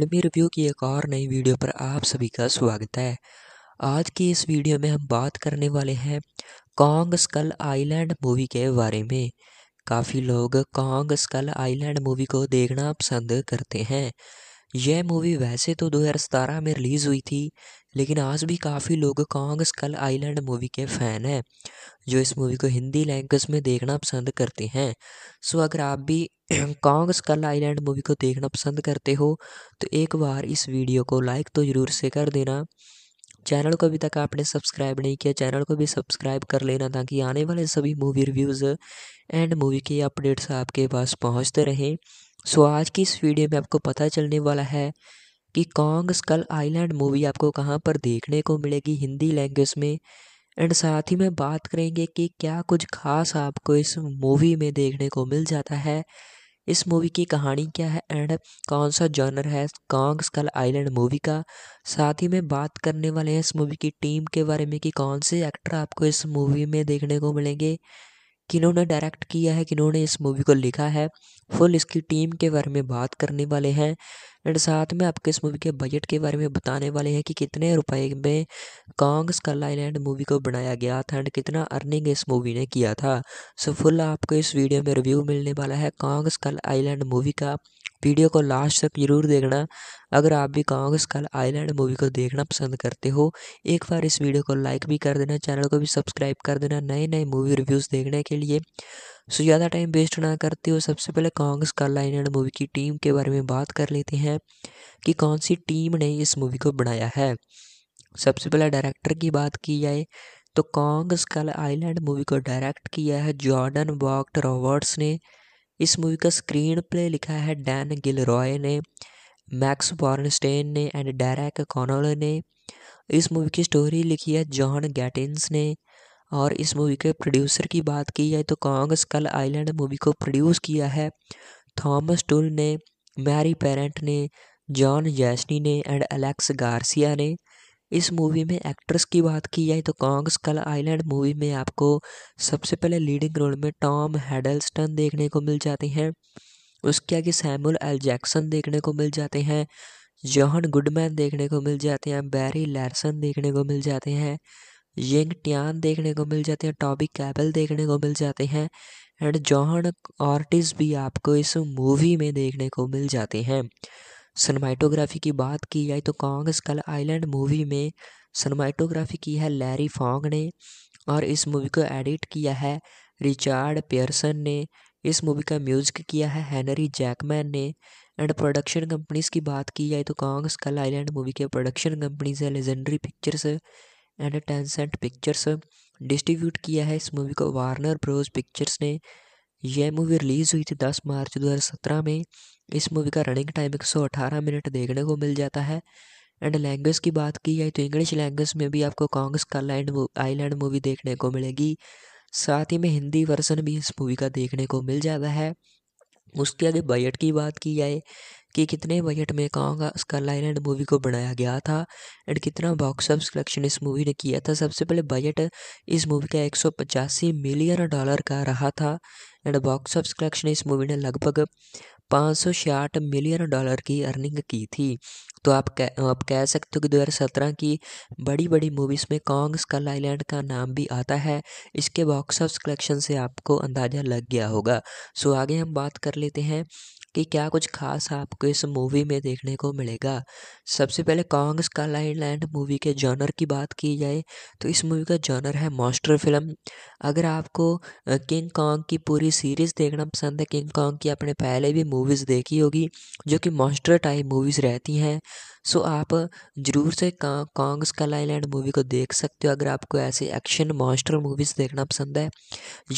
Redmi review की एक और नई वीडियो पर आप सभी का स्वागत है आज की इस वीडियो में हम बात करने वाले हैं कॉन्ग स्कल आइलैंड मूवी के बारे में काफ़ी लोग कॉन्ग स्कल आइलैंड मूवी को देखना पसंद करते हैं यह मूवी वैसे तो 2017 में रिलीज़ हुई थी लेकिन आज भी काफ़ी लोग कॉन्ग स्कल आइलैंड मूवी के फ़ैन हैं जो इस मूवी को हिंदी लैंग्वेज में देखना पसंद करते हैं सो अगर आप भी कॉन्ग स्कल आइलैंड मूवी को देखना पसंद करते हो तो एक बार इस वीडियो को लाइक तो ज़रूर से कर देना चैनल को अभी तक आपने सब्सक्राइब नहीं किया चैनल को भी सब्सक्राइब कर लेना ताकि आने वाले सभी मूवी रिव्यूज़ एंड मूवी के अपडेट्स आपके पास पहुंचते रहें सो आज की इस वीडियो में आपको पता चलने वाला है कि कॉन्ग स्कल आइलैंड मूवी आपको कहाँ पर देखने को मिलेगी हिंदी लैंग्वेज में एंड साथ ही में बात करेंगे कि क्या कुछ खास आपको इस मूवी में देखने को मिल जाता है इस मूवी की कहानी क्या है एंड कौन सा जॉनर है कॉन्ग स्कल आइलैंड मूवी का साथ ही में बात करने वाले हैं इस मूवी की टीम के बारे में कि कौन से एक्टर आपको इस मूवी में देखने को मिलेंगे किन्होंने डायरेक्ट किया है किन्होंने इस मूवी को लिखा है फुल इसकी टीम के बारे में बात करने वाले हैं एंड साथ में आपके इस मूवी के बजट के बारे में बताने वाले हैं कि कितने रुपए में कॉन्ग स्कल आईलैंड मूवी को बनाया गया था एंड कितना अर्निंग इस मूवी ने किया था सो फुल आपको इस वीडियो में रिव्यू मिलने वाला है कॉन्ग स्कल आईलैंड मूवी का वीडियो को लास्ट तक जरूर देखना अगर आप भी गाँव कल स्कल आइलैंड मूवी को देखना पसंद करते हो एक बार इस वीडियो को लाइक भी कर देना चैनल को भी सब्सक्राइब कर देना नए नए मूवी रिव्यूज़ देखने के लिए सो ज़्यादा टाइम वेस्ट ना करते हो सबसे पहले कांग्रेस कल आईलैंड मूवी की टीम के बारे में बात कर लेते हैं कि कौन सी टीम ने इस मूवी को बनाया है सबसे पहले डायरेक्टर की बात की जाए तो कॉन्ग स्कल आइलैंड मूवी को डायरेक्ट किया है जॉर्डन वॉक्ट रॉबर्ट्स ने इस मूवी का स्क्रीन प्ले लिखा है डैन गिल रॉय ने मैक्स बॉर्नस्टेन ने एंड डैरक कॉनल ने इस मूवी की स्टोरी लिखी है जॉन गैटिन्स ने और इस मूवी के प्रोड्यूसर की बात की जाए तो कॉन्ग स्कल आइलैंड मूवी को प्रोड्यूस किया है थॉमस टुल ने मैरी पेरेंट ने जॉन जैसनी ने एंड अलेक्स गार्सिया ने इस मूवी में एक्ट्रेस की बात की जाए तो कॉन्ग स्कल आइलैंड मूवी में आपको सबसे पहले लीडिंग रोल में टॉम हेडलस्टन देखने को मिल जाते हैं उसके आगे सैमुअल एल जैक्सन देखने को मिल जाते हैं जॉहन गुडमैन देखने को मिल जाते हैं बैरी लैरसन देखने को मिल जाते हैं यंग टियान देखने को मिल जाते हैं टॉबी कैबल देखने को मिल जाते हैं एंड जॉहन ऑर्टिस भी आपको इस मूवी में देखने को मिल जाते हैं सनमाइटोग्राफी की बात की जाए तो कॉन्ग स्कल आइलैंड मूवी में सनमाइटोग्राफी की है लैरी फोंग ने और इस मूवी को एडिट किया है रिचार्ड पेयरसन ने इस मूवी का म्यूजिक किया है हैनरी जैकमैन ने एंड प्रोडक्शन कंपनीज की बात की जाए तो कॉन्ग स्कल आइलैंड मूवी के प्रोडक्शन कंपनीज है Legendary Pictures and Tencent Pictures distribute किया है इस मूवी को वार्नर ब्रोज पिक्चर्स ने यह मूवी रिलीज़ हुई थी दस मार्च 2017 में इस मूवी का रनिंग टाइम एक मिनट देखने को मिल जाता है एंड लैंग्वेज की बात की जाए तो इंग्लिश लैंग्वेज में भी आपको का स्कॉटलैंड आईलैंड मूवी देखने को मिलेगी साथ ही में हिंदी वर्सन भी इस मूवी का देखने को मिल जाता है उसके आगे बजट की बात की जाए कि कितने बजट में कहाँगा स्कल एंड मूवी को बनाया गया था एंड कितना बॉक्स ऑफ कलेक्शन इस मूवी ने किया था सबसे पहले बजट इस मूवी का एक मिलियन डॉलर का रहा था एंड बॉक्स ऑफ कलेक्शन इस मूवी ने लगभग पाँच मिलियन डॉलर की अर्निंग की थी तो आप कह आप कह सकते हो कि 2017 की बड़ी बड़ी मूवीज़ में कॉन्ग स्कल आइलैंड का नाम भी आता है इसके बॉक्स ऑफ कलेक्शन से आपको अंदाज़ा लग गया होगा सो आगे हम बात कर लेते हैं कि क्या कुछ खास आपको इस मूवी में देखने को मिलेगा सबसे पहले कांग्स का लाइन लैंड मूवी के जॉनर की बात की जाए तो इस मूवी का जॉनर है मॉन्स्टर फिल्म अगर आपको किंग कॉन्ग की पूरी सीरीज़ देखना पसंद है किंग कांग की आपने पहले भी मूवीज़ देखी होगी जो कि मॉन्स्टर टाइप मूवीज़ रहती हैं सो आप ज़रूर से कांग्स का लैंड मूवी को देख सकते हो अगर आपको ऐसे एक्शन मॉन्स्टर मूवीज़ देखना पसंद है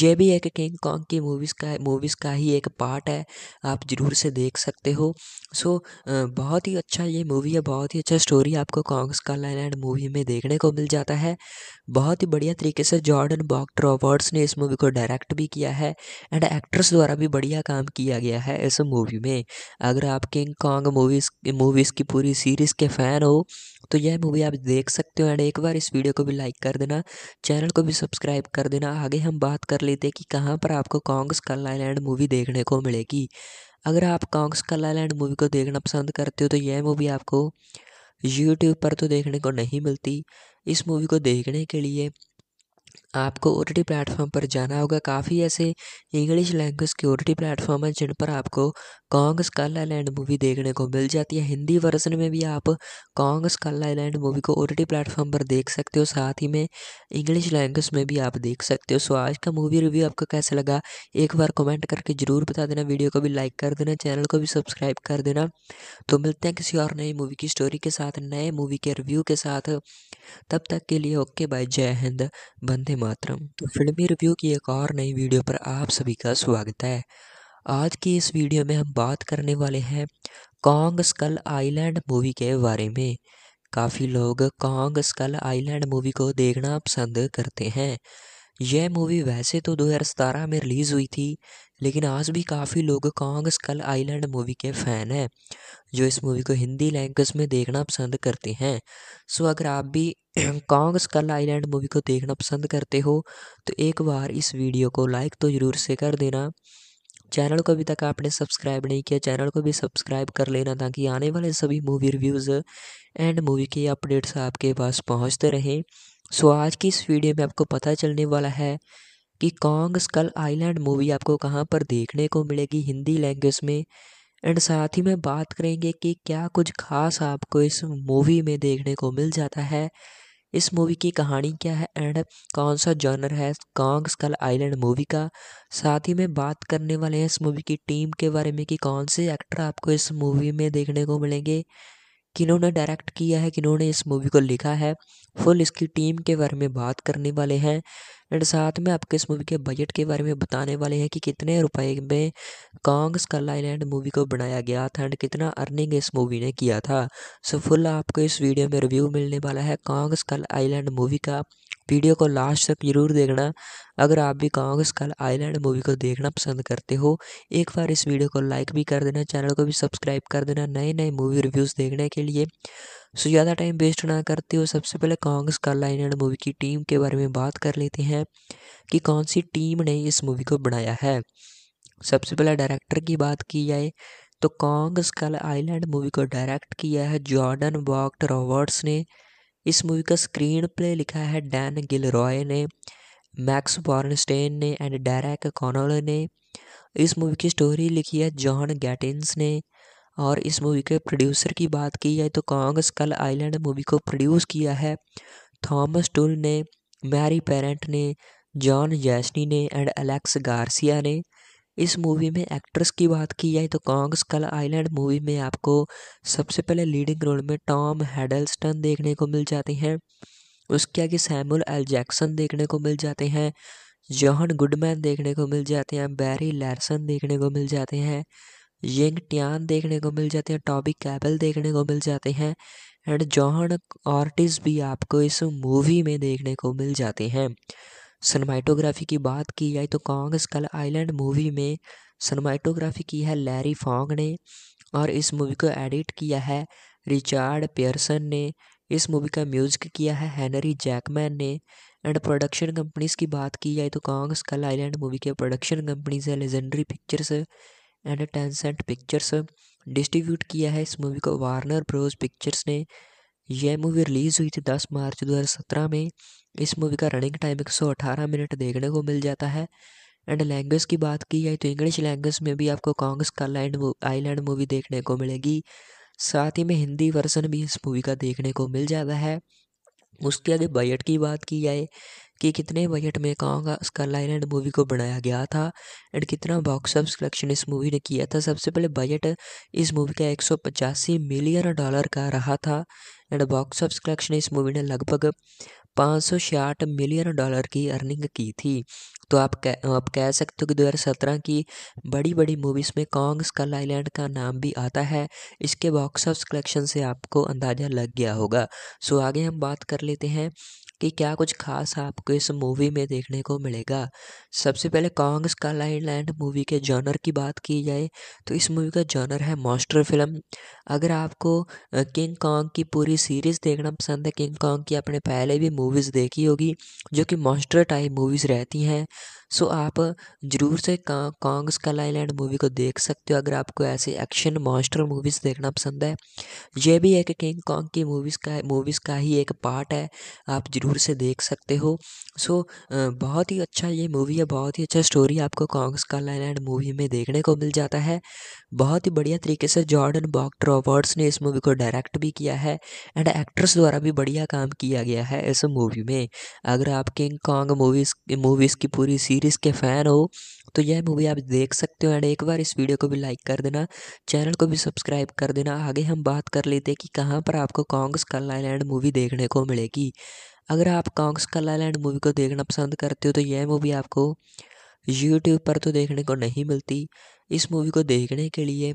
ये भी एक किंग कांग की मूवीज़ का मूवीज़ का ही एक पार्ट है आप ज़रूर से देख सकते हो सो बहुत ही अच्छा ये मूवी ये बहुत ही अच्छा स्टोरी आपको कॉन्ग्स का लैंड मूवी में देखने को मिल जाता है बहुत ही बढ़िया तरीके से जॉर्डन बॉक्ट रॉबर्ट्स ने इस मूवी को डायरेक्ट भी किया है एंड एक्ट्रेस द्वारा भी बढ़िया काम किया गया है इस मूवी में अगर आप किंग कॉन्ग मूवीज़ मूवीज़ की पूरी सीरीज़ के फ़ैन हो तो यह मूवी आप देख सकते हो एंड एक बार इस वीडियो को भी लाइक कर देना चैनल को भी सब्सक्राइब कर देना आगे हम बात कर लेते हैं कि कहाँ पर आपको कॉन्ग्स का लैंड मूवी देखने को मिलेगी अगर आप कॉन्ग्स का लैंड मूवी को देखना पसंद करते हो तो यह मूवी आपको यूट्यूब पर तो देखने को नहीं मिलती इस मूवी को देखने के लिए आपको ओ टी टी प्लेटफॉर्म पर जाना होगा काफ़ी ऐसे इंग्लिश लैंग्वेज के ओ टी टी प्लेटफॉर्म हैं जिन पर आपको कॉन्ग स्कल आईलैंड मूवी देखने को मिल जाती है हिंदी वर्जन में भी आप कॉन्ग स्कल आईलैंड मूवी को ओ टी टी प्लेटफॉर्म पर देख सकते हो साथ ही में इंग्लिश लैंग्वेज में भी आप देख सकते हो सो आज का मूवी रिव्यू आपको कैसा लगा एक बार कमेंट करके ज़रूर बता देना वीडियो को भी लाइक कर देना चैनल को भी सब्सक्राइब कर देना तो मिलते हैं किसी और नई मूवी की स्टोरी के साथ नए मूवी के रिव्यू के साथ तब तक के लिए ओके बाय जय हिंद वंदे मातरम तो फिल्मी रिव्यू की एक और नई वीडियो पर आप सभी का स्वागत है आज की इस वीडियो में हम बात करने वाले हैं कॉन्ग स्कल आइलैंड मूवी के बारे में काफ़ी लोग कॉन्ग स्कल आइलैंड मूवी को देखना पसंद करते हैं यह मूवी वैसे तो 2017 में रिलीज़ हुई थी लेकिन आज भी काफ़ी लोग कॉन्ग स्कल आइलैंड मूवी के फ़ैन हैं जो इस मूवी को हिंदी लैंग्वेज में देखना पसंद करते हैं सो अगर आप भी कॉन्ग स्कल आइलैंड मूवी को देखना पसंद करते हो तो एक बार इस वीडियो को लाइक तो ज़रूर से कर देना चैनल को अभी तक आपने सब्सक्राइब नहीं किया चैनल को भी सब्सक्राइब कर लेना ताकि आने वाले सभी मूवी रिव्यूज़ एंड मूवी के अपडेट्स आपके पास पहुंचते रहें सो आज की इस वीडियो में आपको पता चलने वाला है कि कॉन्ग स्कल आइलैंड मूवी आपको कहाँ पर देखने को मिलेगी हिंदी लैंग्वेज में एंड साथ ही में बात करेंगे कि क्या कुछ खास आपको इस मूवी में देखने को मिल जाता है इस मूवी की कहानी क्या है एंड कौन सा जॉनर है कॉन्ग स्कल आइलैंड मूवी का साथ ही में बात करने वाले हैं इस मूवी की टीम के बारे में कि कौन से एक्टर आपको इस मूवी में देखने को मिलेंगे किन्होंने डायरेक्ट किया है किन्होंने इस मूवी को लिखा है फुल इसकी टीम के बारे में बात करने वाले हैं एंड साथ में आपके इस मूवी के बजट के बारे में बताने वाले हैं कि कितने रुपए में कांग स्कल आईलैंड मूवी को बनाया गया था एंड कितना अर्निंग इस मूवी ने किया था सो फुल आपको इस वीडियो में रिव्यू मिलने वाला है कांग स्कल आईलैंड मूवी का वीडियो को लास्ट तक जरूर देखना अगर आप भी कांग स्कल आईलैंड मूवी को देखना पसंद करते हो एक बार इस वीडियो को लाइक भी कर देना चैनल को भी सब्सक्राइब कर देना नए नए मूवी रिव्यूज़ देखने के लिए सो ज़्यादा टाइम वेस्ट ना करते हुए सबसे पहले कांग्स का लाइन मूवी की टीम के बारे में बात कर लेते हैं कि कौन सी टीम ने इस मूवी को बनाया है सबसे पहले डायरेक्टर की बात की जाए तो कॉन्ग स्कल आइलैंड मूवी को डायरेक्ट किया है जॉर्डन वॉक्ट रॉबर्ट्स ने इस मूवी का स्क्रीन प्ले लिखा है डैन गिल रॉय ने मैक्स बॉर्नस्टेन ने एंड डैरेक कॉनोल ने इस मूवी की स्टोरी लिखी है जॉन गैटिन्स ने और इस मूवी के प्रोड्यूसर की बात की जाए तो कॉन्ग स्कल आइलैंड मूवी को प्रोड्यूस किया है थॉमस टुल ने मैरी पेरेंट ने जॉन जैसनी ने एंड एलेक्स गार्सिया ने इस मूवी में एक्ट्रेस की बात की जाए तो कॉन्ग स्कल आइलैंड मूवी में आपको सबसे पहले लीडिंग रोल में टॉम हेडलस्टन देखने को मिल जाते हैं उसके आगे सैमुअल एल जैक्सन देखने को मिल जाते हैं जॉहन गुडमैन देखने को मिल जाते हैं बैरी लैरसन देखने को मिल जाते हैं येंग टियान देखने को मिल जाते हैं टॉबी कैबल देखने को मिल जाते हैं एंड जॉहन ऑर्टिस भी आपको इस मूवी में देखने को मिल जाते हैं सनमाइटोग्राफी की बात की जाए तो कॉन्ग स्कल आइलैंड मूवी में सनमाइटोग्राफी की है लैरी फोंग ने और इस मूवी को एडिट किया है रिचार्ड पियर्सन ने इस मूवी का म्यूजिक किया है हैनरी जैकमैन ने एंड प्रोडक्शन कंपनीज की बात की जाए तो कॉन्ग स्कल आइलैंड मूवी के प्रोडक्शन कंपनीज है Legendary Pictures and Tencent Pictures distribute किया है इस मूवी को वार्नर ब्रोज पिक्चर्स ने यह मूवी रिलीज़ हुई थी 10 मार्च 2017 में इस मूवी का रनिंग टाइम 118 मिनट देखने को मिल जाता है एंड लैंग्वेज की बात की जाए तो इंग्लिश लैंग्वेज में भी आपको कॉन्ग्स का लैंड आईलैंड मूवी देखने को मिलेगी साथ ही में हिंदी वर्जन भी इस मूवी का देखने को मिल जाता है उसके आगे बजट की बात की जाए कि कितने बजट में कौन स्कल स्कारलाइन एंड मूवी को बनाया गया था एंड कितना बॉक्स ऑफिस कलेक्शन इस मूवी ने किया था सबसे पहले बजट इस मूवी का एक मिलियन डॉलर का रहा था एंड बॉक्स ऑफिस कलेक्शन इस मूवी ने लगभग पाँच मिलियन डॉलर की अर्निंग की थी तो आप कह आप कह सकते हो कि 2017 की बड़ी बड़ी मूवीज़ में कॉन्ग स्कल आइलैंड का नाम भी आता है इसके बॉक्स ऑफ कलेक्शन से आपको अंदाज़ा लग गया होगा सो आगे हम बात कर लेते हैं कि क्या कुछ खास आपको इस मूवी में देखने को मिलेगा सबसे पहले कॉन्ग्स का लैंड मूवी के जॉनर की बात की जाए तो इस मूवी का जॉनर है मॉन्स्टर फिल्म अगर आपको किंग कॉन्ग की पूरी सीरीज़ देखना पसंद है किंग कॉन्ग की आपने पहले भी मूवीज़ देखी होगी जो कि मॉन्स्टर टाइप मूवीज़ रहती हैं सो आप ज़रूर से कांग्स का लैंड मूवी को देख सकते हो अगर आपको ऐसे एक्शन मॉन्स्टर मूवीज़ देखना पसंद है यह भी एक किंग कॉन्ग की मूवीज़ का मूवीज़ का ही एक पार्ट है आप जरूर दूर से देख सकते हो सो बहुत ही अच्छा ये मूवी है बहुत ही अच्छा स्टोरी आपको कॉन्ग्स का लैंड मूवी में देखने को मिल जाता है बहुत ही बढ़िया तरीके से जॉर्डन बॉक्ट रॉबर्ट्स ने इस मूवी को डायरेक्ट भी किया है एंड एक्ट्रेस द्वारा भी बढ़िया काम किया गया है इस मूवी में अगर आप किंग कॉन्ग मूवीज़ मूवीज़ की पूरी सीरीज़ के फ़ैन हो तो यह मूवी आप देख सकते हो एंड एक बार इस वीडियो को भी लाइक कर देना चैनल को भी सब्सक्राइब कर देना आगे हम बात कर लेते हैं कि कहाँ पर आपको कॉन्ग्स कल आईलैंड मूवी देखने को मिलेगी अगर आप कॉन्ग्स का ला लैंड मूवी को देखना पसंद करते हो तो यह मूवी आपको यूट्यूब पर तो देखने को नहीं मिलती इस मूवी को देखने के लिए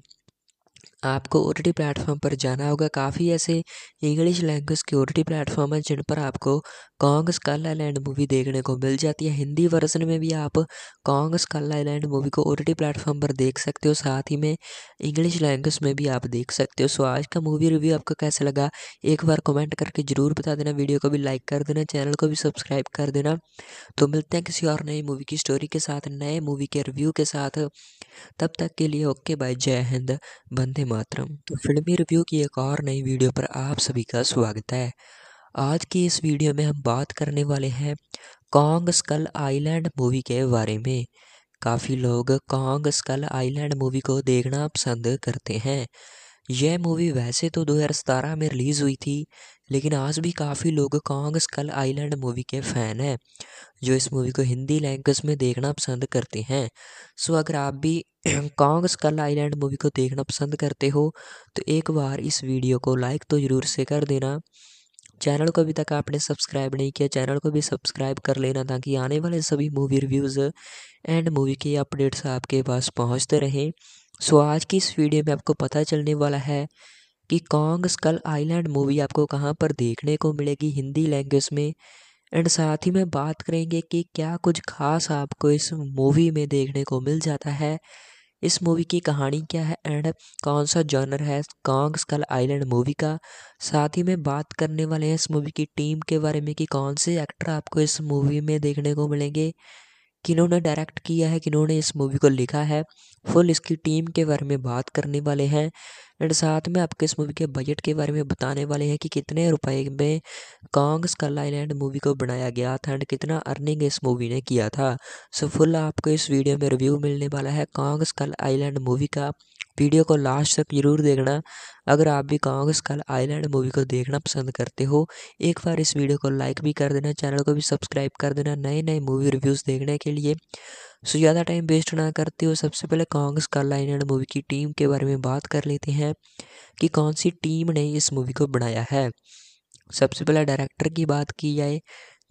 आपको ओ टी प्लेटफॉर्म पर जाना होगा काफ़ी ऐसे इंग्लिश लैंग्वेज के ओ टी प्लेटफॉर्म हैं जिन पर आपको कॉन्ग स्कल आईलैंड मूवी देखने को मिल जाती है हिंदी वर्जन में भी आप कॉन्ग स्कल आईलैंड मूवी को ओ टी प्लेटफॉर्म पर देख सकते हो साथ ही में इंग्लिश लैंग्वेज में भी आप देख सकते हो सो आज का मूवी रिव्यू आपको कैसा लगा एक बार कमेंट करके ज़रूर बता देना वीडियो को भी लाइक कर देना चैनल को भी सब्सक्राइब कर देना तो मिलते हैं किसी और नई मूवी की स्टोरी के साथ नए मूवी के रिव्यू के साथ तब तक के लिए ओके बाय जय हिंद बंदे मातरम तो फिल्मी रिव्यू की एक और नई वीडियो पर आप सभी का स्वागत है आज की इस वीडियो में हम बात करने वाले हैं कॉन्ग स्कल आइलैंड मूवी के बारे में काफ़ी लोग कॉन्ग स्कल आइलैंड मूवी को देखना पसंद करते हैं यह मूवी वैसे तो 2017 में रिलीज़ हुई थी लेकिन आज भी काफ़ी लोग कॉन्ग स्कल आइलैंड मूवी के फ़ैन हैं जो इस मूवी को हिंदी लैंग्वेज में देखना पसंद करते हैं सो अगर आप भी कॉन्ग स्कल आइलैंड मूवी को देखना पसंद करते हो तो एक बार इस वीडियो को लाइक तो ज़रूर से कर देना चैनल को अभी तक आपने सब्सक्राइब नहीं किया चैनल को भी सब्सक्राइब कर लेना ताकि आने वाले सभी मूवी रिव्यूज़ एंड मूवी के अपडेट्स आपके पास पहुंचते रहें सो आज की इस वीडियो में आपको पता चलने वाला है कि कॉन्ग स्कल आइलैंड मूवी आपको कहाँ पर देखने को मिलेगी हिंदी लैंग्वेज में एंड साथ ही में बात करेंगे कि क्या कुछ खास आपको इस मूवी में देखने को मिल जाता है इस मूवी की कहानी क्या है एंड कौन सा जॉनर है कॉन्ग स्कल आइलैंड मूवी का साथ ही में बात करने वाले हैं इस मूवी की टीम के बारे में कि कौन से एक्टर आपको इस मूवी में देखने को मिलेंगे किन्होंने डायरेक्ट किया है किन्होंने इस मूवी को लिखा है फुल इसकी टीम के बारे में बात करने वाले हैं एंड साथ में आपके इस मूवी के बजट के बारे में बताने वाले हैं कि कितने रुपए में कॉन्ग स्कल आईलैंड मूवी को बनाया गया था एंड कितना अर्निंग इस मूवी ने किया था सो फुल आपको इस वीडियो में रिव्यू मिलने वाला है कॉन्ग स्कल आईलैंड मूवी का वीडियो को लास्ट तक जरूर देखना अगर आप भी कहोगे स्कल आइलैंड मूवी को देखना पसंद करते हो एक बार इस वीडियो को लाइक भी कर देना चैनल को भी सब्सक्राइब कर देना नए नए मूवी रिव्यूज़ देखने के लिए सो ज़्यादा टाइम वेस्ट ना करते हो सबसे पहले कांग्रेस स्कल आईलैंड मूवी की टीम के बारे में बात कर लेते हैं कि कौन सी टीम ने इस मूवी को बनाया है सबसे पहले डायरेक्टर की बात की जाए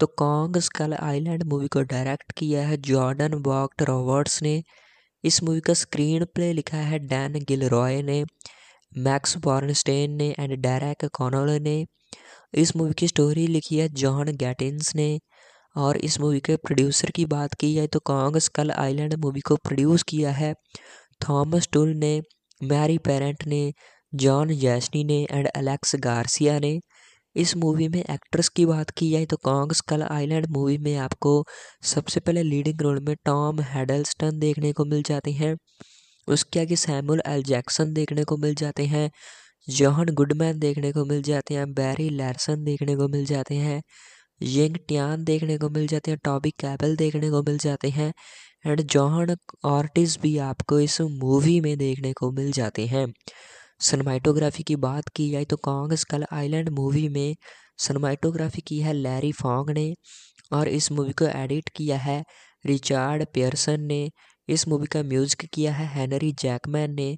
तो कॉन्ग स्कल आइलैंड मूवी को डायरेक्ट किया है जॉर्डन वॉक्ट रॉबर्ट्स ने इस मूवी का स्क्रीन प्ले लिखा है डैन गिल रॉय ने मैक्स बॉर्नस्टेन ने एंड डैरक कॉनल ने इस मूवी की स्टोरी लिखी है जॉन गैटिन्स ने और इस मूवी के प्रोड्यूसर की बात की जाए तो कॉन्ग स्कल आइलैंड मूवी को प्रोड्यूस किया है थॉमस टुल ने मैरी पेरेंट ने जॉन जैसनी ने एंड एलेक्स गार्सिया ने इस मूवी में एक्ट्रेस की बात की जाए तो कॉन्ग स्कल आइलैंड मूवी में आपको सबसे पहले लीडिंग रोल में टॉम हेडलस्टन देखने को मिल जाते हैं उसके आगे सैमुअल एल जैक्सन देखने को मिल जाते हैं जौहन गुडमैन देखने को मिल जाते हैं बैरी लैरसन देखने को मिल जाते हैं यंग टियान देखने को मिल जाते हैं टॉबी कैबल देखने को मिल जाते हैं एंड जौहन ऑर्टिस भी आपको इस मूवी में देखने को मिल जाते हैं सनमाइटोग्राफी की बात की जाए तो कॉन्ग स्कल आइलैंड मूवी में सनमाइटोग्राफी की है लैरी फॉन्ग ने और इस मूवी को एडिट किया है रिचार्ड पियरसन ने इस मूवी का म्यूजिक किया है हैनरी जैकमैन ने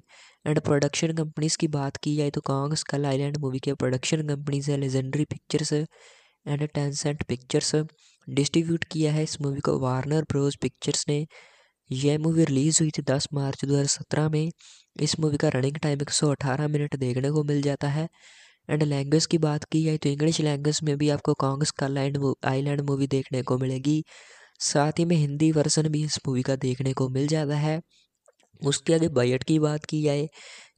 एंड प्रोडक्शन कंपनीज की बात की जाए तो कॉन्ग स्कल आइलैंड मूवी के प्रोडक्शन कंपनीज है Legendary Pictures and Tencent Pictures distribute किया है इस मूवी को वार्नर ब्रोज पिक्चर्स ने यह मूवी रिलीज़ हुई थी 10 मार्च 2017 में इस मूवी का रनिंग टाइम 118 मिनट देखने को मिल जाता है एंड लैंग्वेज की बात की जाए तो इंग्लिश लैंग्वेज में भी आपको कॉन्ग्स का लैंड आईलैंड मूवी देखने को मिलेगी साथ ही में हिंदी वर्सन भी इस मूवी का देखने को मिल जाता है उसके आगे बजट की बात की जाए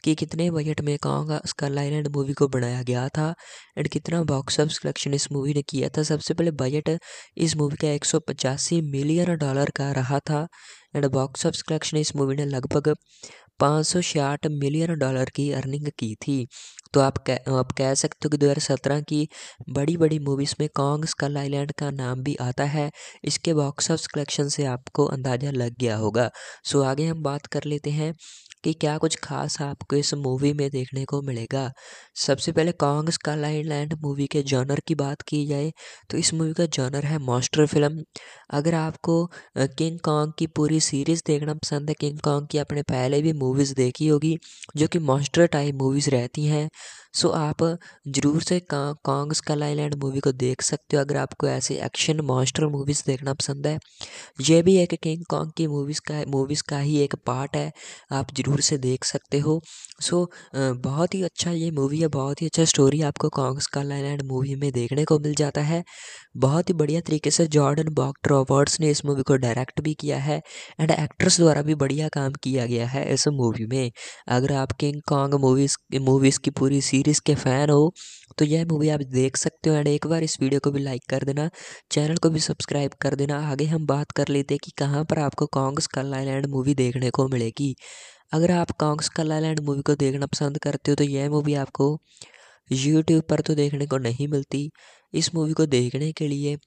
कि कितने बजट में का स्कल एंड मूवी को बनाया गया था एंड कितना बॉक्स ऑफ कलेक्शन इस मूवी ने किया था सबसे पहले बजट इस मूवी का एक मिलियन डॉलर का रहा था एंड बॉक्स ऑफ कलेक्शन इस मूवी ने लगभग पाँच मिलियन डॉलर की अर्निंग की थी तो आप कह आप कह सकते हो कि 2017 की बड़ी बड़ी मूवीज़ में कॉन्ग स्कल आइलैंड का नाम भी आता है इसके बॉक्स ऑफ कलेक्शन से आपको अंदाज़ा लग गया होगा सो आगे हम बात कर लेते हैं कि क्या कुछ खास आपको इस मूवी में देखने को मिलेगा सबसे पहले कॉन्ग्स का लाइन लैंड मूवी के जॉनर की बात की जाए तो इस मूवी का जॉनर है मॉन्स्टर फिल्म अगर आपको किंग कॉन्ग की पूरी सीरीज़ देखना पसंद है किंग कॉन्ग की आपने पहले भी मूवीज़ देखी होगी जो कि मॉन्स्टर टाइप मूवीज़ रहती हैं सो आप ज़रूर से कॉन्ग स्कल आइलैंड मूवी को देख सकते हो अगर आपको ऐसे एक्शन मॉन्स्टर मूवीज़ देखना पसंद है ये भी एक किंग कॉन्ग की मूवीज़ का मूवीज़ का ही एक पार्ट है आप ज़रूर से देख सकते हो सो बहुत ही अच्छा ये मूवी है बहुत ही अच्छा स्टोरी आपको कॉन्ग स्कल आइलैंड मूवी में देखने को मिल जाता है बहुत ही बढ़िया तरीके से जॉर्डन बॉक्ट अवार्ड्स ने इस मूवी को डायरेक्ट भी किया है एंड एक्ट्रेस द्वारा भी बढ़िया काम किया गया है इस मूवी में अगर आप किंग कॉन्ग मूवीज़ मूवीज़ की पूरी सी सीरीज़ के फ़ैन हो तो यह मूवी आप देख सकते हो एंड एक बार इस वीडियो को भी लाइक कर देना चैनल को भी सब्सक्राइब कर देना आगे हम बात कर लेते हैं कि कहाँ पर आपको कॉन्ग्स कल आईलैंड मूवी देखने को मिलेगी अगर आप कॉन्ग्स कल आईलैंड मूवी को देखना पसंद करते हो तो यह मूवी आपको यूट्यूब पर तो देखने को नहीं मिलती इस मूवी को देखने के लिए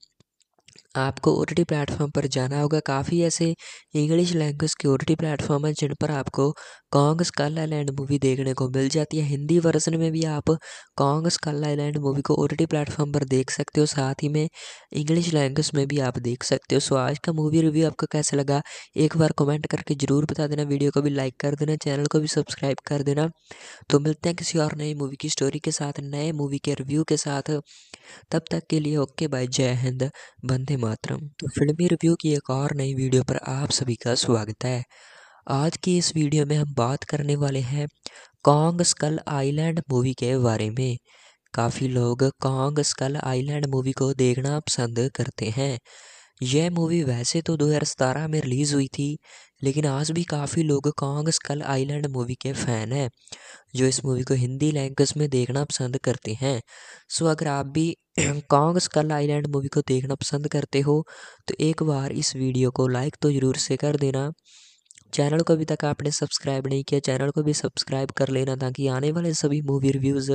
आपको ओ टी प्लेटफॉर्म पर जाना होगा काफ़ी ऐसे इंग्लिश लैंग्वेज के ओ टी प्लेटफॉर्म हैं जिन पर आपको कॉन्ग स्कल आईलैंड मूवी देखने को मिल जाती है हिंदी वर्जन में भी आप कॉन्ग स्कल आईलैंड मूवी को ओ टी प्लेटफॉर्म पर देख सकते हो साथ ही में इंग्लिश लैंग्वेज में भी आप देख सकते हो सो आज का मूवी रिव्यू आपको कैसा लगा एक बार कमेंट करके ज़रूर बता देना वीडियो को भी लाइक कर देना चैनल को भी सब्सक्राइब कर देना तो मिलते हैं किसी और नई मूवी की स्टोरी के साथ नए मूवी के रिव्यू के साथ तब तक के लिए ओके बाय जय हिंद बंदे मातरम तो फिल्मी रिव्यू की एक और नई वीडियो पर आप सभी का स्वागत है आज की इस वीडियो में हम बात करने वाले हैं कॉन्ग स्कल आइलैंड मूवी के बारे में काफ़ी लोग कॉन्ग स्कल आइलैंड मूवी को देखना पसंद करते हैं यह मूवी वैसे तो 2017 में रिलीज़ हुई थी लेकिन आज भी काफ़ी लोग कॉन्ग स्कल आइलैंड मूवी के फ़ैन हैं जो इस मूवी को हिंदी लैंग्वेज में देखना पसंद करते हैं सो अगर आप भी कॉन्ग स्कल आइलैंड मूवी को देखना पसंद करते हो तो एक बार इस वीडियो को लाइक तो ज़रूर से कर देना चैनल को अभी तक आपने सब्सक्राइब नहीं किया चैनल को भी सब्सक्राइब कर लेना ताकि आने वाले सभी मूवी रिव्यूज़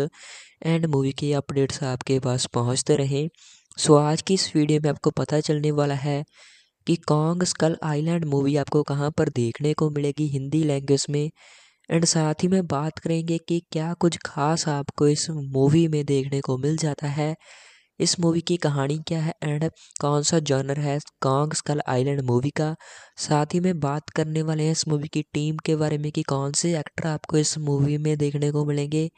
एंड मूवी के अपडेट्स आपके पास पहुंचते रहें सो आज की इस वीडियो में आपको पता चलने वाला है कि कॉन्ग स्कल आइलैंड मूवी आपको कहाँ पर देखने को मिलेगी हिंदी लैंग्वेज में एंड साथ ही में बात करेंगे कि क्या कुछ खास आपको इस मूवी में देखने को मिल जाता है इस मूवी की कहानी क्या है एंड कौन सा जॉनर है कॉन्ग स्कल आइलैंड मूवी का साथ ही में बात करने वाले हैं इस मूवी की टीम के बारे में कि कौन से एक्टर आपको इस मूवी में देखने को मिलेंगे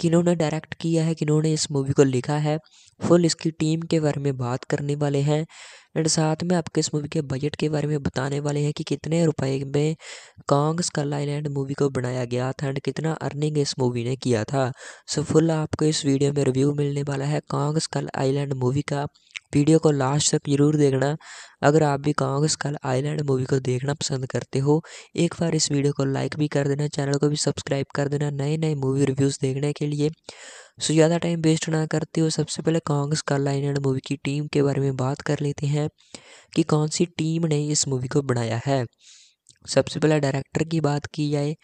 किन्होंने डायरेक्ट किया है किन्होंने इस मूवी को लिखा है फुल इसकी टीम के बारे में बात करने वाले हैं एंड साथ में आपके इस मूवी के बजट के बारे में बताने वाले हैं कि कितने रुपए में कांग स्कल आईलैंड मूवी को बनाया गया था एंड कितना अर्निंग इस मूवी ने किया था सो फुल आपको इस वीडियो में रिव्यू मिलने वाला है कांग स्कल आईलैंड मूवी का वीडियो को लास्ट तक जरूर देखना अगर आप भी कांग्रेस कल आइलैंड मूवी को देखना पसंद करते हो एक बार इस वीडियो को लाइक भी कर देना चैनल को भी सब्सक्राइब कर देना नए नए मूवी रिव्यूज़ देखने के लिए सो ज़्यादा टाइम वेस्ट ना करते हो सबसे पहले कांग्रेस कल आइलैंड मूवी की टीम के बारे में बात कर लेते हैं कि कौन सी टीम ने इस मूवी को बनाया है सबसे पहले डायरेक्टर की बात की जाए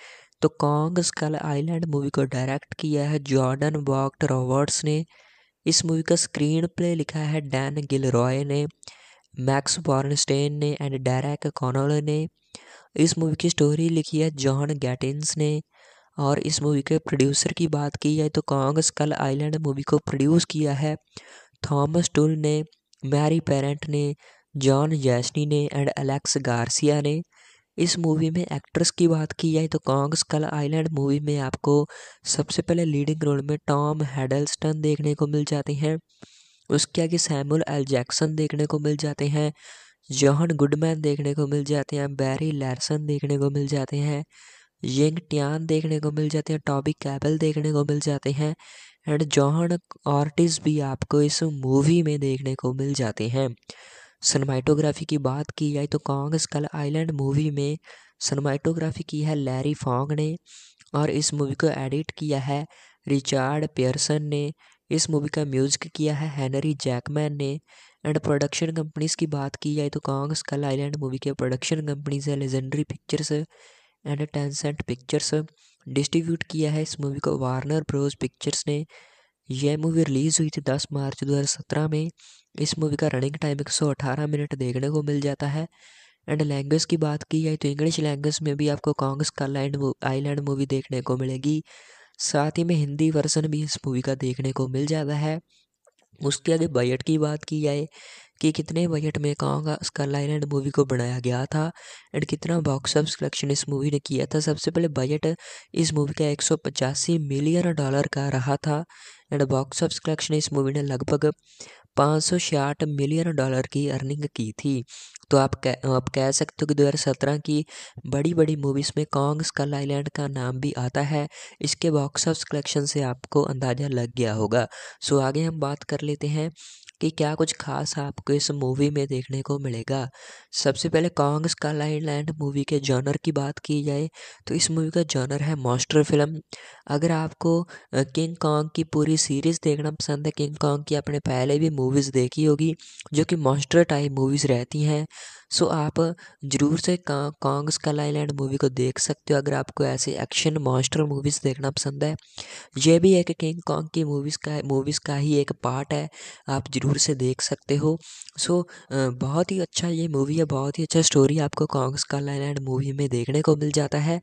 तो कॉन्ग स्कल आइलैंड मूवी को डायरेक्ट किया है जॉर्डन वॉक्ट रॉबर्ट्स ने इस मूवी का स्क्रीन प्ले लिखा है डैन रॉय ने मैक्स बॉर्नस्टेन ने एंड डैरक कॉनल ने इस मूवी की स्टोरी लिखी है जॉन गैटिन्स ने और इस मूवी के प्रोड्यूसर की बात की जाए तो कॉन्ग स्कल आइलैंड मूवी को प्रोड्यूस किया है थॉमस टुल ने मैरी पेरेंट ने जॉन जैसनी ने एंड एलेक्स गार्सिया ने इस मूवी में एक्ट्रेस की बात की जाए तो कॉन्ग कल आइलैंड मूवी में आपको सबसे पहले लीडिंग रोल में टॉम हेडलस्टन देखने को मिल जाते हैं उसके आगे सैमुअल एल जैक्सन देखने को मिल जाते हैं जॉहन गुडमैन देखने को मिल जाते हैं बैरी लैरसन देखने को मिल जाते हैं यंग टियान देखने को मिल जाते हैं टॉबी कैबल देखने को मिल जाते हैं एंड जॉहन ऑर्टिस भी आपको इस मूवी में देखने को मिल जाते हैं सनमाइटोग्राफी की बात की जाए तो कॉन्ग स्कल आइलैंड मूवी में सनमाइटोग्राफी की है लैरी फॉन्ग ने और इस मूवी को एडिट किया है रिचार्ड पियरसन ने इस मूवी का म्यूजिक किया है हैनरी जैकमैन ने एंड प्रोडक्शन कंपनीज की बात की जाए तो कॉन्ग स्कल आइलैंड मूवी के प्रोडक्शन कंपनीज है Legendary Pictures and Tencent Pictures distribute किया है इस मूवी को वार्नर ब्रोज पिक्चर्स ने यह मूवी रिलीज़ हुई थी 10 मार्च 2017 में इस मूवी का रनिंग टाइम 118 मिनट देखने को मिल जाता है एंड लैंग्वेज की बात की जाए तो इंग्लिश लैंग्वेज में भी आपको कॉन्ग स्कॉटलैंड आइलैंड मूवी देखने को मिलेगी साथ ही में हिंदी वर्जन भी इस मूवी का देखने को मिल जाता है उसके आगे बजट की बात की जाए कि कितने बजट में कहाँगा स्कारलाइन एंड मूवी को बनाया गया था एंड कितना बॉक्स ऑफ कलेक्शन इस मूवी ने किया था सबसे पहले बजट इस मूवी का एक मिलियन डॉलर का रहा था एंड बॉक्स ऑफ कलेक्शन इस मूवी ने लगभग पाँच मिलियन डॉलर की अर्निंग की थी तो आप कह आप कह सकते हो कि 2017 की बड़ी बड़ी मूवीज़ में कॉन्ग स्कल आइलैंड का नाम भी आता है इसके बॉक्स ऑफ कलेक्शन से आपको अंदाज़ा लग गया होगा सो आगे हम बात कर लेते हैं कि क्या कुछ खास आपको इस मूवी में देखने को मिलेगा सबसे पहले कॉन्ग्स का लैंड मूवी के जॉनर की बात की जाए तो इस मूवी का जॉनर है मॉस्टर फिल्म अगर आपको किंग कॉन्ग की पूरी सीरीज़ देखना पसंद है किंग कॉन्ग की आपने पहले भी मूवीज़ देखी होगी जो कि मॉस्टर टाइप मूवीज़ रहती हैं सो आप ज़रूर से कॉन्ग स्कल आइलैंड मूवी को देख सकते हो अगर आपको ऐसे एक्शन मॉन्स्टर मूवीज़ देखना पसंद है यह भी एक किंग कॉन्ग की मूवीज़ का मूवीज़ का ही एक पार्ट है आप ज़रूर से देख सकते हो सो बहुत ही अच्छा ये मूवी है बहुत ही अच्छा स्टोरी आपको कॉन्ग्स का लैंड मूवी में देखने को मिल जाता है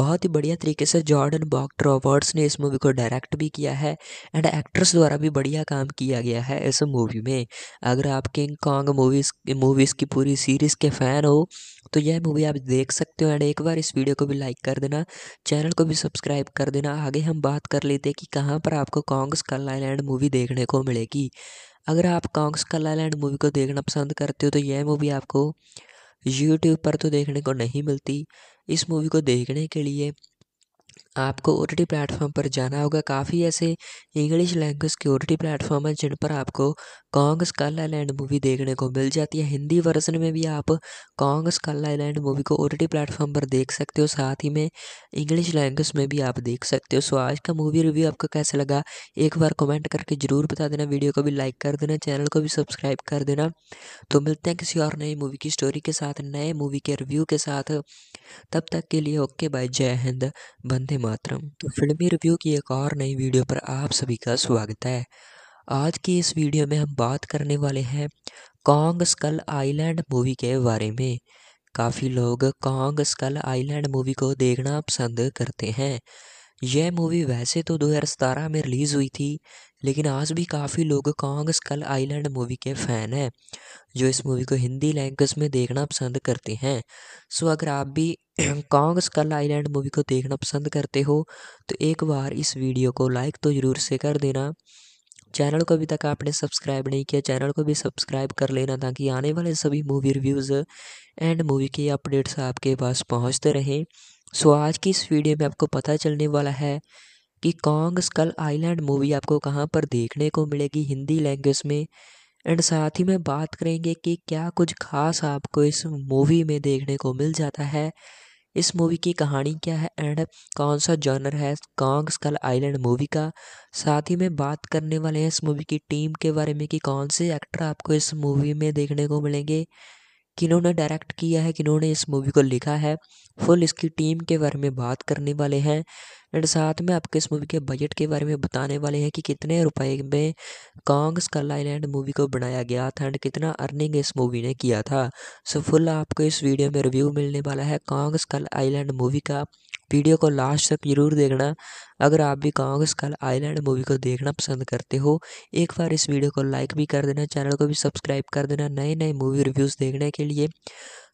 बहुत ही बढ़िया तरीके से जॉर्डन बॉक रॉबर्ट्स ने इस मूवी को डायरेक्ट भी किया है एंड एक्ट्रेस द्वारा भी बढ़िया काम किया गया है इस मूवी में अगर आप किंग कॉन्ग मूवीज़ मूवीज़ की पूरी सीरीज़ के फ़ैन हो तो यह मूवी आप देख सकते हो एंड एक बार इस वीडियो को भी लाइक कर देना चैनल को भी सब्सक्राइब कर देना आगे हम बात कर लेते हैं कि कहाँ पर आपको कॉन्ग्स का लैंड मूवी देखने को मिलेगी अगर आप कॉन्ग्स कला लैंड मूवी को देखना पसंद करते हो तो यह मूवी आपको यूट्यूब पर तो देखने को नहीं मिलती इस मूवी को देखने के लिए आपको ओ टी प्लेटफॉर्म पर जाना होगा काफ़ी ऐसे इंग्लिश लैंग्वेज के ओ टी प्लेटफॉर्म हैं जिन पर आपको कॉन्ग स्कल आईलैंड मूवी देखने को मिल जाती है हिंदी वर्जन में भी आप कॉन्ग स्कल आईलैंड मूवी को ओ टी प्लेटफॉर्म पर देख सकते हो साथ ही में इंग्लिश लैंग्वेज में भी आप देख सकते हो सो आज का मूवी रिव्यू आपको कैसा लगा एक बार कमेंट करके ज़रूर बता देना वीडियो को भी लाइक कर देना चैनल को भी सब्सक्राइब कर देना तो मिलते हैं किसी और नई मूवी की स्टोरी के साथ नए मूवी के रिव्यू के साथ तब तक के लिए ओके बाय जय हिंद बंदे मातरम तो फिल्मी रिव्यू की एक और नई वीडियो पर आप सभी का स्वागत है आज की इस वीडियो में हम बात करने वाले हैं कॉन्ग स्कल आइलैंड मूवी के बारे में काफ़ी लोग कॉन्ग स्कल आइलैंड मूवी को देखना पसंद करते हैं यह मूवी वैसे तो 2017 में रिलीज़ हुई थी लेकिन आज भी काफ़ी लोग कॉन्ग स्कल आइलैंड मूवी के फ़ैन हैं जो इस मूवी को हिंदी लैंग्वेज में देखना पसंद करते हैं सो अगर आप भी कॉन्ग स्कल आइलैंड मूवी को देखना पसंद करते हो तो एक बार इस वीडियो को लाइक तो ज़रूर से कर देना चैनल को अभी तक आपने सब्सक्राइब नहीं किया चैनल को भी सब्सक्राइब कर लेना ताकि आने वाले सभी मूवी रिव्यूज़ एंड मूवी के अपडेट्स आपके पास पहुँचते रहें सो आज की इस वीडियो में आपको पता चलने वाला है कि कॉन्ग स्कल आइलैंड मूवी आपको कहाँ पर देखने को मिलेगी हिंदी लैंग्वेज में एंड साथ ही में बात करेंगे कि क्या कुछ खास आपको इस मूवी में देखने को मिल जाता है इस मूवी की कहानी क्या है एंड कौन सा जॉनर है कॉन्ग स्कल आइलैंड मूवी का साथ ही में बात करने वाले हैं इस मूवी की टीम के बारे में कि कौन से एक्टर आपको इस मूवी में देखने को मिलेंगे किन्होंने डायरेक्ट किया है किन्होंने इस मूवी को लिखा है फुल इसकी टीम के बारे में बात करने वाले हैं एंड साथ में आपके इस मूवी के बजट के बारे में बताने वाले हैं कि कितने रुपए में कांग स्कल आईलैंड मूवी को बनाया गया था एंड कितना अर्निंग इस मूवी ने किया था सो फुल आपको इस वीडियो में रिव्यू मिलने वाला है कांग स्कल आईलैंड मूवी का वीडियो को लास्ट तक जरूर देखना अगर आप भी कांग्रेस कल आइलैंड मूवी को देखना पसंद करते हो एक बार इस वीडियो को लाइक भी कर देना चैनल को भी सब्सक्राइब कर देना नए नए मूवी रिव्यूज़ देखने के लिए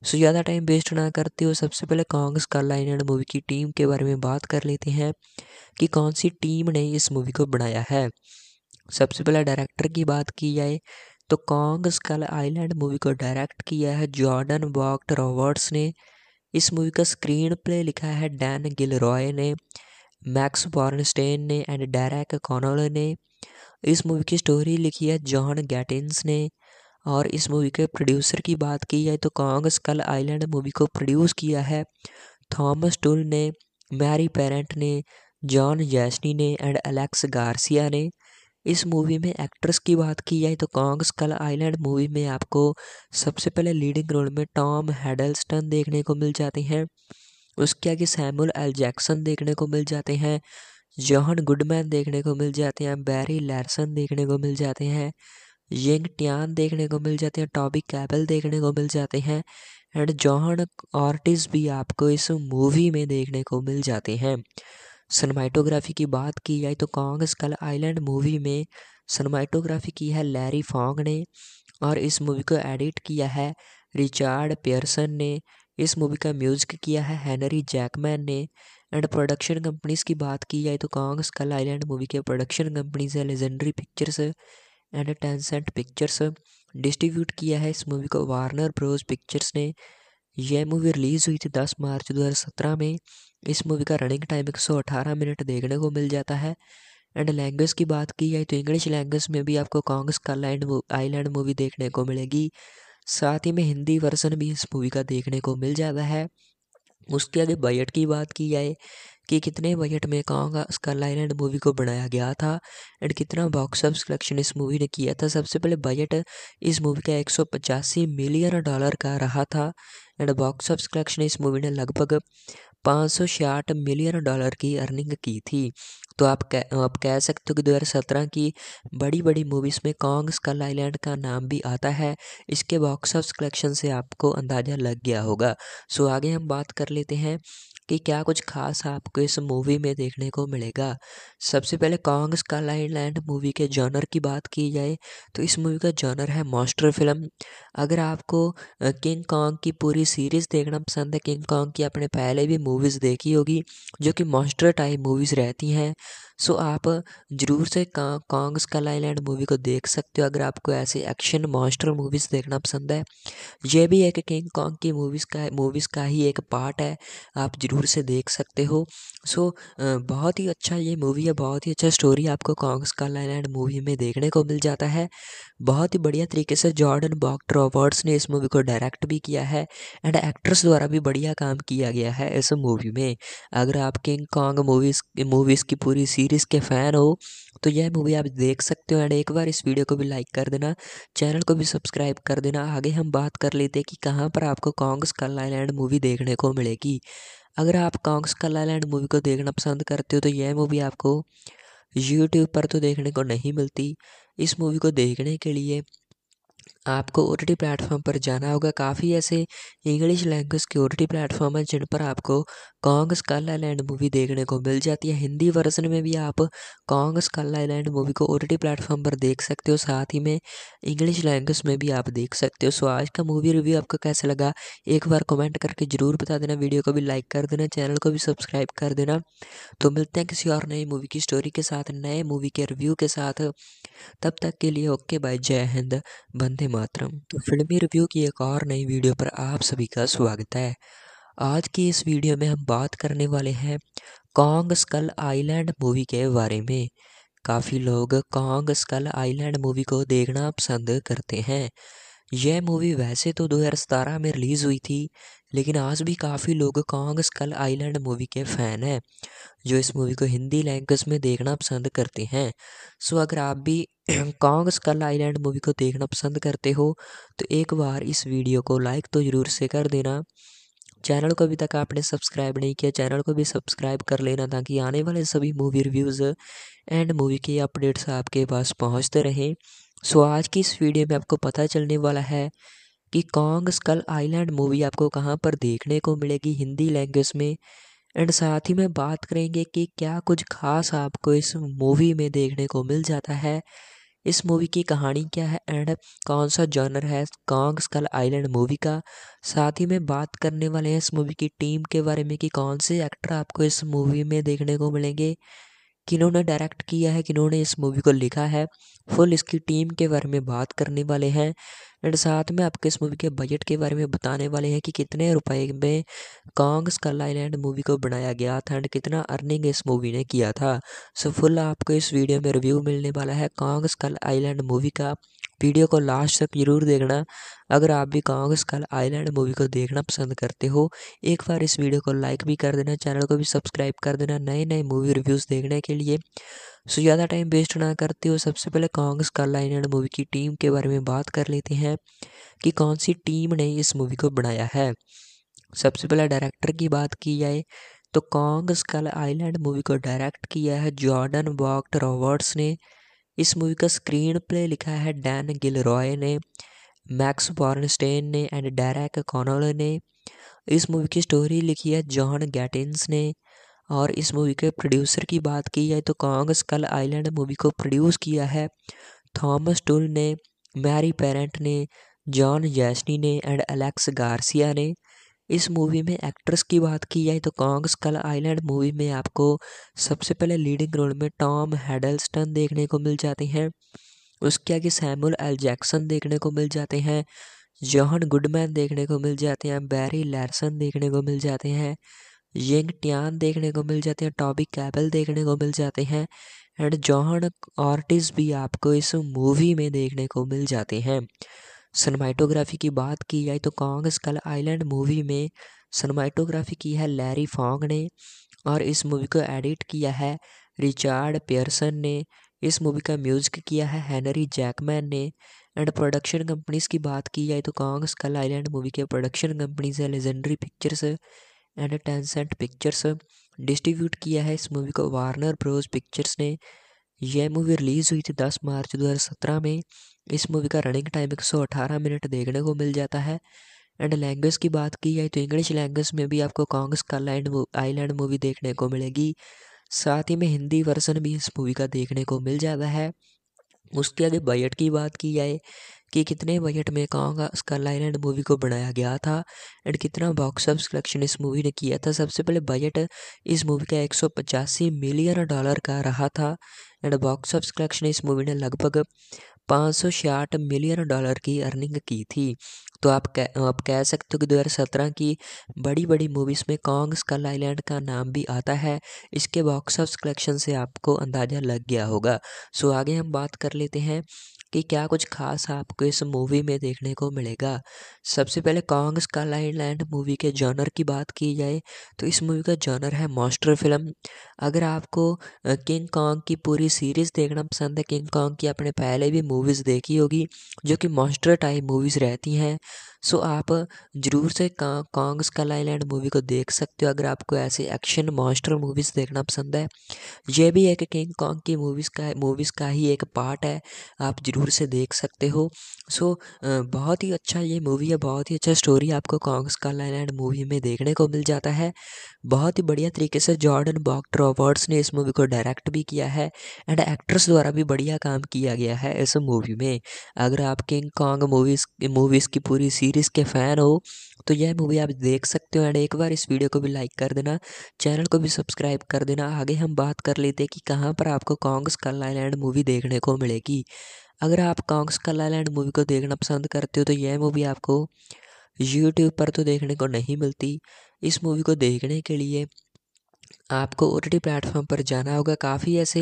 सो ज़्यादा टाइम वेस्ट ना करते हो सबसे पहले कांग्रेस कल आइलैंड मूवी की टीम के बारे में बात कर लेते हैं कि कौन सी टीम ने इस मूवी को बनाया है सबसे पहले डायरेक्टर की बात की जाए तो कॉन्ग स्कल आइलैंड मूवी को डायरेक्ट किया है जॉर्डन वॉक्ट रॉबर्ट्स ने इस मूवी का स्क्रीन प्ले लिखा है डैन रॉय ने मैक्स बॉर्नस्टेन ने एंड डैरक कॉनल ने इस मूवी की स्टोरी लिखी है जॉन गैटिन्स ने और इस मूवी के प्रोड्यूसर की बात की जाए तो कॉन्ग स्कल आइलैंड मूवी को प्रोड्यूस किया है थॉमस टुल ने मैरी पेरेंट ने जॉन जैसनी ने एंड एलेक्स गार्सिया ने इस मूवी में एक्ट्रेस की बात की जाए तो कॉन्ग स्कल आइलैंड मूवी में आपको सबसे पहले लीडिंग रोल में टॉम हेडलस्टन देखने को मिल जाते हैं उसके आगे सैमुअल एल जैक्सन देखने को मिल जाते हैं जौहन गुडमैन देखने को मिल जाते हैं बैरी लैरसन देखने को मिल जाते हैं यंग टियान देखने को मिल जाते हैं टॉबी कैबल देखने को मिल जाते हैं एंड जॉन ऑर्टिस भी आपको इस मूवी में देखने को मिल जाते हैं सनमाइटोग्राफी की बात की जाए तो कॉन्ग स्कल आइलैंड मूवी में सनमाइटोग्राफी की है लैरी फॉन्ग ने और इस मूवी को एडिट किया है रिचार्ड पियरसन ने इस मूवी का म्यूजिक किया है हैनरी जैकमैन ने एंड प्रोडक्शन कंपनीज की बात की जाए तो कॉन्ग स्कल आइलैंड मूवी के प्रोडक्शन कंपनीज है Legendary Pictures and Tencent Pictures distribute किया है इस मूवी को वार्नर ब्रोज पिक्चर्स ने यह मूवी रिलीज़ हुई थी 10 मार्च 2017 में इस मूवी का रनिंग टाइम 118 मिनट देखने को मिल जाता है एंड लैंग्वेज की बात की जाए तो इंग्लिश लैंग्वेज में भी आपको कॉन्ग्स का लैंड आईलैंड मूवी देखने को मिलेगी साथ ही में हिंदी वर्जन भी इस मूवी का देखने को मिल जाता है उसके आगे बजट की बात की जाए कि कितने बजट में कांग का आइलैंड मूवी को बनाया गया था एंड कितना बॉक्स ऑफ कलेक्शन इस मूवी ने किया था सबसे पहले बजट इस मूवी का एक मिलियन डॉलर का रहा था एंड बॉक्स ऑफ कलेक्शन इस मूवी ने लगभग पाँच मिलियन डॉलर की अर्निंग की थी तो आप कह आप कह सकते हो कि 2017 की बड़ी बड़ी मूवीज़ में कॉन्ग स्कल आइलैंड का नाम भी आता है इसके बॉक्स ऑफ कलेक्शन से आपको अंदाज़ा लग गया होगा सो आगे हम बात कर लेते हैं कि क्या कुछ खास आपको इस मूवी में देखने को मिलेगा सबसे पहले कॉन्ग का लाइलैंड मूवी के जॉनर की बात की जाए तो इस मूवी का जॉनर है मॉन्स्टर फिल्म अगर आपको किंग कॉन्ग की पूरी सीरीज़ देखना पसंद है किंग कॉन्ग की आपने पहले भी मूवीज़ देखी होगी जो कि मॉन्स्टर टाइप मूवीज़ रहती हैं सो आप ज़रूर से कॉन्ग स्कल आइलैंड मूवी को देख सकते हो अगर आपको ऐसे एक्शन मॉन्स्टर मूवीज़ देखना पसंद है ये भी एक किंग कॉन्ग की मूवीज़ का मूवीज़ का ही एक पार्ट है आप ज़रूर से देख सकते हो सो बहुत ही अच्छा ये मूवी है बहुत ही अच्छा स्टोरी आपको कॉन्ग स्कल आइलैंड मूवी में देखने को मिल जाता है बहुत ही बढ़िया तरीके से जॉर्डन बॉक्ट रॉबर्ट्स ने इस मूवी को डायरेक्ट भी किया है एंड एक्ट्रेस द्वारा भी बढ़िया काम किया गया है इस मूवी में अगर आप किंग कॉन्ग मूवीज़ मूवीज़ की पूरी सीरीज सीरीज़ के फ़ैन हो तो यह मूवी आप देख सकते हो एंड एक बार इस वीडियो को भी लाइक कर देना चैनल को भी सब्सक्राइब कर देना आगे हम बात कर लेते हैं कि कहाँ पर आपको कॉन्ग्स कल आईलैंड मूवी देखने को मिलेगी अगर आप कॉन्ग्स कल आईलैंड मूवी को देखना पसंद करते हो तो यह मूवी आपको यूट्यूब पर तो देखने को नहीं मिलती इस मूवी को देखने के लिए आपको ओ टी टी प्लेटफॉर्म पर जाना होगा काफ़ी ऐसे इंग्लिश लैंग्वेज के ओ टी टी प्लेटफॉर्म हैं जिन पर आपको कॉन्ग स्कल आईलैंड मूवी देखने को मिल जाती है हिंदी वर्जन में भी आप कॉन्ग स्कल आईलैंड मूवी को ओ टी टी प्लेटफॉर्म पर देख सकते हो साथ ही में इंग्लिश लैंग्वेज में भी आप देख सकते हो सो आज का मूवी रिव्यू आपको कैसा लगा एक बार कमेंट करके ज़रूर बता देना वीडियो को भी लाइक कर देना चैनल को भी सब्सक्राइब कर देना तो मिलते हैं किसी और नई मूवी की स्टोरी के साथ नए मूवी के रिव्यू के साथ तब तक के लिए ओके बाय जय हिंद बंदे मातरम तो फिल्मी रिव्यू की एक और नई वीडियो पर आप सभी का स्वागत है आज की इस वीडियो में हम बात करने वाले हैं कॉन्ग स्कल आइलैंड मूवी के बारे में काफ़ी लोग कॉन्ग स्कल आइलैंड मूवी को देखना पसंद करते हैं यह मूवी वैसे तो 2017 में रिलीज़ हुई थी लेकिन आज भी काफ़ी लोग कॉन्ग स्कल आइलैंड मूवी के फ़ैन हैं जो इस मूवी को हिंदी लैंग्वेज में देखना पसंद करते हैं सो अगर आप भी कॉन्ग स्कल आइलैंड मूवी को देखना पसंद करते हो तो एक बार इस वीडियो को लाइक तो ज़रूर से कर देना चैनल को अभी तक आपने सब्सक्राइब नहीं किया चैनल को भी सब्सक्राइब कर लेना ताकि आने वाले सभी मूवी रिव्यूज़ एंड मूवी के अपडेट्स आपके पास पहुंचते रहें सो आज की इस वीडियो में आपको पता चलने वाला है कि कॉन्ग स्कल आइलैंड मूवी आपको कहाँ पर देखने को मिलेगी हिंदी लैंग्वेज में एंड साथ ही में बात करेंगे कि क्या कुछ खास आपको इस मूवी में देखने को मिल जाता है इस मूवी की कहानी क्या है एंड कौन सा जॉनर है कॉन्ग स्कल आइलैंड मूवी का साथ ही में बात करने वाले हैं इस मूवी की टीम के बारे में कि कौन से एक्टर आपको इस मूवी में देखने को मिलेंगे किन्होंने डायरेक्ट किया है किन्होंने इस मूवी को लिखा है फुल इसकी टीम के बारे में बात करने वाले हैं एंड साथ में आपके इस मूवी के बजट के बारे में बताने वाले हैं कि कितने रुपए में कॉन्ग स्कल आईलैंड मूवी को बनाया गया था एंड कितना अर्निंग इस मूवी ने किया था सो फुल आपको इस वीडियो में रिव्यू मिलने वाला है कॉन्ग स्कल आईलैंड मूवी का वीडियो को लास्ट तक जरूर देखना अगर आप भी कॉन्ग स्कल आईलैंड मूवी को देखना पसंद करते हो एक बार इस वीडियो को लाइक भी कर देना चैनल को भी सब्सक्राइब कर देना नए नए मूवी रिव्यूज़ देखने के लिए सो ज़्यादा टाइम वेस्ट ना करते हुए सबसे पहले कॉन्ग स्कारलाइनर मूवी की टीम के बारे में बात कर लेते हैं कि कौन सी टीम ने इस मूवी को बनाया है सबसे पहले डायरेक्टर की बात की जाए तो कॉन्ग स्कल आइलैंड मूवी को डायरेक्ट किया है जॉर्डन वॉक्ट रॉबर्ट्स ने इस मूवी का स्क्रीन प्ले लिखा है डैन गिल रॉय ने मैक्स बॉर्नस्टेन ने एंड डैरक कॉनोल ने इस मूवी की स्टोरी लिखी है जॉन गैटिन्स ने और इस मूवी के प्रोड्यूसर की बात की जाए तो कॉन्ग स्कल आइलैंड मूवी को प्रोड्यूस किया है थॉमस टुल ने मैरी पेरेंट ने जॉन जैसनी ने एंड एलेक्स गार्सिया ने इस मूवी में एक्ट्रेस की बात की जाए तो कॉन्ग स्कल आइलैंड मूवी में आपको सबसे पहले लीडिंग रोल में टॉम हेडलस्टन देखने को मिल जाते हैं उसके आगे सैमुअल एल जैक्सन देखने को मिल जाते हैं जॉन गुडमैन देखने को मिल जाते हैं बैरी लैरसन देखने को मिल जाते हैं येंग टियान देखने को मिल जाते हैं टॉबी कैबल देखने को मिल जाते हैं एंड जॉन ऑर्टिस भी आपको इस मूवी में देखने को मिल जाते हैं सनमाइटोग्राफी की बात की जाए तो कॉन्ग स्कल आइलैंड मूवी में सनमाइटोग्राफी की है लैरी फोंग ने और इस मूवी को एडिट किया है रिचार्ड पेयरसन ने इस मूवी का म्यूजिक किया है हैनरी जैकमैन ने एंड प्रोडक्शन कंपनीज की बात की जाए तो कॉन्ग स्कल आइलैंड मूवी के प्रोडक्शन कंपनीज है Legendary Pictures and Tencent Pictures distribute किया है इस मूवी को वार्नर ब्रोज पिक्चर्स ने यह मूवी रिलीज़ हुई थी 10 मार्च 2017 में इस मूवी का रनिंग टाइम एक मिनट देखने को मिल जाता है एंड लैंग्वेज की बात की जाए तो इंग्लिश लैंग्वेज में भी आपको कॉन्ग स्कॉटलैंड आईलैंड मूवी देखने को मिलेगी साथ ही में हिंदी वर्जन भी इस मूवी का देखने को मिल जाता है उसके आगे बजट की बात की जाए कि कितने बजट में कहूँगा स्कल एंड मूवी को बनाया गया था एंड कितना बॉक्स ऑफ कलेक्शन इस मूवी ने किया था सबसे पहले बजट इस मूवी का एक मिलियन डॉलर का रहा था एंड बॉक्स ऑफ कलेक्शन इस मूवी ने लगभग पाँच मिलियन डॉलर की अर्निंग की थी तो आप कह आप कह सकते हो कि 2017 की बड़ी बड़ी मूवीज़ में कॉन्ग स्कल आइलैंड का नाम भी आता है इसके बॉक्स ऑफ कलेक्शन से आपको अंदाज़ा लग गया होगा सो आगे हम बात कर लेते हैं कि क्या कुछ खास आपको इस मूवी में देखने को मिलेगा सबसे पहले कॉन्ग का लाइलैंड मूवी के जॉनर की बात की जाए तो इस मूवी का जॉनर है मॉन्स्टर फिल्म अगर आपको किंग कॉन्ग की पूरी सीरीज़ देखना पसंद है किंग कॉन्ग की आपने पहले भी मूवीज़ देखी होगी जो कि मॉन्स्टर टाइप मूवीज़ रहती हैं सो आप ज़रूर से कॉन्ग्स कल आईलैंड मूवी को देख सकते हो अगर आपको ऐसे एक्शन मॉन्स्टर मूवीज़ देखना पसंद है ये भी एक किंग कॉन्ग की मूवीज़ का मूवीज़ का ही एक पार्ट है आप ज़रूर से देख सकते हो सो बहुत ही अच्छा ये मूवी है बहुत ही अच्छा स्टोरी आपको कॉन्ग्स कल आईलैंड मूवी में देखने को मिल जाता है बहुत ही बढ़िया तरीके से जॉर्डन बॉक्टर अवार्ड्स ने इस मूवी को डायरेक्ट भी किया है एंड एक्ट्रेस द्वारा भी बढ़िया काम किया गया है इस मूवी में अगर आप किंग कॉन्ग मूवीज़ मूवीज़ की पूरी सीरीज सीरीज़ के फ़ैन हो तो यह मूवी आप देख सकते हो एंड एक बार इस वीडियो को भी लाइक कर देना चैनल को भी सब्सक्राइब कर देना आगे हम बात कर लेते हैं कि कहाँ पर आपको कॉन्ग्स कल आईलैंड मूवी देखने को मिलेगी अगर आप कॉन्ग्स कल आईलैंड मूवी को देखना पसंद करते हो तो यह मूवी आपको यूट्यूब पर तो देखने को नहीं मिलती इस मूवी को देखने के लिए आपको ओ टी प्लेटफॉर्म पर जाना होगा काफ़ी ऐसे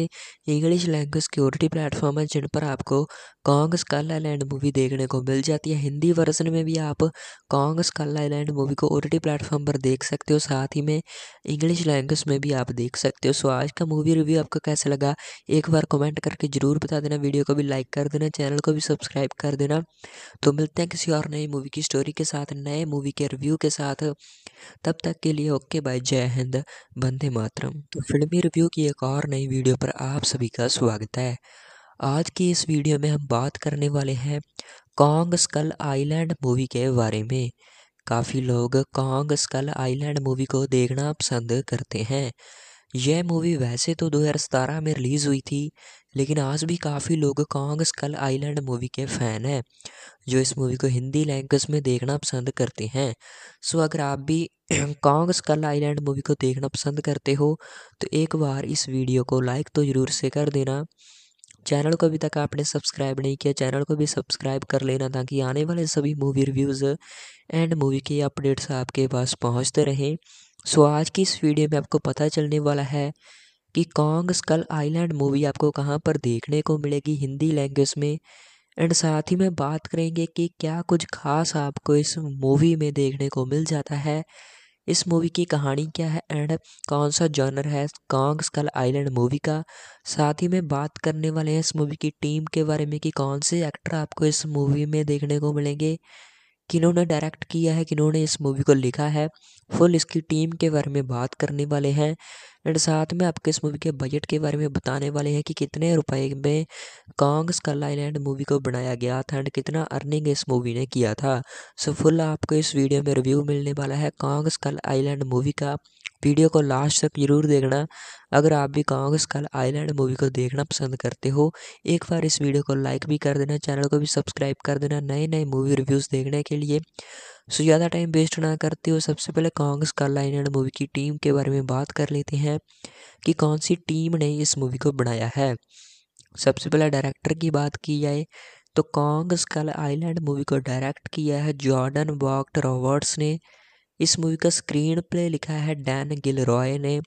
इंग्लिश लैंग्वेज के ओ टी प्लेटफॉर्म हैं जिन पर आपको कॉन्ग स्कल आईलैंड मूवी देखने को मिल जाती है हिंदी वर्जन में भी आप कॉन्ग स्कल आईलैंड मूवी को ओ टी प्लेटफॉर्म पर देख सकते हो साथ ही में इंग्लिश लैंग्वेज में भी आप देख सकते हो सो आज का मूवी रिव्यू आपको कैसा लगा एक बार कमेंट करके ज़रूर बता देना वीडियो को भी लाइक कर देना चैनल को भी सब्सक्राइब कर देना तो मिलते हैं किसी और नई मूवी की स्टोरी के साथ नए मूवी के रिव्यू के साथ तब तक के लिए ओके बाय जय हिंद बंदे मातरम तो फिल्मी रिव्यू की एक और नई वीडियो पर आप सभी का स्वागत है आज की इस वीडियो में हम बात करने वाले हैं कॉन्ग स्कल आइलैंड मूवी के बारे में काफ़ी लोग कॉन्ग स्कल आइलैंड मूवी को देखना पसंद करते हैं यह मूवी वैसे तो 2017 में रिलीज़ हुई थी लेकिन आज भी काफ़ी लोग कॉन्ग स्कल आइलैंड मूवी के फ़ैन हैं जो इस मूवी को हिंदी लैंग्वेज में देखना पसंद करते हैं सो अगर आप भी कॉन्ग स्कल आइलैंड मूवी को देखना पसंद करते हो तो एक बार इस वीडियो को लाइक तो ज़रूर से कर देना चैनल को अभी तक आपने सब्सक्राइब नहीं किया चैनल को भी सब्सक्राइब कर लेना ताकि आने वाले सभी मूवी रिव्यूज़ एंड मूवी के अपडेट्स आपके पास पहुंचते रहें सो आज की इस वीडियो में आपको पता चलने वाला है कि कॉन्ग स्कल आइलैंड मूवी आपको कहाँ पर देखने को मिलेगी हिंदी लैंग्वेज में एंड साथ ही में बात करेंगे कि क्या कुछ खास आपको इस मूवी में देखने को मिल जाता है इस मूवी की कहानी क्या है एंड कौन सा जॉनर है कॉन्ग स्कल आइलैंड मूवी का साथ ही में बात करने वाले हैं इस मूवी की टीम के बारे में कि कौन से एक्टर आपको इस मूवी में देखने को मिलेंगे किन्होंने डायरेक्ट किया है किन्होंने इस मूवी को लिखा है फुल इसकी टीम के बारे में बात करने वाले हैं एंड साथ में आपके इस मूवी के बजट के बारे में बताने वाले हैं कि कितने रुपए में कॉन्ग स्कल आईलैंड मूवी को बनाया गया था एंड कितना अर्निंग इस मूवी ने किया था सो so, फुल आपको इस वीडियो में रिव्यू मिलने वाला है कॉन्ग स्कल आईलैंड मूवी का वीडियो को लास्ट तक जरूर देखना अगर आप भी कहोगे स्कल आइलैंड मूवी को देखना पसंद करते हो एक बार इस वीडियो को लाइक भी कर देना चैनल को भी सब्सक्राइब कर देना नए नए मूवी रिव्यूज़ देखने के लिए सो ज़्यादा टाइम वेस्ट ना करते हो सबसे पहले कॉन्ग्रेस कल आइलैंड मूवी की टीम के बारे में बात कर लेते हैं कि कौन सी टीम ने इस मूवी को बनाया है सबसे पहले डायरेक्टर की बात की जाए तो कॉन्ग स्कल आइलैंड मूवी को डायरेक्ट किया है जॉर्डन वॉक्ट रॉबर्ट्स ने इस मूवी का स्क्रीन प्ले लिखा है डैन गिलरॉय ने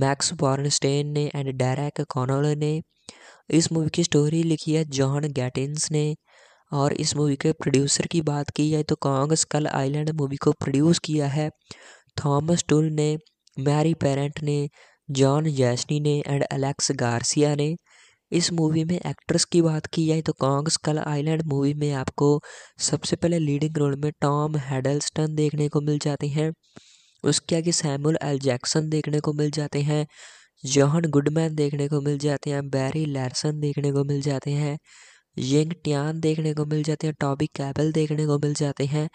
मैक्स बॉर्नस्टेन ने एंड डैरक कॉनल ने इस मूवी की स्टोरी लिखी है जॉन गैटिन्स ने और इस मूवी के प्रोड्यूसर की बात की जाए तो कॉन्ग स्कल आइलैंड मूवी को प्रोड्यूस किया है थॉमस टुल ने मैरी पेरेंट ने जॉन जैसनी ने एंड एलेक्स गार्सिया ने इस मूवी में एक्ट्रेस की बात की जाए तो कॉन्ग स्कल आइलैंड मूवी में आपको सबसे पहले लीडिंग रोल में टॉम हेडलस्टन देखने को मिल जाते हैं उसके आगे सैमुअल एल जैक्सन देखने को मिल जाते हैं जौहन गुडमैन देखने को मिल जाते हैं बैरी लैरसन देखने को मिल जाते हैं यंग टियान देखने को मिल जाते हैं टॉबी कैबल देखने को मिल जाते हैं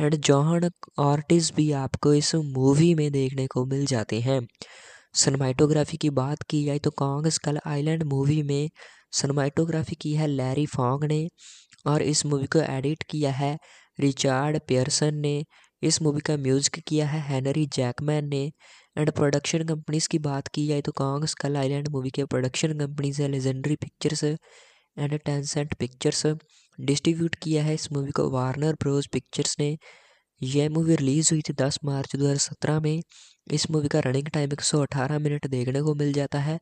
एंड जौहन ऑर्टिस भी आपको इस मूवी में देखने को मिल जाते हैं सनमाइटोग्राफी की बात की जाए तो कॉन्ग स्कल आइलैंड मूवी में सनमाइटोग्राफी की है लैरी फोंग ने और इस मूवी को एडिट किया है रिचार्ड पेयरसन ने इस मूवी का म्यूजिक किया है हैनरी जैकमैन ने एंड प्रोडक्शन कंपनीज की बात की जाए तो कॉन्ग स्कल आइलैंड मूवी के प्रोडक्शन कंपनीज है Legendary Pictures and Tencent Pictures distribute किया है इस मूवी को वार्नर ब्रोज पिक्चर्स ने यह मूवी रिलीज़ हुई थी 10 मार्च 2017 में इस मूवी का रनिंग टाइम 118 मिनट देखने को मिल जाता है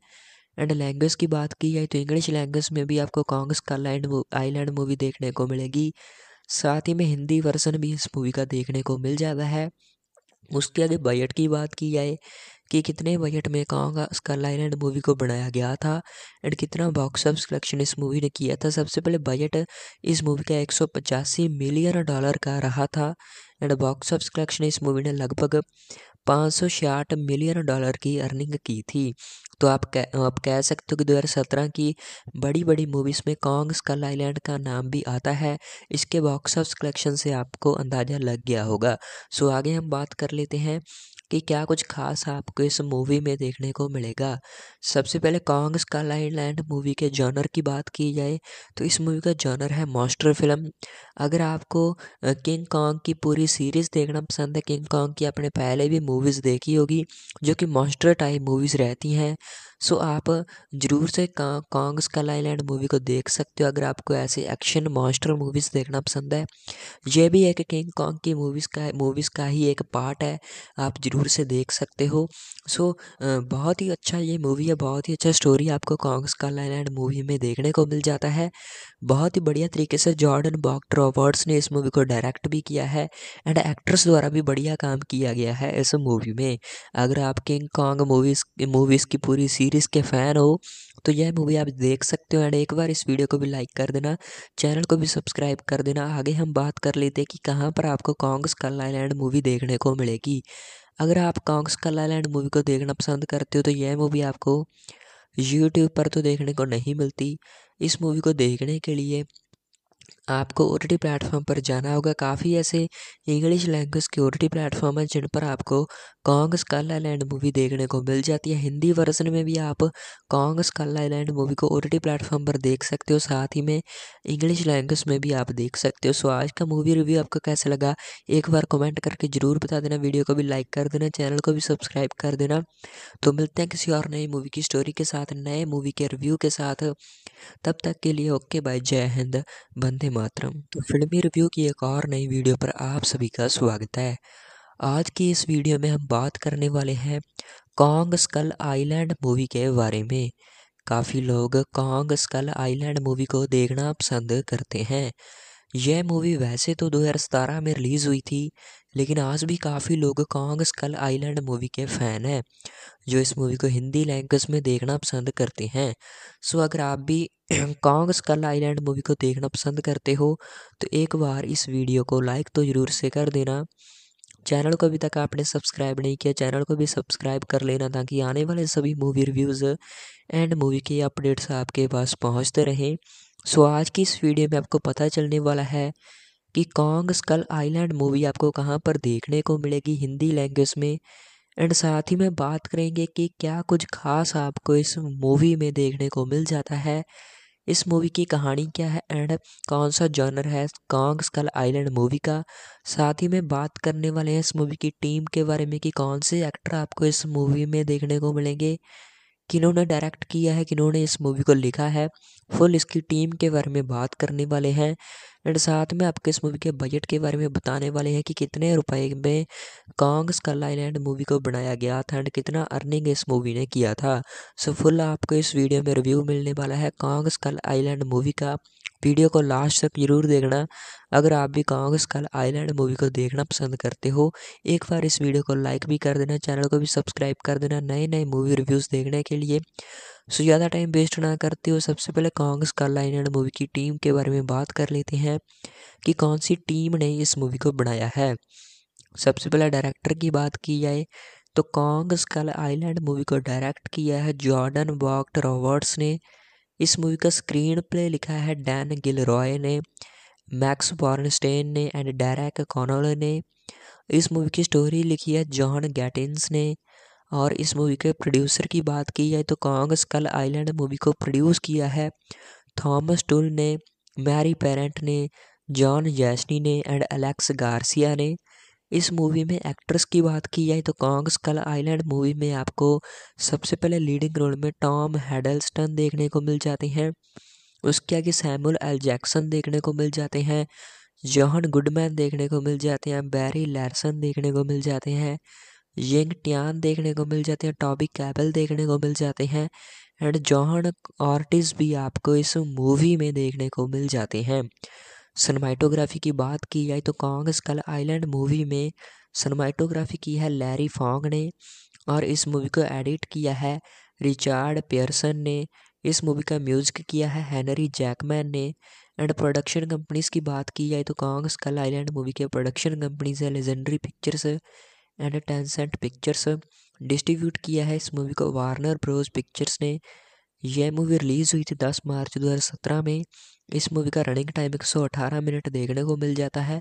एंड लैंग्वेज की बात की जाए तो इंग्लिश लैंग्वेज में भी आपको कॉन्ग्स का लैंड आईलैंड मूवी देखने को मिलेगी साथ ही में हिंदी वर्जन भी इस मूवी का देखने को मिल जाता है उसके आगे बजट की बात की जाए कि कितने बजट में कौन स्कल स्कारलाइन एंड मूवी को बनाया गया था एंड कितना बॉक्स ऑफ कलेक्शन इस मूवी ने किया था सबसे पहले बजट इस मूवी का एक मिलियन डॉलर का रहा था एंड बॉक्स ऑफ कलेक्शन इस मूवी ने लगभग पाँच मिलियन डॉलर की अर्निंग की थी तो आप कह आप कह सकते हो कि 2017 की बड़ी बड़ी मूवीज़ में कॉन्ग स्कल आइलैंड का नाम भी आता है इसके बॉक्स ऑफ कलेक्शन से आपको अंदाज़ा लग गया होगा सो आगे हम बात कर लेते हैं कि क्या कुछ खास आपको इस मूवी में देखने को मिलेगा सबसे पहले कॉन्ग का लैंड मूवी के जॉनर की बात की जाए तो इस मूवी का जॉनर है मॉन्स्टर फिल्म अगर आपको किंग कॉन्ग की पूरी सीरीज़ देखना पसंद है किंग कॉन्ग की आपने पहले भी मूवीज़ देखी होगी जो कि मॉन्स्टर टाइप मूवीज़ रहती हैं सो आप ज़रूर से कॉन्ग स्कल आइलैंड मूवी को देख सकते हो अगर आपको ऐसे एक्शन मॉन्स्टर मूवीज़ देखना पसंद है यह भी एक किंग कॉन्ग की मूवीज़ का मूवीज़ का ही एक पार्ट है आप ज़रूर से देख सकते हो सो बहुत ही अच्छा ये मूवी है बहुत ही अच्छा स्टोरी आपको कॉन्ग स्कल आइलैंड मूवी में देखने को मिल जाता है बहुत ही बढ़िया तरीके से जॉर्डन बॉक्ट रॉबर्ट्स ने इस मूवी को डायरेक्ट भी किया है एंड एक्ट्रेस द्वारा भी बढ़िया काम किया गया है इस मूवी में अगर आप किंग कॉन्ग मूवीज़ मूवीज़ की पूरी सीरीज़ के फ़ैन हो तो यह मूवी आप देख सकते हो एंड एक बार इस वीडियो को भी लाइक कर देना चैनल को भी सब्सक्राइब कर देना आगे हम बात कर लेते हैं कि कहाँ पर आपको कॉन्ग्स कल आईलैंड मूवी देखने को मिलेगी अगर आप कॉन्ग्स कल आईलैंड मूवी को देखना पसंद करते हो तो यह मूवी आपको यूट्यूब पर तो देखने को नहीं मिलती इस मूवी को देखने के लिए आपको ओ टी प्लेटफॉर्म पर जाना होगा काफ़ी ऐसे इंग्लिश लैंग्वेज के ओ टी प्लेटफॉर्म हैं जिन पर आपको कॉन्ग स्कल आईलैंड मूवी देखने को मिल जाती है हिंदी वर्जन में भी आप कॉन्ग स्कल आईलैंड मूवी को ओ टी प्लेटफॉर्म पर देख सकते हो साथ ही में इंग्लिश लैंग्वेज में भी आप देख सकते हो सो आज का मूवी रिव्यू आपको कैसा लगा एक बार कमेंट करके ज़रूर बता देना वीडियो को भी लाइक कर देना चैनल को भी सब्सक्राइब कर देना तो मिलते हैं किसी और नई मूवी की स्टोरी के साथ नए मूवी के रिव्यू के साथ तब तक के लिए ओके बाय जय हिंद बंदे मातरम तो फिल्मी रिव्यू की एक और नई वीडियो पर आप सभी का स्वागत है आज की इस वीडियो में हम बात करने वाले हैं कॉन्ग स्कल आइलैंड मूवी के बारे में काफ़ी लोग कॉन्ग स्कल आइलैंड मूवी को देखना पसंद करते हैं यह मूवी वैसे तो 2017 में रिलीज़ हुई थी लेकिन आज भी काफ़ी लोग कांग स्कल आइलैंड मूवी के फ़ैन हैं जो इस मूवी को हिंदी लैंग्वेज में देखना पसंद करते हैं सो अगर आप भी कांग स्कल आइलैंड मूवी को देखना पसंद करते हो तो एक बार इस वीडियो को लाइक तो ज़रूर से कर देना चैनल को अभी तक आपने सब्सक्राइब नहीं किया चैनल को भी सब्सक्राइब कर लेना ताकि आने वाले सभी मूवी रिव्यूज़ एंड मूवी के अपडेट्स आपके पास पहुंचते रहें सो आज की इस वीडियो में आपको पता चलने वाला है कि कॉन्ग स्कल आइलैंड मूवी आपको कहाँ पर देखने को मिलेगी हिंदी लैंग्वेज में एंड साथ ही में बात करेंगे कि क्या कुछ खास आपको इस मूवी में देखने को मिल जाता है इस मूवी की कहानी क्या है एंड कौन सा जॉनर है कॉन्ग स्कल आइलैंड मूवी का साथ ही में बात करने वाले हैं इस मूवी की टीम के बारे में कि कौन से एक्टर आपको इस मूवी में देखने को मिलेंगे किन्होंने डायरेक्ट किया है किन्होंने इस मूवी को लिखा है फुल इसकी टीम के बारे में बात करने वाले हैं एंड साथ में आपके इस मूवी के बजट के बारे में बताने वाले हैं कि कितने रुपए में कॉन्ग स्कल आईलैंड मूवी को बनाया गया था एंड कितना अर्निंग इस मूवी ने किया था सो फुल आपको इस वीडियो में रिव्यू मिलने वाला है कॉन्ग स्कल आईलैंड मूवी का वीडियो को लास्ट तक जरूर देखना अगर आप भी कहोगे स्कल आइलैंड मूवी को देखना पसंद करते हो एक बार इस वीडियो को लाइक भी कर देना चैनल को भी सब्सक्राइब कर देना नए नए मूवी रिव्यूज़ देखने के लिए सो ज़्यादा टाइम वेस्ट ना करते हो सबसे पहले कांग्रेस स्कल आइलैंड मूवी की टीम के बारे में बात कर लेते हैं कि कौन सी टीम ने इस मूवी को बनाया है सबसे पहले डायरेक्टर की बात की जाए तो कॉन्ग स्कल आइलैंड मूवी को डायरेक्ट किया है जॉर्डन वॉक्ट रॉबर्ट्स ने इस मूवी का स्क्रीन प्ले लिखा है डैन गिल रॉय ने मैक्स बॉर्नस्टेन ने एंड डैरक कॉनल ने इस मूवी की स्टोरी लिखी है जॉन गैटिन्स ने और इस मूवी के प्रोड्यूसर की बात की जाए तो कॉन्ग स्कल आइलैंड मूवी को प्रोड्यूस किया है थॉमस टुल ने मैरी पेरेंट ने जॉन जैसनी ने एंड एलेक्स गार्सिया ने इस मूवी में एक्ट्रेस की बात की जाए तो कॉन्ग स्कल आइलैंड मूवी में आपको सबसे पहले लीडिंग रोल में टॉम हेडलस्टन देखने को मिल जाते हैं उसके आगे सैमुअल एल जैक्सन देखने को मिल जाते हैं जौहन गुडमैन देखने को मिल जाते हैं बैरी लैरसन देखने को मिल जाते हैं यंग टियान देखने को मिल जाते हैं टॉबी कैबल देखने को मिल जाते हैं एंड जॉन ऑर्टिस भी आपको इस मूवी में देखने को मिल जाते हैं सनमाइटोग्राफी की बात की जाए तो कॉन्ग स्कल आइलैंड मूवी में सनमाइटोग्राफी की है लैरी फॉन्ग ने और इस मूवी को एडिट किया है रिचार्ड पियरसन ने इस मूवी का म्यूजिक किया है हैनरी जैकमैन ने एंड प्रोडक्शन कंपनीज की बात की जाए तो कॉन्ग स्कल आइलैंड मूवी के प्रोडक्शन कंपनीज है Legendary Pictures and Tencent Pictures distribute किया है इस मूवी को वार्नर ब्रोज पिक्चर्स ने यह मूवी रिलीज़ हुई थी 10 मार्च 2017 में इस मूवी का रनिंग टाइम 118 मिनट देखने को मिल जाता है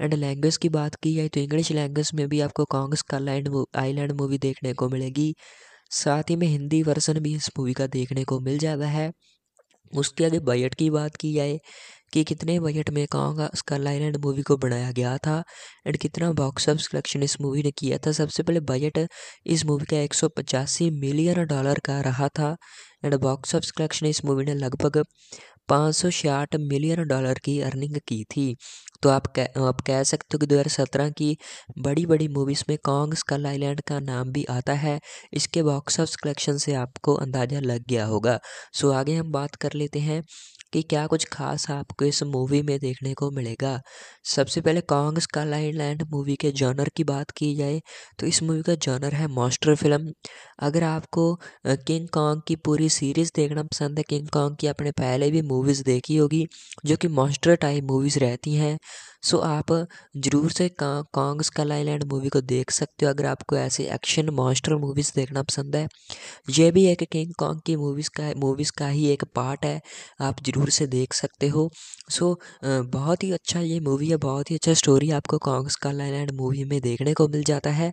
एंड लैंग्वेज की बात की जाए तो इंग्लिश लैंग्वेज में भी आपको कॉन्ग्स का लैंड आईलैंड मूवी देखने को मिलेगी साथ ही में हिंदी वर्सन भी इस मूवी का देखने को मिल जाता है उसके आगे बजट की बात की जाए कि कितने बजट में का स्कल एंड मूवी को बनाया गया था एंड कितना बॉक्स ऑफ कलेक्शन इस मूवी ने किया था सबसे पहले बजट इस मूवी का एक मिलियन डॉलर का रहा था एंड बॉक्स ऑफ कलेक्शन इस मूवी ने लगभग पाँच मिलियन डॉलर की अर्निंग की थी तो आप कह आप कह सकते हो कि 2017 की बड़ी बड़ी मूवीज़ में कॉन्ग स्कल आइलैंड का नाम भी आता है इसके बॉक्स ऑफ कलेक्शन से आपको अंदाज़ा लग गया होगा सो आगे हम बात कर लेते हैं कि क्या कुछ खास आपको इस मूवी में देखने को मिलेगा सबसे पहले कॉन्ग्स का लैंड मूवी के जॉनर की बात की जाए तो इस मूवी का जॉनर है मॉन्स्टर फिल्म अगर आपको किंग कॉन्ग की पूरी सीरीज़ देखना पसंद है किंग कॉन्ग की आपने पहले भी मूवीज़ देखी होगी जो कि मॉन्स्टर टाइप मूवीज़ रहती हैं सो आप ज़रूर से कॉन्ग स्कल आइलैंड मूवी को देख सकते हो अगर आपको ऐसे एक्शन मॉन्स्टर मूवीज़ देखना पसंद है ये भी एक किंग कॉन्ग की मूवीज़ का मूवीज़ का ही एक पार्ट है आप ज़रूर से देख सकते हो सो बहुत ही अच्छा ये मूवी है बहुत ही अच्छा स्टोरी आपको कॉन्ग्स का लैंड मूवी में देखने को मिल जाता है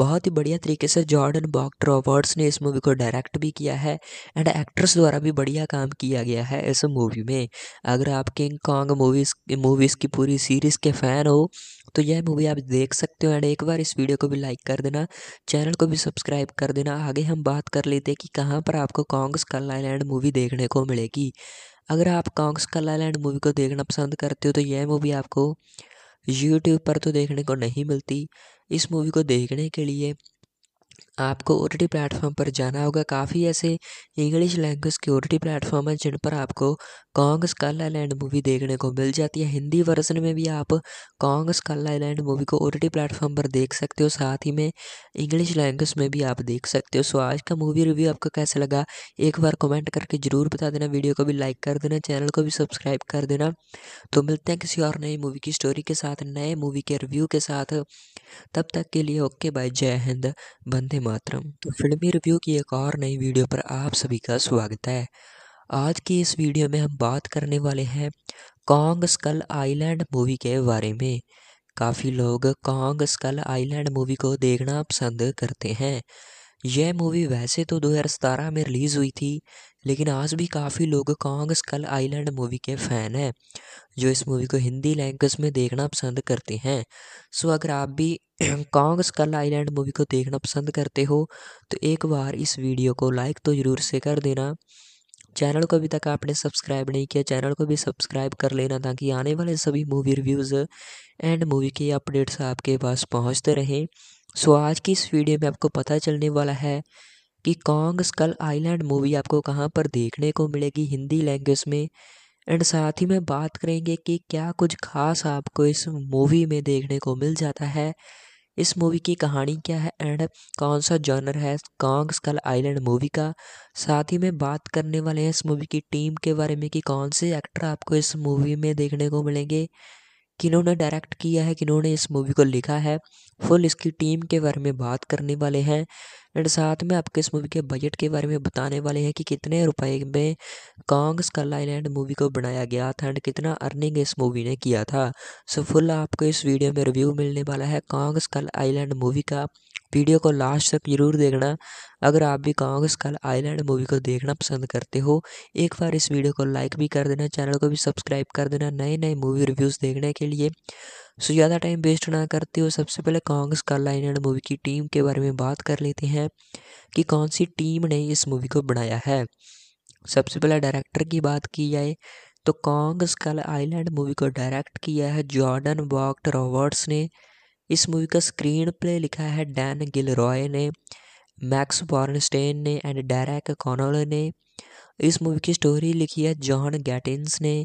बहुत ही बढ़िया तरीके से जॉर्डन बॉक्ट रॉबर्ट्स ने इस मूवी को डायरेक्ट भी किया है एंड एक्ट्रेस द्वारा भी बढ़िया काम किया गया है इस मूवी में अगर आप किंग कॉन्ग मूवीज़ मूवीज़ की पूरी सीरीज़ के फ़ैन हो तो यह मूवी आप देख सकते हो एंड एक बार इस वीडियो को भी लाइक कर देना चैनल को भी सब्सक्राइब कर देना आगे हम बात कर लेते हैं कि कहाँ पर आपको कॉन्ग्स कल लैंड मूवी देखने को मिलेगी अगर आप कॉन्ग्स का लैंड मूवी को देखना पसंद करते हो तो यह मूवी आपको यूट्यूब पर तो देखने को नहीं मिलती इस मूवी को देखने के लिए आपको ओ टी प्लेटफॉर्म पर जाना होगा काफ़ी ऐसे इंग्लिश लैंग्वेज के ओ टी प्लेटफॉर्म हैं जिन पर आपको कॉन्ग स्कल आईलैंड मूवी देखने को मिल जाती है हिंदी वर्जन में भी आप कॉन्ग स्कल आईलैंड मूवी को ओ टी प्लेटफॉर्म पर देख सकते हो साथ ही में इंग्लिश लैंग्वेज में भी आप देख सकते हो सो आज का मूवी रिव्यू आपको कैसा लगा एक बार कमेंट करके ज़रूर बता देना वीडियो को भी लाइक कर देना चैनल को भी सब्सक्राइब कर देना तो मिलते हैं किसी और नई मूवी की स्टोरी के साथ नए मूवी के रिव्यू के साथ तब तक के लिए ओके बाय जय हिंद बंदे मातरम तो फिल्मी रिव्यू की एक और नई वीडियो पर आप सभी का स्वागत है आज की इस वीडियो में हम बात करने वाले हैं कॉन्ग स्कल आइलैंड मूवी के बारे में काफ़ी लोग कॉन्ग स्कल आइलैंड मूवी को देखना पसंद करते हैं यह मूवी वैसे तो 2017 में रिलीज़ हुई थी लेकिन आज भी काफ़ी लोग कॉन्ग स्कल आइलैंड मूवी के फ़ैन हैं जो इस मूवी को हिंदी लैंग्वेज में देखना पसंद करते हैं सो अगर आप भी कॉन्ग स्कल आइलैंड मूवी को देखना पसंद करते हो तो एक बार इस वीडियो को लाइक तो ज़रूर से कर देना चैनल को अभी तक आपने सब्सक्राइब नहीं किया चैनल को भी सब्सक्राइब कर लेना ताकि आने वाले सभी मूवी रिव्यूज़ एंड मूवी के अपडेट्स आपके पास पहुंचते रहें सो आज की इस वीडियो में आपको पता चलने वाला है कि कॉन्ग स्कल आइलैंड मूवी आपको कहाँ पर देखने को मिलेगी हिंदी लैंग्वेज में एंड साथ ही में बात करेंगे कि क्या कुछ खास आपको इस मूवी में देखने को मिल जाता है इस मूवी की कहानी क्या है एंड कौन सा जॉनर है कॉन्ग स्कल आइलैंड मूवी का साथ ही में बात करने वाले हैं इस मूवी की टीम के बारे में कि कौन से एक्टर आपको इस मूवी में देखने को मिलेंगे किन्होंने डायरेक्ट किया है किन्होंने इस मूवी को लिखा है फुल इसकी टीम के बारे में बात करने वाले हैं एंड साथ में आपके इस मूवी के बजट के बारे में बताने वाले हैं कि कितने रुपए में कांग स्कल आईलैंड मूवी को बनाया गया था एंड कितना अर्निंग इस मूवी ने किया था सो फुल आपको इस वीडियो में रिव्यू मिलने वाला है कांग स्कल आईलैंड मूवी का वीडियो को लास्ट तक जरूर देखना अगर आप भी कांग्रेस कल आइलैंड मूवी को देखना पसंद करते हो एक बार इस वीडियो को लाइक भी कर देना चैनल को भी सब्सक्राइब कर देना नए नए मूवी रिव्यूज़ देखने के लिए सो ज़्यादा टाइम वेस्ट ना करते हो सबसे पहले कांग्रेस कल आइलैंड मूवी की टीम के बारे में बात कर लेते हैं कि कौन सी टीम ने इस मूवी को बनाया है सबसे पहले डायरेक्टर की बात की जाए तो कॉन्ग स्कल आइलैंड मूवी को डायरेक्ट किया है जॉर्डन वॉक्ट रॉबर्ट्स ने इस मूवी का स्क्रीन प्ले लिखा है डैन रॉय ने मैक्स बॉर्नस्टेन ने एंड डैरक कॉनल ने इस मूवी की स्टोरी लिखी है जॉन गैटिन्स ने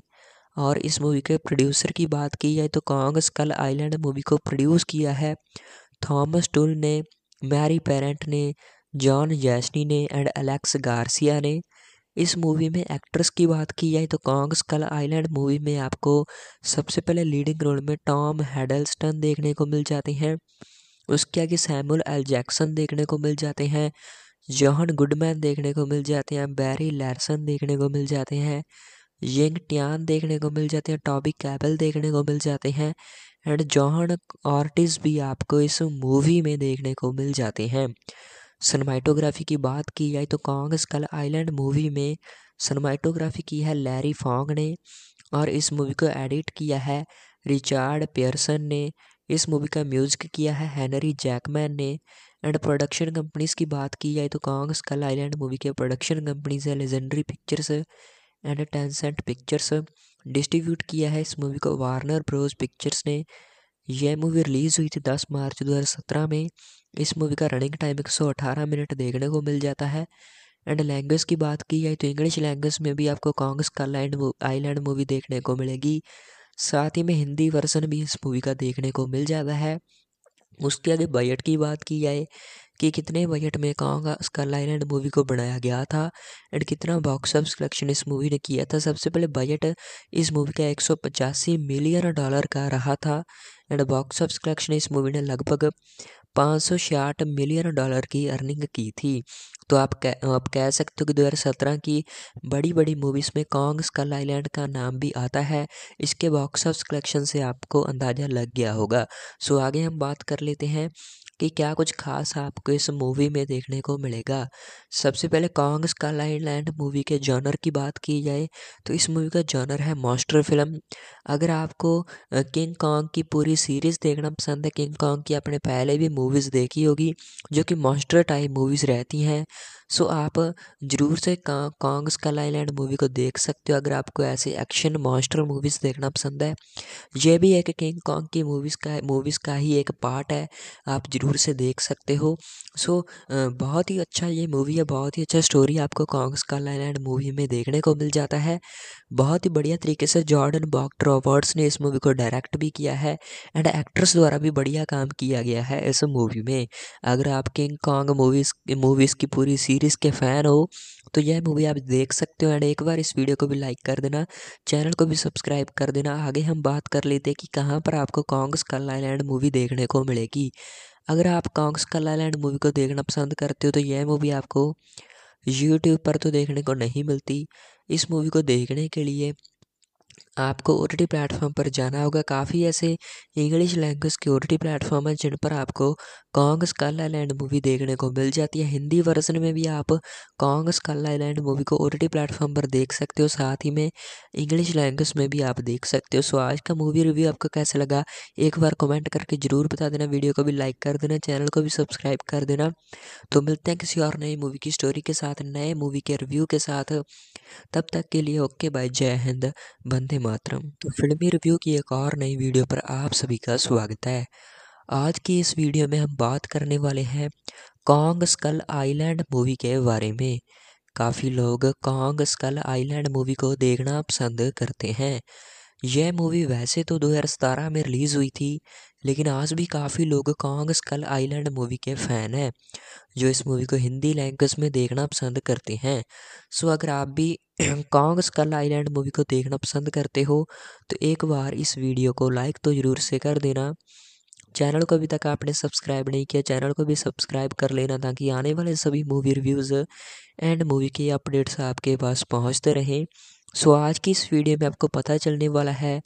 और इस मूवी के प्रोड्यूसर की बात की जाए तो कॉन्ग स्कल आइलैंड मूवी को प्रोड्यूस किया है थॉमस टुल ने मैरी पेरेंट ने जॉन जैसनी ने एंड एलेक्स गार्सिया ने इस मूवी में एक्ट्रेस की बात की जाए तो कॉन्ग कल आइलैंड मूवी में आपको सबसे पहले लीडिंग रोल में टॉम हेडलस्टन देखने को मिल जाते हैं उसके आगे सैमुअल एल जैक्सन देखने को मिल जाते हैं जॉहन गुडमैन देखने को मिल जाते हैं बैरी लैरसन देखने को मिल जाते हैं यंग टियान देखने को मिल जाते हैं टॉबी कैबल देखने को मिल जाते हैं एंड जॉहन ऑर्टिस भी आपको इस मूवी में देखने को मिल जाते हैं सनमाइटोग्राफी की बात की जाए तो कॉन्ग स्कल आइलैंड मूवी में सनमाइटोग्राफी की है लैरी फोंग ने और इस मूवी को एडिट किया है रिचार्ड पेयरसन ने इस मूवी का म्यूजिक किया है हैनरी जैकमैन ने एंड प्रोडक्शन कंपनीज की बात की जाए तो कॉन्ग स्कल आइलैंड मूवी के प्रोडक्शन कंपनीज है Legendary Pictures and Tencent Pictures distribute किया है इस मूवी को वार्नर ब्रोज पिक्चर्स ने यह मूवी रिलीज़ हुई थी 10 मार्च 2017 में इस मूवी का रनिंग टाइम एक मिनट देखने को मिल जाता है एंड लैंग्वेज की बात की जाए तो इंग्लिश लैंग्वेज में भी आपको कॉन्ग स्कॉटलैंड आईलैंड मूवी देखने को मिलेगी साथ ही में हिंदी वर्सन भी इस मूवी का देखने को मिल जाता है उसके आगे बजट की बात की जाए कि कितने बजट में कौन का स्करलाइन एंड मूवी को बनाया गया था एंड कितना बॉक्स ऑफ कलेक्शन इस मूवी ने किया था सबसे पहले बजट इस मूवी का एक मिलियन डॉलर का रहा था एंड बॉक्स ऑफ कलेक्शन इस मूवी ने लगभग पाँच मिलियन डॉलर की अर्निंग की थी तो आप कह आप कह सकते हो कि 2017 की बड़ी बड़ी मूवीज़ में कॉन्ग स्कल आइलैंड का नाम भी आता है इसके बॉक्स ऑफ कलेक्शन से आपको अंदाज़ा लग गया होगा सो आगे हम बात कर लेते हैं कि क्या कुछ खास आपको इस मूवी में देखने को मिलेगा सबसे पहले कॉन्ग्स का लैंड मूवी के जॉनर की बात की जाए तो इस मूवी का जॉनर है मॉस्टर फिल्म अगर आपको किंग कॉन्ग की पूरी सीरीज़ देखना पसंद है किंग कॉन्ग की आपने पहले भी मूवीज़ देखी होगी जो कि मॉस्टर टाइप मूवीज़ रहती हैं सो आप ज़रूर से कॉन्ग स्कल आइलैंड मूवी को देख सकते हो अगर आपको ऐसे एक्शन मॉन्स्टर मूवीज़ देखना पसंद है यह भी एक किंग कॉन्ग की मूवीज़ का मूवीज़ का ही एक पार्ट है आप ज़रूर से देख सकते हो सो बहुत ही अच्छा ये मूवी है बहुत ही अच्छा स्टोरी आपको कॉन्ग स्कल आइलैंड मूवी में देखने को मिल जाता है बहुत ही बढ़िया तरीके से जॉर्डन बॉक्ट रॉबर्ट्स ने इस मूवी को डायरेक्ट भी किया है एंड एक्ट्रेस द्वारा भी बढ़िया काम किया गया है इस मूवी में अगर आप किंग कॉन्ग मूवीज़ मूवीज़ की पूरी सीरीज़ के फ़ैन हो तो यह मूवी आप देख सकते हो एंड एक बार इस वीडियो को भी लाइक कर देना चैनल को भी सब्सक्राइब कर देना आगे हम बात कर लेते हैं कि कहाँ पर आपको कॉन्ग्स कल आइलैंड मूवी देखने को मिलेगी अगर आप कॉन्ग्स कल आइलैंड मूवी को देखना पसंद करते हो तो यह मूवी आपको यूट्यूब पर तो देखने को नहीं मिलती इस मूवी को देखने के लिए आपको ओ टी टी प्लेटफॉर्म पर जाना होगा काफ़ी ऐसे इंग्लिश लैंग्वेज के ओ टी टी प्लेटफॉर्म हैं जिन पर आपको कॉन्ग स्कल आईलैंड मूवी देखने को मिल जाती है हिंदी वर्जन में भी आप कॉन्ग स्कल आईलैंड मूवी को ओ टी टी प्लेटफॉर्म पर देख सकते हो साथ ही में इंग्लिश लैंग्वेज में भी आप देख सकते हो सो आज का मूवी रिव्यू आपको कैसा लगा एक बार कमेंट करके ज़रूर बता देना वीडियो को भी लाइक कर देना चैनल को भी सब्सक्राइब कर देना तो मिलते हैं किसी और नई मूवी की स्टोरी के साथ नए मूवी के रिव्यू के साथ तब तक के लिए ओके बाय जय हिंद बंदे मातरम तो फिल्मी रिव्यू की एक और नई वीडियो पर आप सभी का स्वागत है आज की इस वीडियो में हम बात करने वाले हैं कॉन्ग स्कल आइलैंड मूवी के बारे में काफ़ी लोग कॉन्ग स्कल आइलैंड मूवी को देखना पसंद करते हैं यह मूवी वैसे तो 2017 में रिलीज़ हुई थी लेकिन आज भी काफ़ी लोग कॉन्ग स्कल आइलैंड मूवी के फ़ैन हैं जो इस मूवी को हिंदी लैंग्वेज में देखना पसंद करते हैं सो अगर आप भी कॉन्ग स्कल आइलैंड मूवी को देखना पसंद करते हो तो एक बार इस वीडियो को लाइक तो ज़रूर से कर देना चैनल को अभी तक आपने सब्सक्राइब नहीं किया चैनल को भी सब्सक्राइब कर लेना ताकि आने वाले सभी मूवी रिव्यूज़ एंड मूवी के अपडेट्स आपके पास पहुंचते रहें सो आज की इस वीडियो में आपको पता चलने वाला है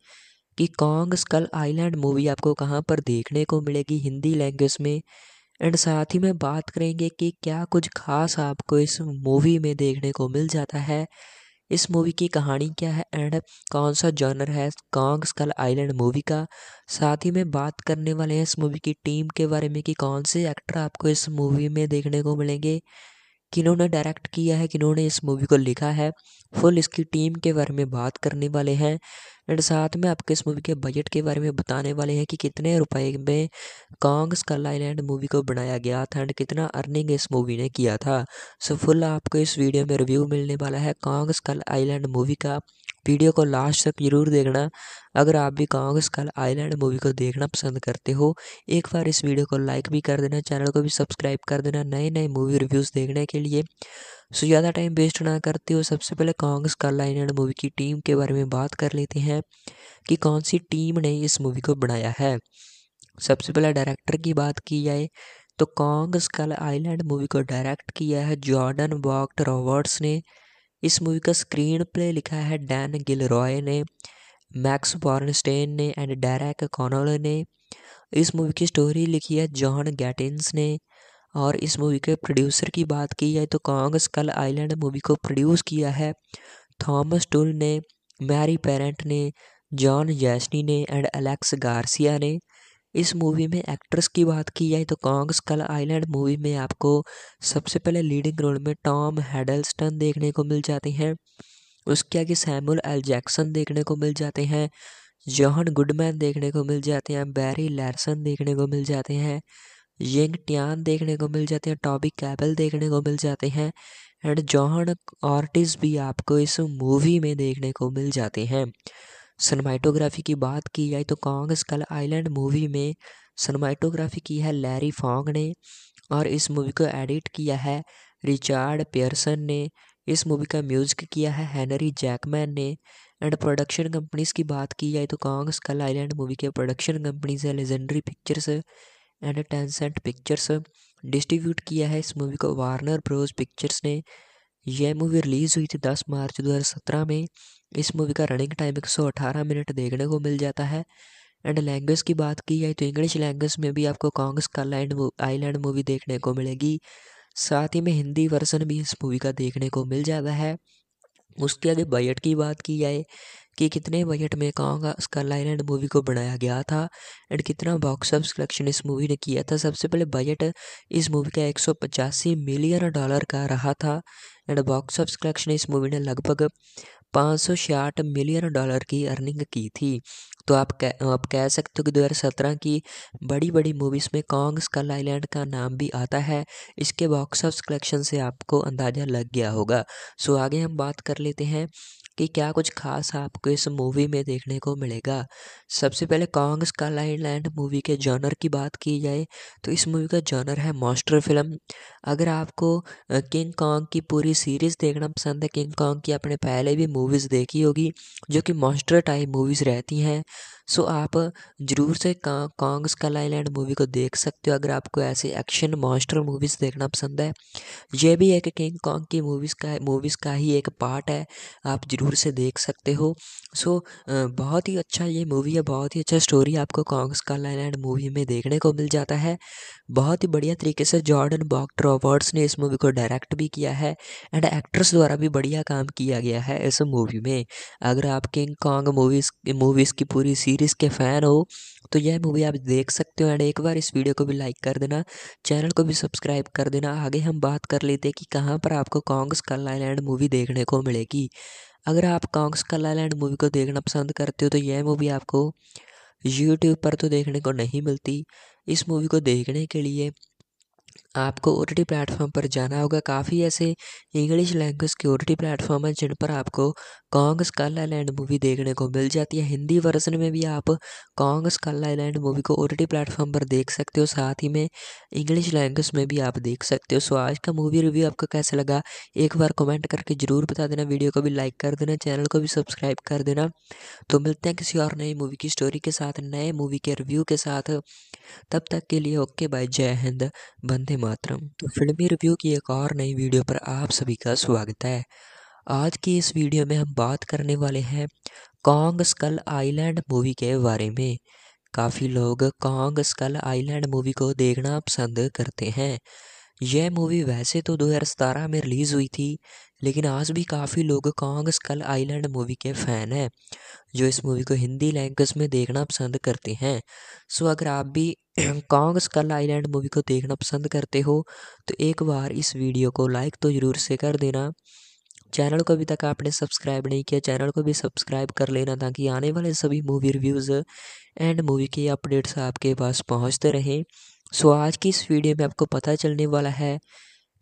कि कॉन्ग स्कल आइलैंड मूवी आपको कहाँ पर देखने को मिलेगी हिंदी लैंग्वेज में एंड साथ ही में बात करेंगे कि क्या कुछ खास आपको इस मूवी में देखने को मिल जाता है इस मूवी की कहानी क्या है एंड कौन सा जॉनर है कॉन्ग स्कल आइलैंड मूवी का साथ ही में बात करने वाले हैं इस मूवी की टीम के बारे में कि कौन से एक्टर आपको इस मूवी में देखने को मिलेंगे किन्होंने डायरेक्ट किया है किन्होंने इस मूवी को लिखा है फुल इसकी टीम के बारे में बात करने वाले हैं एंड साथ में आपके इस मूवी के बजट के बारे में बताने वाले हैं कि कितने रुपए में कांग स्कल आईलैंड मूवी को बनाया गया था एंड कितना अर्निंग इस मूवी ने किया था सो फुल आपको इस वीडियो में रिव्यू मिलने वाला है कांग स्कल आईलैंड मूवी का वीडियो को लास्ट तक जरूर देखना अगर आप भी कांग स्कल आईलैंड मूवी को देखना पसंद करते हो एक बार इस वीडियो को लाइक भी कर देना चैनल को भी सब्सक्राइब कर देना नए नए मूवी रिव्यूज़ देखने के लिए सो ज़्यादा टाइम वेस्ट ना करते हुए सबसे पहले कॉन्ग स्कारलाइन मूवी की टीम के बारे में बात कर लेते हैं कि कौन सी टीम ने इस मूवी को बनाया है सबसे पहले डायरेक्टर की बात की जाए तो कॉन्ग स्कल आइलैंड मूवी को डायरेक्ट किया है जॉर्डन वॉक्ट रॉबर्ट्स ने इस मूवी का स्क्रीन प्ले लिखा है डैन गिल रॉय ने मैक्स बॉर्नस्टेन ने एंड डैरक कॉनोल ने इस मूवी की स्टोरी लिखी है जॉन गैटिन्स ने और इस मूवी के प्रोड्यूसर की बात की जाए तो कॉन्ग स्कल आइलैंड मूवी को प्रोड्यूस किया है थॉमस टुल ने मैरी पेरेंट ने जॉन जैसनी ने एंड एलेक्स गार्सिया ने इस मूवी में एक्ट्रेस की बात की जाए तो कॉन्ग स्कल आइलैंड मूवी में आपको सबसे पहले लीडिंग रोल में टॉम हेडलस्टन देखने को मिल जाते हैं उसके आगे सैमुअल एल जैक्सन देखने को मिल जाते हैं जॉहन गुडमैन देखने को मिल जाते हैं बैरी लैरसन देखने को मिल जाते हैं येंग टियान देखने को मिल जाते हैं टॉबी कैबल देखने को मिल जाते हैं एंड जॉन ऑर्टिस भी आपको इस मूवी में देखने को मिल जाते हैं सनमाइटोग्राफी की बात की जाए तो कॉन्ग स्कल आइलैंड मूवी में सनमाइटोग्राफी की है लैरी फॉन्ग ने और इस मूवी को एडिट किया है रिचार्ड पेयरसन ने इस मूवी का म्यूजिक किया है हैनरी जैकमैन ने एंड प्रोडक्शन कंपनीज की बात की जाए तो कॉन्ग स्कल आइलैंड मूवी के प्रोडक्शन कंपनीज है लेजेंडरी पिक्चर्स एंड टेन पिक्चर्स डिस्ट्रीब्यूट किया है इस मूवी को वार्नर ब्रोज पिक्चर्स ने यह मूवी रिलीज़ हुई थी 10 मार्च 2017 में इस मूवी का रनिंग टाइम एक मिनट देखने को मिल जाता है एंड लैंग्वेज की बात की जाए तो इंग्लिश लैंग्वेज में भी आपको कॉन्ग्स का लैंड मूवी देखने को मिलेगी साथ ही में हिंदी वर्जन भी इस मूवी का देखने को मिल जाता है उसके आगे बजट की बात की जाए कि कितने बजट में कौन का आइलैंड मूवी को बनाया गया था एंड कितना बॉक्स ऑफ कलेक्शन इस मूवी ने किया था सबसे पहले बजट इस मूवी का एक मिलियन डॉलर का रहा था एंड बॉक्स ऑफ कलेक्शन इस मूवी ने लगभग पाँच मिलियन डॉलर की अर्निंग की थी तो आप कह आप कह सकते हो कि 2017 की बड़ी बड़ी मूवीज़ में कॉन्ग स्कल आइलैंड का नाम भी आता है इसके बॉक्स ऑफ कलेक्शन से आपको अंदाज़ा लग गया होगा सो आगे हम बात कर लेते हैं कि क्या कुछ खास आपको इस मूवी में देखने को मिलेगा सबसे पहले कॉन्ग का लाइलैंड मूवी के जॉनर की बात की जाए तो इस मूवी का जॉनर है मॉन्स्टर फिल्म अगर आपको किंग कॉन्ग की पूरी सीरीज़ देखना पसंद है किंग कॉन्ग की आपने पहले भी मूवीज़ देखी होगी जो कि मॉन्स्टर टाइप मूवीज़ रहती हैं सो आप ज़रूर से कॉन्ग्स कल आइलैंड मूवी को देख सकते हो अगर आपको ऐसे एक्शन मॉन्स्टर मूवीज़ देखना पसंद है ये भी एक किंग कॉन्ग की मूवीज़ का मूवीज़ का ही एक पार्ट है आप ज़रूर से देख सकते हो सो बहुत ही अच्छा ये मूवी है बहुत ही अच्छा स्टोरी आपको कॉन्ग्स कल आइलैंड मूवी में देखने को मिल जाता है बहुत ही बढ़िया तरीके से जॉर्डन बॉक्ट रॉबर्ट्स ने इस मूवी को डायरेक्ट भी किया है एंड एक्ट्रेस द्वारा भी बढ़िया काम किया गया है इस मूवी में अगर आप किंग कॉन्ग मूवीज़ मूवीज़ की पूरी सीरीज सीरीज़ के फ़ैन हो तो यह मूवी आप देख सकते हो एंड एक बार इस वीडियो को भी लाइक कर देना चैनल को भी सब्सक्राइब कर देना आगे हम बात कर लेते हैं कि कहाँ पर आपको कॉन्ग्स कल आईलैंड मूवी देखने को मिलेगी अगर आप कॉन्ग्स कल आईलैंड मूवी को देखना पसंद करते हो तो यह मूवी आपको यूट्यूब पर तो देखने को नहीं मिलती इस मूवी को देखने के लिए आपको ओ टी प्लेटफॉर्म पर जाना होगा काफ़ी ऐसे इंग्लिश लैंग्वेज के ओ टी प्लेटफॉर्म हैं जिन पर आपको कॉन्ग स्कल आईलैंड मूवी देखने को मिल जाती है हिंदी वर्जन में भी आप कॉन्ग स्कल आईलैंड मूवी को ओ टी प्लेटफॉर्म पर देख सकते हो साथ ही में इंग्लिश लैंग्वेज में भी आप देख सकते हो सो आज का मूवी रिव्यू आपको कैसा लगा एक बार कमेंट करके ज़रूर बता देना वीडियो को भी लाइक कर देना चैनल को भी सब्सक्राइब कर देना तो मिलते हैं किसी और नई मूवी की स्टोरी के साथ नए मूवी के रिव्यू के साथ तब तक के लिए ओके बाय जय हिंद बंदे मातरम तो फिल्मी रिव्यू की एक और नई वीडियो पर आप सभी का स्वागत है आज की इस वीडियो में हम बात करने वाले हैं कॉन्ग स्कल आइलैंड मूवी के बारे में काफ़ी लोग कॉन्ग स्कल आइलैंड मूवी को देखना पसंद करते हैं यह मूवी वैसे तो 2017 में रिलीज़ हुई थी लेकिन आज भी काफ़ी लोग कॉन्ग स्कल आइलैंड मूवी के फ़ैन हैं जो इस मूवी को हिंदी लैंग्वेज में देखना पसंद करते हैं सो अगर आप भी कॉन्ग स्कल आइलैंड मूवी को देखना पसंद करते हो तो एक बार इस वीडियो को लाइक तो ज़रूर से कर देना चैनल को अभी तक आपने सब्सक्राइब नहीं किया चैनल को भी सब्सक्राइब कर लेना ताकि आने वाले सभी मूवी रिव्यूज़ एंड मूवी के अपडेट्स आपके पास पहुँचते रहें सो आज की इस वीडियो में आपको पता चलने वाला है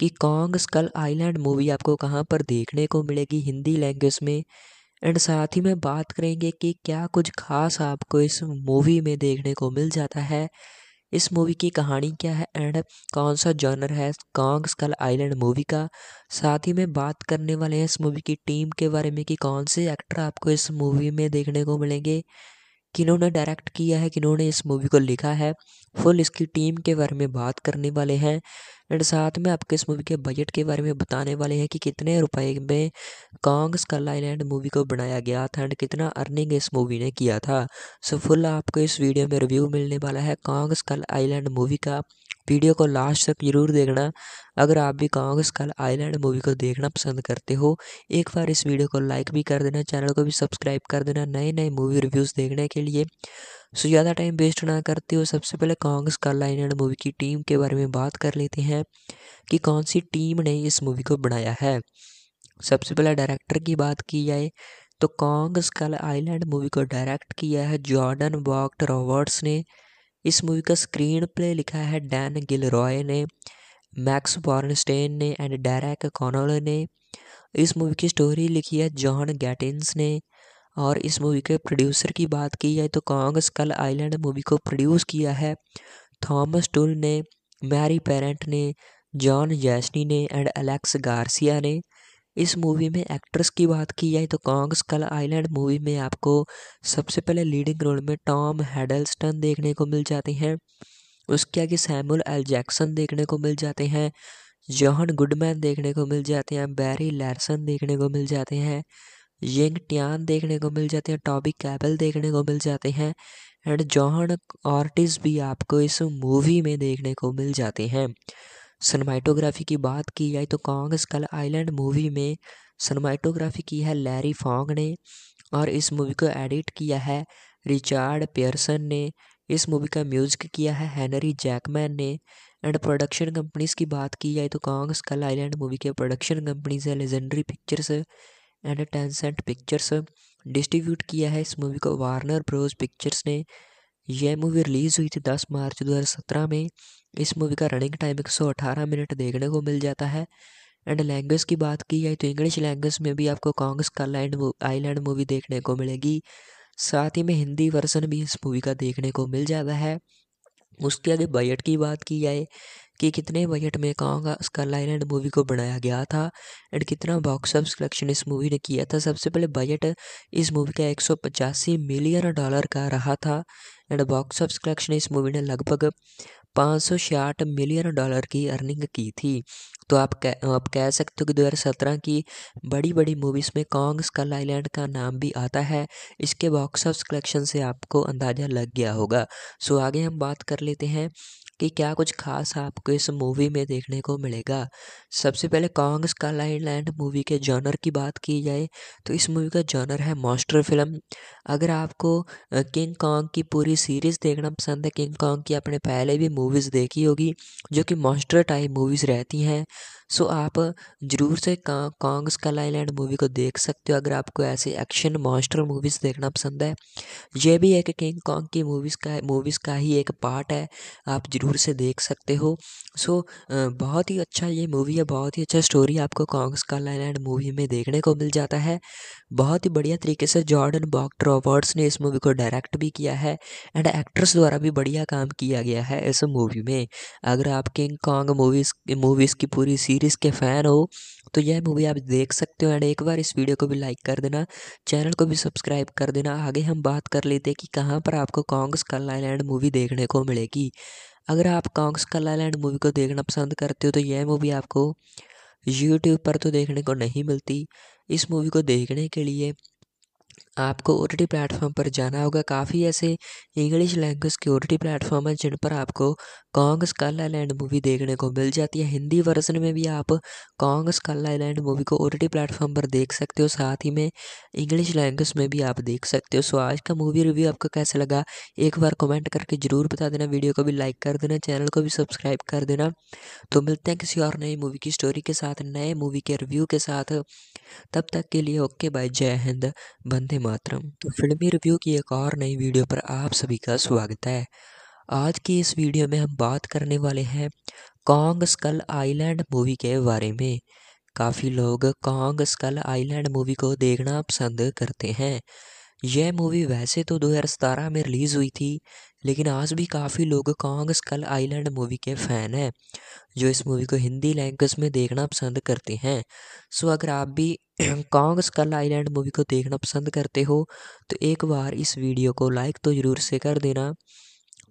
कि कॉन्ग स्कल आइलैंड मूवी आपको कहाँ पर देखने को मिलेगी हिंदी लैंग्वेज में एंड साथ ही में बात करेंगे कि क्या कुछ खास आपको इस मूवी में देखने को मिल जाता है इस मूवी की कहानी क्या है एंड कौन सा जॉनर है कॉन्ग स्कल आइलैंड मूवी का साथ ही में बात करने वाले हैं इस मूवी की टीम के बारे में कि कौन से एक्टर आपको इस मूवी में देखने को मिलेंगे किन्होंने डायरेक्ट किया है किन्होंने इस मूवी को लिखा है फुल इसकी टीम के बारे में बात करने वाले हैं एंड साथ में आपके इस मूवी के बजट के बारे में बताने वाले हैं कि कितने रुपए में कॉन्ग स्कल आईलैंड मूवी को बनाया गया था एंड कितना अर्निंग इस मूवी ने किया था सो फुल आपको इस वीडियो में रिव्यू मिलने वाला है कॉन्ग स्कल आईलैंड मूवी का वीडियो को लास्ट तक जरूर देखना अगर आप भी गाँव कल स्कल आइलैंड मूवी को देखना पसंद करते हो एक बार इस वीडियो को लाइक भी कर देना चैनल को भी सब्सक्राइब कर देना नए नए मूवी रिव्यूज़ देखने के लिए सो ज़्यादा टाइम वेस्ट ना करते हो सबसे पहले कांग्रेस कल आईलैंड मूवी की टीम के बारे में बात कर लेते हैं कि कौन सी टीम ने इस मूवी को बनाया है सबसे पहले डायरेक्टर की बात की जाए तो कॉन्ग स्कल आइलैंड मूवी को डायरेक्ट किया है जॉर्डन वॉक्ट रॉबर्ट्स ने इस मूवी का स्क्रीन प्ले लिखा है डैन गिल रॉय ने मैक्स बॉर्नस्टेन ने एंड डैरक कॉनल ने इस मूवी की स्टोरी लिखी है जॉन गैटिन्स ने और इस मूवी के प्रोड्यूसर की बात की जाए तो कॉन्ग स्कल आइलैंड मूवी को प्रोड्यूस किया है थॉमस टुल ने मैरी पेरेंट ने जॉन जैसनी ने एंड अलेक्स गार्सिया ने इस मूवी में एक्ट्रेस की बात की जाए तो कॉन्ग स्कल आइलैंड मूवी में आपको सबसे पहले लीडिंग रोल में टॉम हेडलस्टन देखने को मिल जाते हैं उसके आगे सैमुअल एल जैक्सन देखने को मिल जाते हैं जॉन गुडमैन देखने को मिल जाते हैं बैरी लैरसन देखने को मिल जाते हैं यंग टियान देखने को मिल जाते हैं टॉबी कैबल देखने को मिल जाते हैं एंड जॉहन ऑर्टिस भी आपको इस मूवी में देखने को मिल जाते हैं सनमाइटोग्राफी की बात की जाए तो कॉन्ग स्कल आइलैंड मूवी में सनमाइटोग्राफी की है लैरी फॉन्ग ने और इस मूवी को एडिट किया है रिचार्ड पेयरसन ने इस मूवी का म्यूजिक किया है हैनरी जैकमैन ने एंड प्रोडक्शन कंपनीज की बात की जाए तो कॉन्ग स्कल आइलैंड मूवी के प्रोडक्शन कंपनीज है Legendary Pictures and Tencent Pictures distribute किया है इस मूवी को वार्नर ब्रोज पिक्चर्स ने यह मूवी रिलीज़ हुई थी 10 मार्च 2017 में इस मूवी का रनिंग टाइम 118 मिनट देखने को मिल जाता है एंड लैंग्वेज की बात की जाए तो इंग्लिश लैंग्वेज में भी आपको कॉन्ग स्कॉटलैंड आईलैंड मूवी देखने को मिलेगी साथ ही में हिंदी वर्जन भी इस मूवी का देखने को मिल जाता है उसके आगे बजट की बात की जाए कि कितने बजट में कहूँगा स्कल एंड मूवी को बनाया गया था एंड कितना बॉक्स ऑफ कलेक्शन इस मूवी ने किया था सबसे पहले बजट इस मूवी का एक मिलियन डॉलर का रहा था एंड बॉक्स ऑफ कलेक्शन इस मूवी ने लगभग पाँच मिलियन डॉलर की अर्निंग की थी तो आप कह आप कह सकते हो कि 2017 की बड़ी बड़ी मूवीज़ में कॉन्ग स्कल आइलैंड का नाम भी आता है इसके बॉक्स ऑफ कलेक्शन से आपको अंदाज़ा लग गया होगा सो आगे हम बात कर लेते हैं कि क्या कुछ खास आपको इस मूवी में देखने को मिलेगा सबसे पहले कॉन्ग का लैंड मूवी के जॉनर की बात की जाए तो इस मूवी का जॉनर है मॉन्स्टर फिल्म अगर आपको किंग कॉन्ग की पूरी सीरीज़ देखना पसंद है किंग कॉन्ग की आपने पहले भी मूवीज़ देखी होगी जो कि मॉन्स्टर टाइप मूवीज़ रहती हैं सो आप ज़रूर से कॉन्ग्स कल आईलैंड मूवी को देख सकते हो अगर आपको ऐसे एक्शन मॉन्स्टर मूवीज़ देखना पसंद है ये भी एक किंग कॉन्ग की मूवीज़ का मूवीज़ का ही एक पार्ट है आप ज़रूर से देख सकते हो सो बहुत ही अच्छा ये मूवी है बहुत ही अच्छा स्टोरी आपको कॉन्ग्स कल आईलैंड मूवी में देखने को मिल जाता है बहुत ही बढ़िया तरीके से जॉर्डन बॉक्टर अवार्ड्स ने इस मूवी को डायरेक्ट भी किया है एंड एक्ट्रेस द्वारा भी बढ़िया काम किया गया है इस मूवी में अगर आप किंग कॉन्ग मूवीज़ मूवीज़ की पूरी सीरीज़ के फ़ैन हो तो यह मूवी आप देख सकते हो एंड एक बार इस वीडियो को भी लाइक कर देना चैनल को भी सब्सक्राइब कर देना आगे हम बात कर लेते हैं कि कहाँ पर आपको कॉन्ग्स कल आईलैंड मूवी देखने को मिलेगी अगर आप कॉन्ग्स कल आईलैंड मूवी को देखना पसंद करते हो तो यह मूवी आपको यूट्यूब पर तो देखने को नहीं मिलती इस मूवी को देखने के लिए आपको ओ टी प्लेटफॉर्म पर जाना होगा काफ़ी ऐसे इंग्लिश लैंग्वेज के ओ टी प्लेटफॉर्म हैं जिन पर आपको कॉन्ग स्कल आईलैंड मूवी देखने को मिल जाती है हिंदी वर्जन में भी आप कॉन्ग स्कल आईलैंड मूवी को ओ टी प्लेटफॉर्म पर देख सकते हो साथ ही में इंग्लिश लैंग्वेज में भी आप देख सकते हो सो आज का मूवी रिव्यू आपको कैसा लगा एक बार कमेंट करके ज़रूर बता देना वीडियो को भी लाइक कर देना चैनल को भी सब्सक्राइब कर देना तो मिलते हैं किसी और नई मूवी की स्टोरी के साथ नए मूवी के रिव्यू के साथ तब तक के लिए ओके बाय जय हिंद बंदे मातरम तो फिल्मी रिव्यू की एक और नई वीडियो पर आप सभी का स्वागत है आज की इस वीडियो में हम बात करने वाले हैं कॉन्ग स्कल आइलैंड मूवी के बारे में काफ़ी लोग कॉन्ग स्कल आइलैंड मूवी को देखना पसंद करते हैं यह मूवी वैसे तो 2017 में रिलीज़ हुई थी लेकिन आज भी काफ़ी लोग कॉन्ग स्कल आइलैंड मूवी के फ़ैन हैं जो इस मूवी को हिंदी लैंग्वेज में देखना पसंद करते हैं सो अगर आप भी कॉन्ग स्कल आइलैंड मूवी को देखना पसंद करते हो तो एक बार इस वीडियो को लाइक तो ज़रूर से कर देना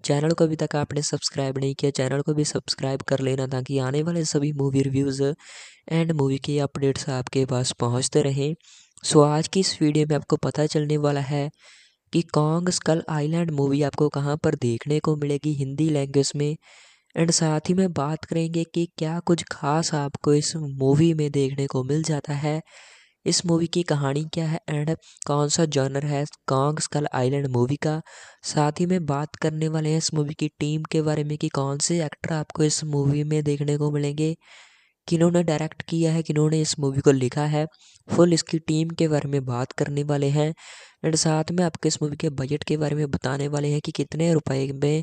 चैनल को अभी तक आपने सब्सक्राइब नहीं किया चैनल को भी सब्सक्राइब कर लेना ताकि आने वाले सभी मूवी रिव्यूज़ एंड मूवी के अपडेट्स आपके पास पहुंचते रहें सो आज की इस वीडियो में आपको पता चलने वाला है कि कॉन्ग स्कल आइलैंड मूवी आपको कहाँ पर देखने को मिलेगी हिंदी लैंग्वेज में एंड साथ ही में बात करेंगे कि क्या कुछ खास आपको इस मूवी में देखने को मिल जाता है इस मूवी की कहानी क्या है एंड कौन सा जॉनर है कॉन्ग स्कल आइलैंड मूवी का साथ ही में बात करने वाले हैं इस मूवी की टीम के बारे में कि कौन से एक्टर आपको इस मूवी में देखने को मिलेंगे किन्होंने डायरेक्ट किया है किन्होंने इस मूवी को लिखा है फुल इसकी टीम के बारे में बात करने वाले हैं एंड साथ में आपके इस मूवी के बजट के बारे में बताने वाले हैं कि कितने रुपए में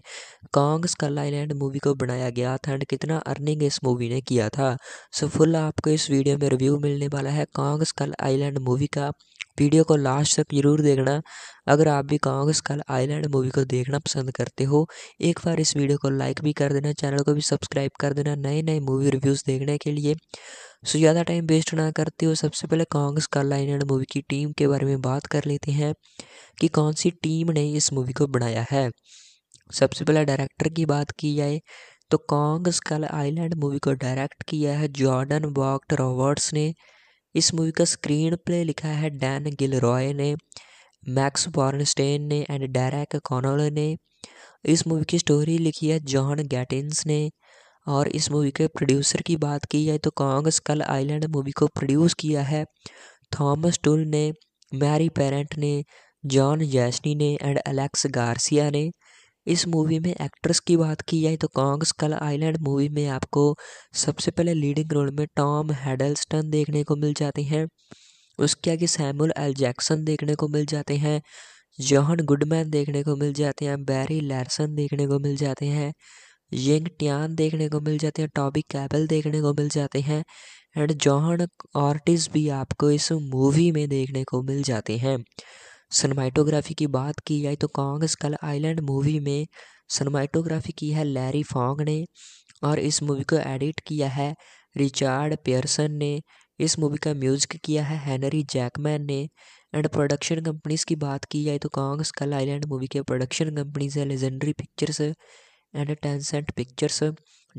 कॉन्ग स्कल आईलैंड मूवी को बनाया गया था एंड कितना अर्निंग इस मूवी ने किया था सो फुल आपको इस वीडियो में रिव्यू मिलने वाला है कॉन्ग स्कल आईलैंड मूवी का वीडियो को लास्ट तक जरूर देखना अगर आप भी कांग्रेस कल आइलैंड मूवी को देखना पसंद करते हो एक बार इस वीडियो को लाइक भी कर देना चैनल को भी सब्सक्राइब कर देना नए नए मूवी रिव्यूज़ देखने के लिए सो ज़्यादा टाइम वेस्ट ना करते हो सबसे पहले कांग्रेस कल आइलैंड मूवी की टीम के बारे में बात कर लेते हैं कि कौन सी टीम ने इस मूवी को बनाया है सबसे पहले डायरेक्टर की बात की जाए तो कॉन्ग स्कल आइलैंड मूवी को डायरेक्ट किया है जॉर्डन वॉक्ट रॉबर्ट्स ने इस मूवी का स्क्रीन प्ले लिखा है डैन गिलरॉय ने मैक्स बॉर्नस्टेन ने एंड डैरक कॉनल ने इस मूवी की स्टोरी लिखी है जॉन गैटिंस ने और इस मूवी के प्रोड्यूसर की बात की जाए तो कॉन्ग स्कल आइलैंड मूवी को प्रोड्यूस किया है थॉमस टुल ने मैरी पेरेंट ने जॉन जैसनी ने एंड एलेक्स गार्सिया ने इस मूवी में एक्ट्रेस की बात की जाए तो कॉन्ग स्कल आइलैंड मूवी में आपको सबसे पहले लीडिंग रोल में टॉम हेडलस्टन देखने को मिल जाते हैं उसके आगे सैमुअल एल जैक्सन देखने को मिल जाते हैं जौहन गुडमैन देखने को मिल जाते हैं बैरी लैरसन देखने को मिल जाते हैं यंग टियान देखने को मिल जाते हैं टॉबी कैबल देखने को मिल जाते हैं एंड जॉन ऑर्टिस भी आपको इस मूवी में देखने को मिल जाते हैं सनमाइटोग्राफी की बात की जाए तो कॉन्ग स्कल आइलैंड मूवी में सनमाइटोग्राफी की है लैरी फोंग ने और इस मूवी को एडिट किया है रिचार्ड पेयरसन ने इस मूवी का म्यूजिक किया है हैनरी जैकमैन ने एंड प्रोडक्शन कंपनीज की बात की जाए तो कॉन्ग स्कल आइलैंड मूवी के प्रोडक्शन कंपनीज है Legendary Pictures and Tencent Pictures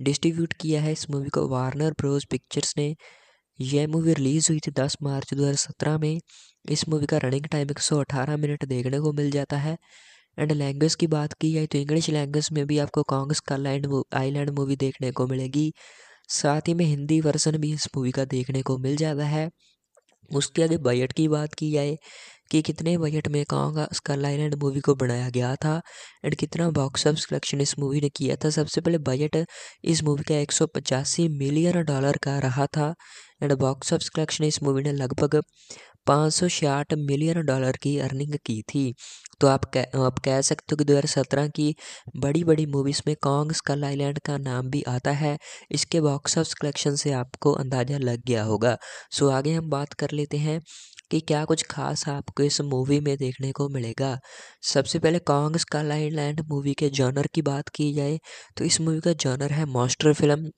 distribute किया है इस मूवी को वार्नर ब्रोज पिक्चर्स ने यह मूवी रिलीज़ हुई थी 10 मार्च 2017 में इस मूवी का रनिंग टाइम 118 मिनट देखने को मिल जाता है एंड लैंग्वेज की बात की जाए तो इंग्लिश लैंग्वेज में भी आपको कॉन्ग्स का लैंड आईलैंड मूवी देखने को मिलेगी साथ ही में हिंदी वर्जन भी इस मूवी का देखने को मिल जाता है उसके आगे बजट की बात की जाए कि कितने बजट में कौन स्कल स्कारलाइन एंड मूवी को बनाया गया था एंड कितना बॉक्स ऑफिस कलेक्शन इस मूवी ने किया था सबसे पहले बजट इस मूवी का एक मिलियन डॉलर का रहा था एंड बॉक्स ऑफिस कलेक्शन इस मूवी ने लगभग पाँच मिलियन डॉलर की अर्निंग की थी तो आप कह आप कह सकते हो कि 2017 की बड़ी बड़ी मूवीज़ में कॉन्ग स्कल आइलैंड का नाम भी आता है इसके बॉक्स ऑफ कलेक्शन से आपको अंदाज़ा लग गया होगा सो आगे हम बात कर लेते हैं कि क्या कुछ खास आपको इस मूवी में देखने को मिलेगा सबसे पहले कॉन्ग्स का लैंड मूवी के जॉनर की बात की जाए तो इस मूवी का जॉनर है मॉन्स्टर फिल्म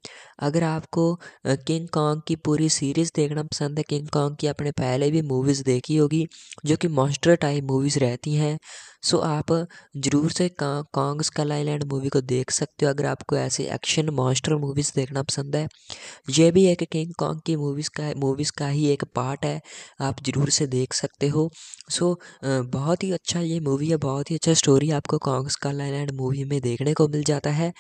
अगर आपको किंग कॉन्ग की पूरी सीरीज़ देखना पसंद है किंग कॉन्ग की आपने पहले भी मूवीज़ देखी होगी जो कि मॉन्स्टर टाइप मूवीज़ रहती हैं सो आप ज़रूर से कॉन्ग स्कल आइलैंड मूवी को देख सकते हो अगर आपको ऐसे एक्शन मॉन्स्टर मूवीज़ देखना पसंद है यह भी एक किंग कॉन्ग की मूवीज़ का मूवीज़ का ही एक पार्ट है आप ज़रूर से देख सकते हो सो बहुत ही अच्छा ये मूवी है बहुत ही अच्छा स्टोरी आपको कॉन्ग्स का लैंड मूवी में देखने को मिल जाता है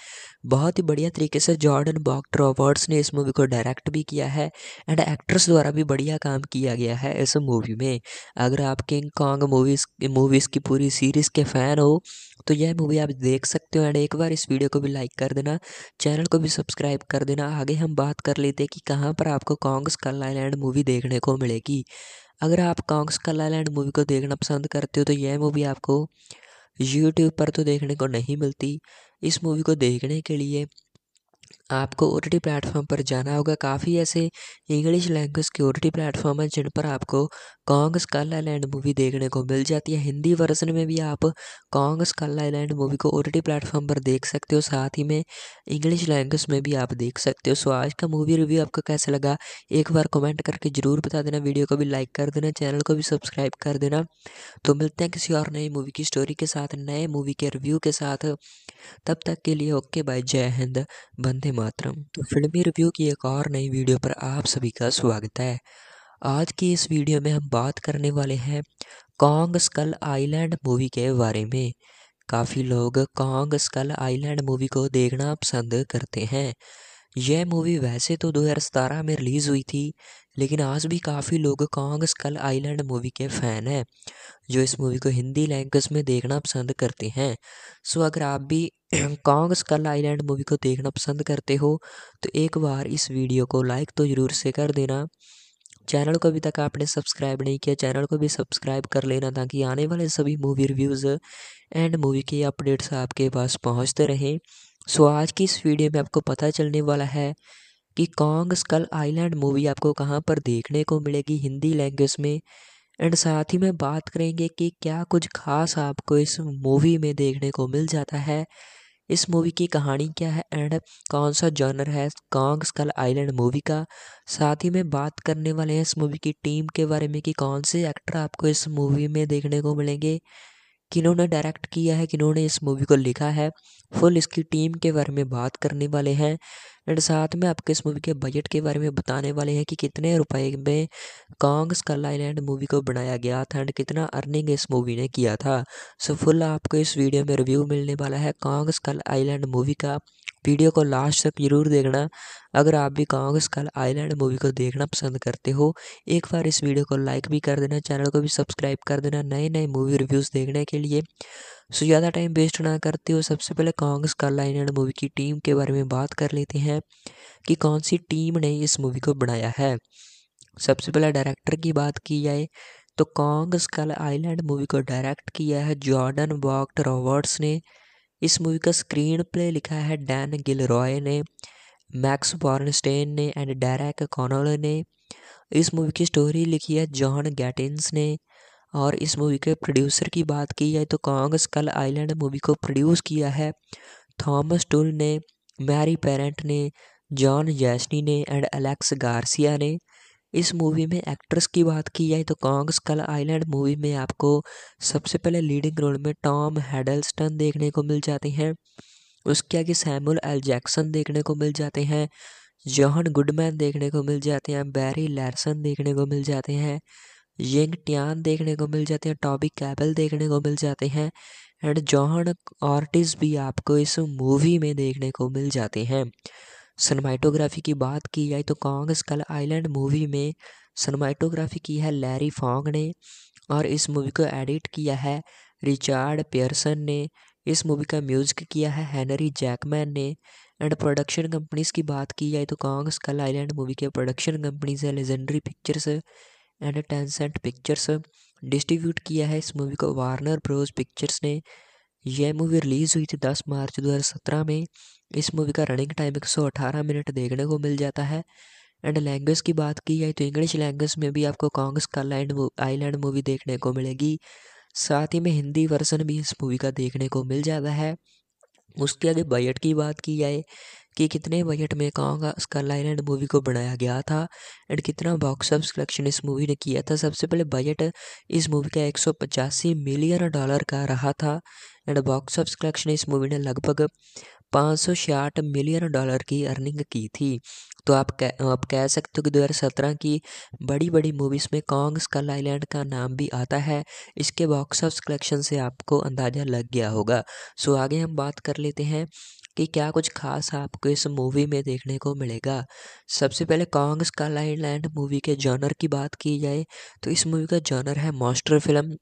बहुत ही बढ़िया तरीके से जॉर्डन बॉक्ट रॉबर्ट्स ने इस मूवी को डायरेक्ट भी किया है एंड एक्ट्रेस द्वारा भी बढ़िया काम किया गया है इस मूवी में अगर आप किंग कॉन्ग मूवीज़ मूवीज़ की पूरी सीरीज़ के फ़ैन हो तो यह मूवी आप देख सकते हो एंड एक बार इस वीडियो को भी लाइक कर देना चैनल को भी सब्सक्राइब कर देना आगे हम बात कर लेते हैं कि कहाँ पर आपको कॉन्ग्स का लैंड मूवी देखने को मिलेगी अगर आप कॉन्ग्स का ला लैंड मूवी को देखना पसंद करते हो तो यह मूवी आपको यूट्यूब पर तो देखने को नहीं मिलती इस मूवी को देखने के लिए आपको ओ टी प्लेटफॉर्म पर जाना होगा काफ़ी ऐसे इंग्लिश लैंग्वेज के ओ टी प्लेटफॉर्म हैं जिन पर आपको कॉन्ग स्कल आईलैंड मूवी देखने को मिल जाती है हिंदी वर्जन में भी आप कॉन्ग स्कल आईलैंड मूवी को ओ टी प्लेटफॉर्म पर देख सकते हो साथ ही में इंग्लिश लैंग्वेज में भी आप देख सकते हो सो आज का मूवी रिव्यू आपको कैसा लगा एक बार कमेंट करके ज़रूर बता देना वीडियो को भी लाइक कर देना चैनल को भी सब्सक्राइब कर देना तो मिलते हैं किसी और नई मूवी की स्टोरी के साथ नए मूवी के रिव्यू के साथ तब तक के लिए ओके बाय जय हिंद बंदे मातरम तो फिल्मी रिव्यू की एक और नई वीडियो पर आप सभी का स्वागत है आज की इस वीडियो में हम बात करने वाले हैं कॉन्ग स्कल आइलैंड मूवी के बारे में काफ़ी लोग कॉन्ग स्कल आइलैंड मूवी को देखना पसंद करते हैं यह मूवी वैसे तो 2017 में रिलीज़ हुई थी लेकिन आज भी काफ़ी लोग कांग स्कल आइलैंड मूवी के फ़ैन हैं जो इस मूवी को हिंदी लैंग्वेज में देखना पसंद करते हैं सो अगर आप भी कांग स्कल आइलैंड मूवी को देखना पसंद करते हो तो एक बार इस वीडियो को लाइक तो ज़रूर से कर देना चैनल को अभी तक आपने सब्सक्राइब नहीं किया चैनल को भी सब्सक्राइब कर लेना ताकि आने वाले सभी मूवी रिव्यूज़ एंड मूवी के अपडेट्स आपके पास पहुंचते रहें सो आज की इस वीडियो में आपको पता चलने वाला है कि कॉन्ग स्कल आइलैंड मूवी आपको कहाँ पर देखने को मिलेगी हिंदी लैंग्वेज में एंड साथ ही में बात करेंगे कि क्या कुछ खास आपको इस मूवी में देखने को मिल जाता है इस मूवी की कहानी क्या है एंड कौन सा जॉनर है कॉन्ग स्कल आइलैंड मूवी का साथ ही में बात करने वाले हैं इस मूवी की टीम के बारे में कि कौन से एक्टर आपको इस मूवी में देखने को मिलेंगे किन्होंने डायरेक्ट किया है किन्होंने इस मूवी को लिखा है फुल इसकी टीम के बारे में बात करने वाले हैं एंड साथ में आपके इस मूवी के बजट के बारे में बताने वाले हैं कि कितने रुपए में कॉन्ग स्कल आईलैंड मूवी को बनाया गया था एंड कितना अर्निंग इस मूवी ने किया था सो फुल आपको इस वीडियो में रिव्यू मिलने वाला है कॉन्ग स्कल आईलैंड मूवी का वीडियो को लास्ट तक जरूर देखना अगर आप भी कहोगे स्कल आइलैंड मूवी को देखना पसंद करते हो एक बार इस वीडियो को लाइक भी कर देना चैनल को भी सब्सक्राइब कर देना नए नए मूवी रिव्यूज़ देखने के लिए सो ज़्यादा टाइम वेस्ट ना करते हो सबसे पहले कांग्रेस स्कल आईलैंड मूवी की टीम के बारे में बात कर लेते हैं कि कौन सी टीम ने इस मूवी को बनाया है सबसे पहले डायरेक्टर की बात की जाए तो कॉन्ग स्कल आइलैंड मूवी को डायरेक्ट किया है जॉर्डन वॉक्ट रॉबर्ट्स ने इस मूवी का स्क्रीन प्ले लिखा है डैन गिल रॉय ने मैक्स बॉर्नस्टेन ने एंड डैरक कॉनल ने इस मूवी की स्टोरी लिखी है जॉन गैटिनस ने और इस मूवी के प्रोड्यूसर की बात की जाए तो कॉन्ग स्कल आइलैंड मूवी को प्रोड्यूस किया है थॉमस टुल ने मैरी पेरेंट ने जॉन जैसनी ने एंड एलेक्स गार्सिया ने इस मूवी में एक्ट्रेस की बात की जाए तो कॉन्ग स्कल आइलैंड मूवी में आपको सबसे पहले लीडिंग रोल में टॉम हेडलस्टन देखने को मिल जाते हैं उसके आगे सैमुअल एल जैक्सन देखने को मिल जाते हैं जौहन गुडमैन देखने को मिल जाते हैं बैरी लैरसन देखने को मिल जाते हैं यंग टियान देखने को मिल जाते हैं टॉबी कैबल देखने को मिल जाते हैं एंड जौहन ऑर्टिस भी आपको इस मूवी में देखने को मिल जाते हैं सनमाइटोग्राफी की बात की जाए तो कॉन्ग स्कल आइलैंड मूवी में सनमाइटोग्राफी की है लैरी फोंग ने और इस मूवी को एडिट किया है रिचार्ड पियर्सन ने इस मूवी का म्यूजिक किया है हैनरी जैकमैन ने एंड प्रोडक्शन कंपनीज की बात की जाए तो कॉन्ग स्कल आइलैंड मूवी के प्रोडक्शन कंपनीज है Legendary Pictures and Tencent Pictures distribute किया है इस मूवी को वार्नर ब्रोज पिक्चर्स ने यह मूवी रिलीज़ हुई थी 10 मार्च 2017 में इस मूवी का रनिंग टाइम एक मिनट देखने को मिल जाता है एंड लैंग्वेज की बात की जाए तो इंग्लिश लैंग्वेज में भी आपको कॉन्ग्स का लैंड लैंड मूवी देखने को मिलेगी साथ ही में हिंदी वर्सन भी इस मूवी का देखने को मिल जाता है उसके आगे बजट की बात की जाए कि कितने बजट में का स्कल एंड मूवी को बनाया गया था एंड कितना बॉक्स ऑफ कलेक्शन इस मूवी ने किया था सबसे पहले बजट इस मूवी का एक मिलियन डॉलर का रहा था एंड बॉक्स ऑफ कलेक्शन इस मूवी ने लगभग पाँच मिलियन डॉलर की अर्निंग की थी तो आप कह आप कह सकते हो कि 2017 की बड़ी बड़ी मूवीज़ में कॉन्ग स्कल आइलैंड का नाम भी आता है इसके बॉक्स ऑफ कलेक्शन से आपको अंदाज़ा लग गया होगा सो आगे हम बात कर लेते हैं कि क्या कुछ खास आपको इस मूवी में देखने को मिलेगा सबसे पहले कांग्स का लैंड मूवी के जॉनर की बात की जाए तो इस मूवी का जॉनर है मॉन्स्टर फिल्म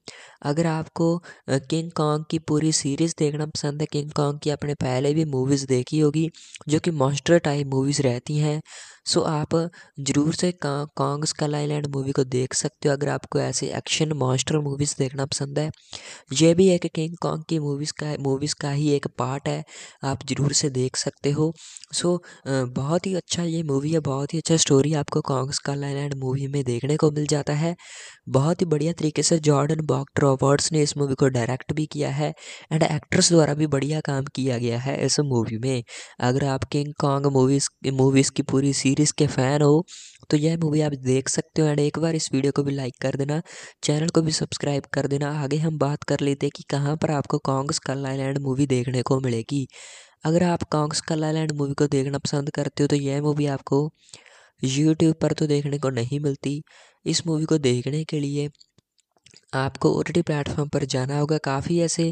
अगर आपको किंग कांग की पूरी सीरीज़ देखना पसंद है किंग कांग की आपने पहले भी मूवीज़ देखी होगी जो कि मॉन्स्टर टाइप मूवीज़ रहती हैं सो आप ज़रूर से कांग्स का लैंड मूवी को देख सकते हो अगर आपको ऐसे एक्शन मॉन्स्टर मूवीज़ देखना पसंद है ये भी एक किंग कांग की मूवीज़ का मूवीज़ का ही एक पार्ट है आप ज़रूर से देख सकते हो सो बहुत ही अच्छा ये मूवी बहुत ही अच्छा स्टोरी आपको कॉन्ग्स का लैंड मूवी में देखने को मिल जाता है बहुत ही बढ़िया तरीके से जॉर्डन बॉक रॉबर्ट्स ने इस मूवी को डायरेक्ट भी किया है एंड एक्ट्रेस द्वारा भी बढ़िया काम किया गया है इस मूवी में अगर आप किंग कॉन्ग मूवीज़ मूवीज़ की पूरी सीरीज़ के फ़ैन हो तो यह मूवी आप देख सकते हो एंड एक बार इस वीडियो को भी लाइक कर देना चैनल को भी सब्सक्राइब कर देना आगे हम बात कर लेते हैं कि कहाँ पर आपको कॉन्ग्स कल लैंड मूवी देखने को मिलेगी अगर आप कॉन्ग्स का लैंड मूवी को देखना पसंद करते हो तो यह मूवी आपको यूट्यूब पर तो देखने को नहीं मिलती इस मूवी को देखने के लिए आपको ओ टी प्लेटफॉर्म पर जाना होगा काफ़ी ऐसे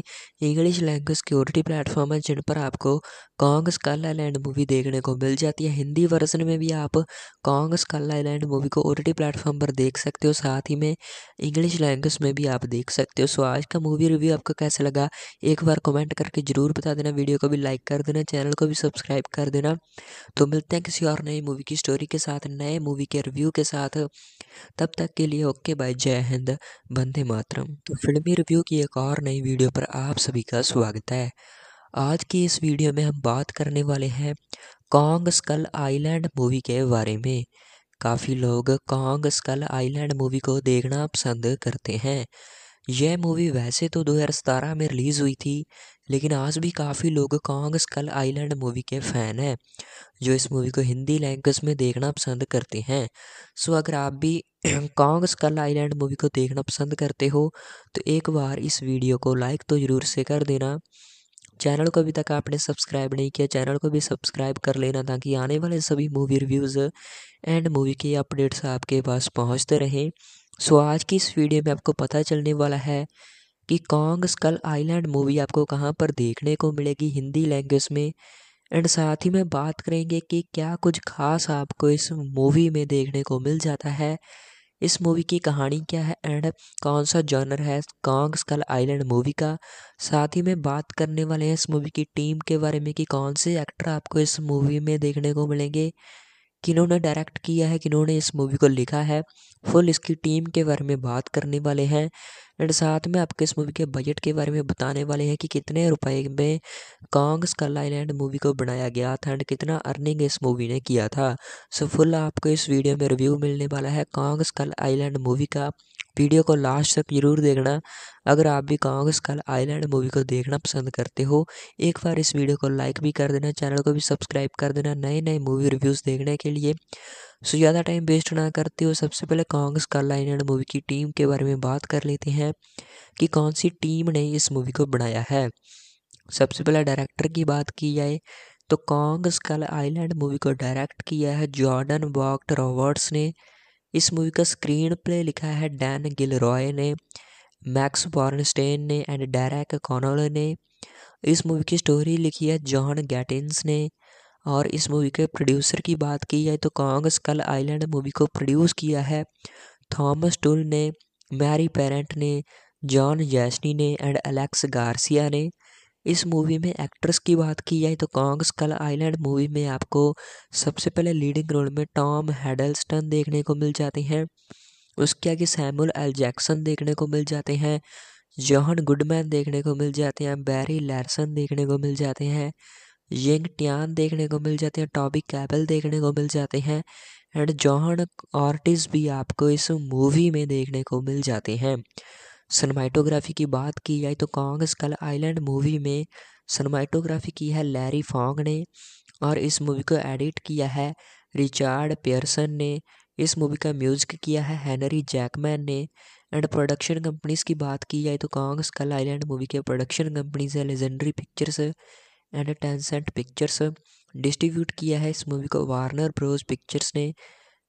इंग्लिश लैंग्वेज के ओ टी प्लेटफॉर्म हैं जिन पर आपको कॉन्ग स्कल आईलैंड मूवी देखने को मिल जाती है हिंदी वर्जन में भी आप कॉन्ग स्कल आईलैंड मूवी को ओ टी प्लेटफॉर्म पर देख सकते हो साथ ही में इंग्लिश लैंग्वेज में भी आप देख सकते हो सो आज का मूवी रिव्यू आपको कैसा लगा एक बार कमेंट करके ज़रूर बता देना वीडियो को भी लाइक कर देना चैनल को भी सब्सक्राइब कर देना तो मिलते हैं किसी और नई मूवी की स्टोरी के साथ नए मूवी के रिव्यू के साथ तब तक के लिए ओके बाय जय हिंद बंदे मातरम तो फिल्मी रिव्यू की एक और नई वीडियो पर आप सभी का स्वागत है आज की इस वीडियो में हम बात करने वाले हैं कॉन्ग स्कल आइलैंड मूवी के बारे में काफ़ी लोग कॉन्ग स्कल आइलैंड मूवी को देखना पसंद करते हैं यह मूवी वैसे तो 2017 में रिलीज़ हुई थी लेकिन आज भी काफ़ी लोग कॉन्ग स्कल आइलैंड मूवी के फ़ैन हैं जो इस मूवी को हिंदी लैंग्वेज में देखना पसंद करते हैं सो अगर आप भी कॉन्ग स्कल आइलैंड मूवी को देखना पसंद करते हो तो एक बार इस वीडियो को लाइक तो ज़रूर से कर देना चैनल को अभी तक आपने सब्सक्राइब नहीं किया चैनल को भी सब्सक्राइब कर लेना ताकि आने वाले सभी मूवी रिव्यूज़ एंड मूवी के अपडेट्स आपके पास पहुंचते रहें सो आज की इस वीडियो में आपको पता चलने वाला है कि कॉन्ग स्कल आइलैंड मूवी आपको कहाँ पर देखने को मिलेगी हिंदी लैंग्वेज में एंड साथ ही में बात करेंगे कि क्या कुछ खास आपको इस मूवी में देखने को मिल जाता है इस मूवी की कहानी क्या है एंड कौन सा जॉनर है कॉन्ग स्कल आइलैंड मूवी का साथ ही में बात करने वाले हैं इस मूवी की टीम के बारे में कि कौन से एक्टर आपको इस मूवी में देखने को मिलेंगे किन्होंने डायरेक्ट किया है किन्होंने इस मूवी को लिखा है फुल इसकी टीम के बारे में बात करने वाले हैं एंड साथ में आपको इस मूवी के बजट के बारे में बताने वाले हैं कि कितने रुपए में कॉन्ग स्कल आईलैंड मूवी को बनाया गया था एंड कितना अर्निंग इस मूवी ने किया था सो so, फुल आपको इस वीडियो में रिव्यू मिलने वाला है कॉन्ग स्कल आईलैंड मूवी का वीडियो को लास्ट तक जरूर देखना अगर आप भी कॉन्ग स्कल आईलैंड मूवी को देखना पसंद करते हो एक बार इस वीडियो को लाइक भी कर देना चैनल को भी सब्सक्राइब कर देना नए नए मूवी रिव्यूज़ देखने के लिए सो ज़्यादा टाइम वेस्ट ना करते हुए सबसे पहले कॉन्ग स्कारलाइनर मूवी की टीम के बारे में बात कर लेते हैं कि कौन सी टीम ने इस मूवी को बनाया है सबसे पहले डायरेक्टर की बात की जाए तो कॉन्ग स्कल आइलैंड मूवी को डायरेक्ट किया है जॉर्डन वॉक्ट रॉबर्ट्स ने इस मूवी का स्क्रीन प्ले लिखा है डैन गिल रॉय ने मैक्स बॉर्नस्टेन ने एंड डैरक कॉनल ने इस मूवी की स्टोरी लिखी है जॉन गैटिन्स ने और इस मूवी के प्रोड्यूसर की बात की जाए तो कॉन्ग स्कल आइलैंड मूवी को प्रोड्यूस किया है थॉमस टुल ने मैरी पेरेंट ने जॉन जैसनी ने एंड एलेक्स गार्सिया ने इस मूवी में एक्ट्रेस की बात की जाए तो कॉन्ग स्कल आइलैंड मूवी में आपको सबसे पहले लीडिंग रोल में टॉम हेडलस्टन देखने को मिल जाते हैं उसके आगे सैमुअल एल जैक्सन देखने को मिल जाते हैं जॉन गुडमैन देखने को मिल जाते हैं बैरी लैरसन देखने को मिल जाते हैं येंग टियान देखने को मिल जाते हैं टॉबी कैबल देखने को मिल जाते हैं एंड जॉहन ऑर्टिस भी आपको इस मूवी में देखने को मिल जाते हैं सनमाइटोग्राफी की बात की जाए तो कॉन्ग स्कल आइलैंड मूवी में सनमाइटोग्राफी की है लैरी फोंग ने और इस मूवी को एडिट किया है रिचार्ड पियर्सन ने इस मूवी का म्यूजिक किया है हैनरी जैकमैन ने एंड प्रोडक्शन कंपनीज की बात की जाए तो कॉन्ग स्कल आइलैंड मूवी के प्रोडक्शन कंपनीज है Legendary Pictures and Tencent Pictures distribute किया है इस मूवी को वार्नर ब्रोज पिक्चर्स ने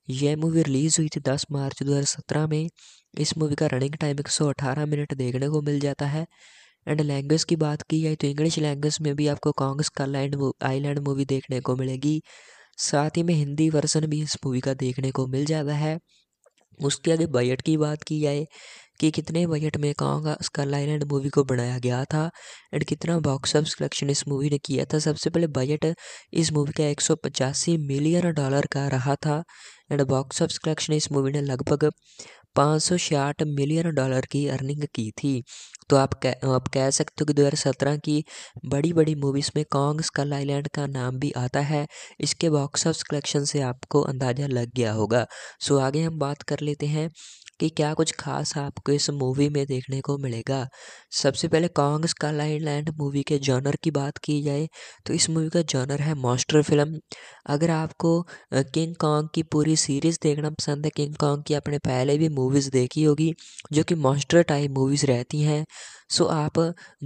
यह मूवी रिलीज़ हुई थी 10 मार्च 2017 में इस मूवी का रनिंग टाइम 118 मिनट देखने को मिल जाता है एंड लैंग्वेज की बात की जाए तो इंग्लिश लैंग्वेज में भी आपको कॉन्ग स्कॉटलैंड आईलैंड मूवी देखने को मिलेगी साथ ही में हिंदी वर्जन भी इस मूवी का देखने को मिल जाता है उसके आगे बजट की बात की जाए कि कितने बजट में कहाँगा स्कारलाइन एंड मूवी को बनाया गया था एंड कितना बॉक्स ऑफ कलेक्शन इस मूवी ने किया था सबसे पहले बजट इस मूवी का एक मिलियन डॉलर का रहा था एंड बॉक्स ऑफ कलेक्शन इस मूवी ने लगभग पाँच मिलियन डॉलर की अर्निंग की थी तो आप कह आप कह सकते हो कि 2017 की बड़ी बड़ी मूवीज़ में कॉन्ग स्कल आइलैंड का नाम भी आता है इसके बॉक्स ऑफ कलेक्शन से आपको अंदाज़ा लग गया होगा सो आगे हम बात कर लेते हैं कि क्या कुछ खास आपको इस मूवी में देखने को मिलेगा सबसे पहले कॉन्ग्स का लैंड मूवी के जॉनर की बात की जाए तो इस मूवी का जॉनर है मॉस्टर फिल्म अगर आपको किंग कॉन्ग की पूरी सीरीज़ देखना पसंद है किंग कॉन्ग की आपने पहले भी मूवीज़ देखी होगी जो कि मॉस्टर टाइप मूवीज़ रहती हैं सो आप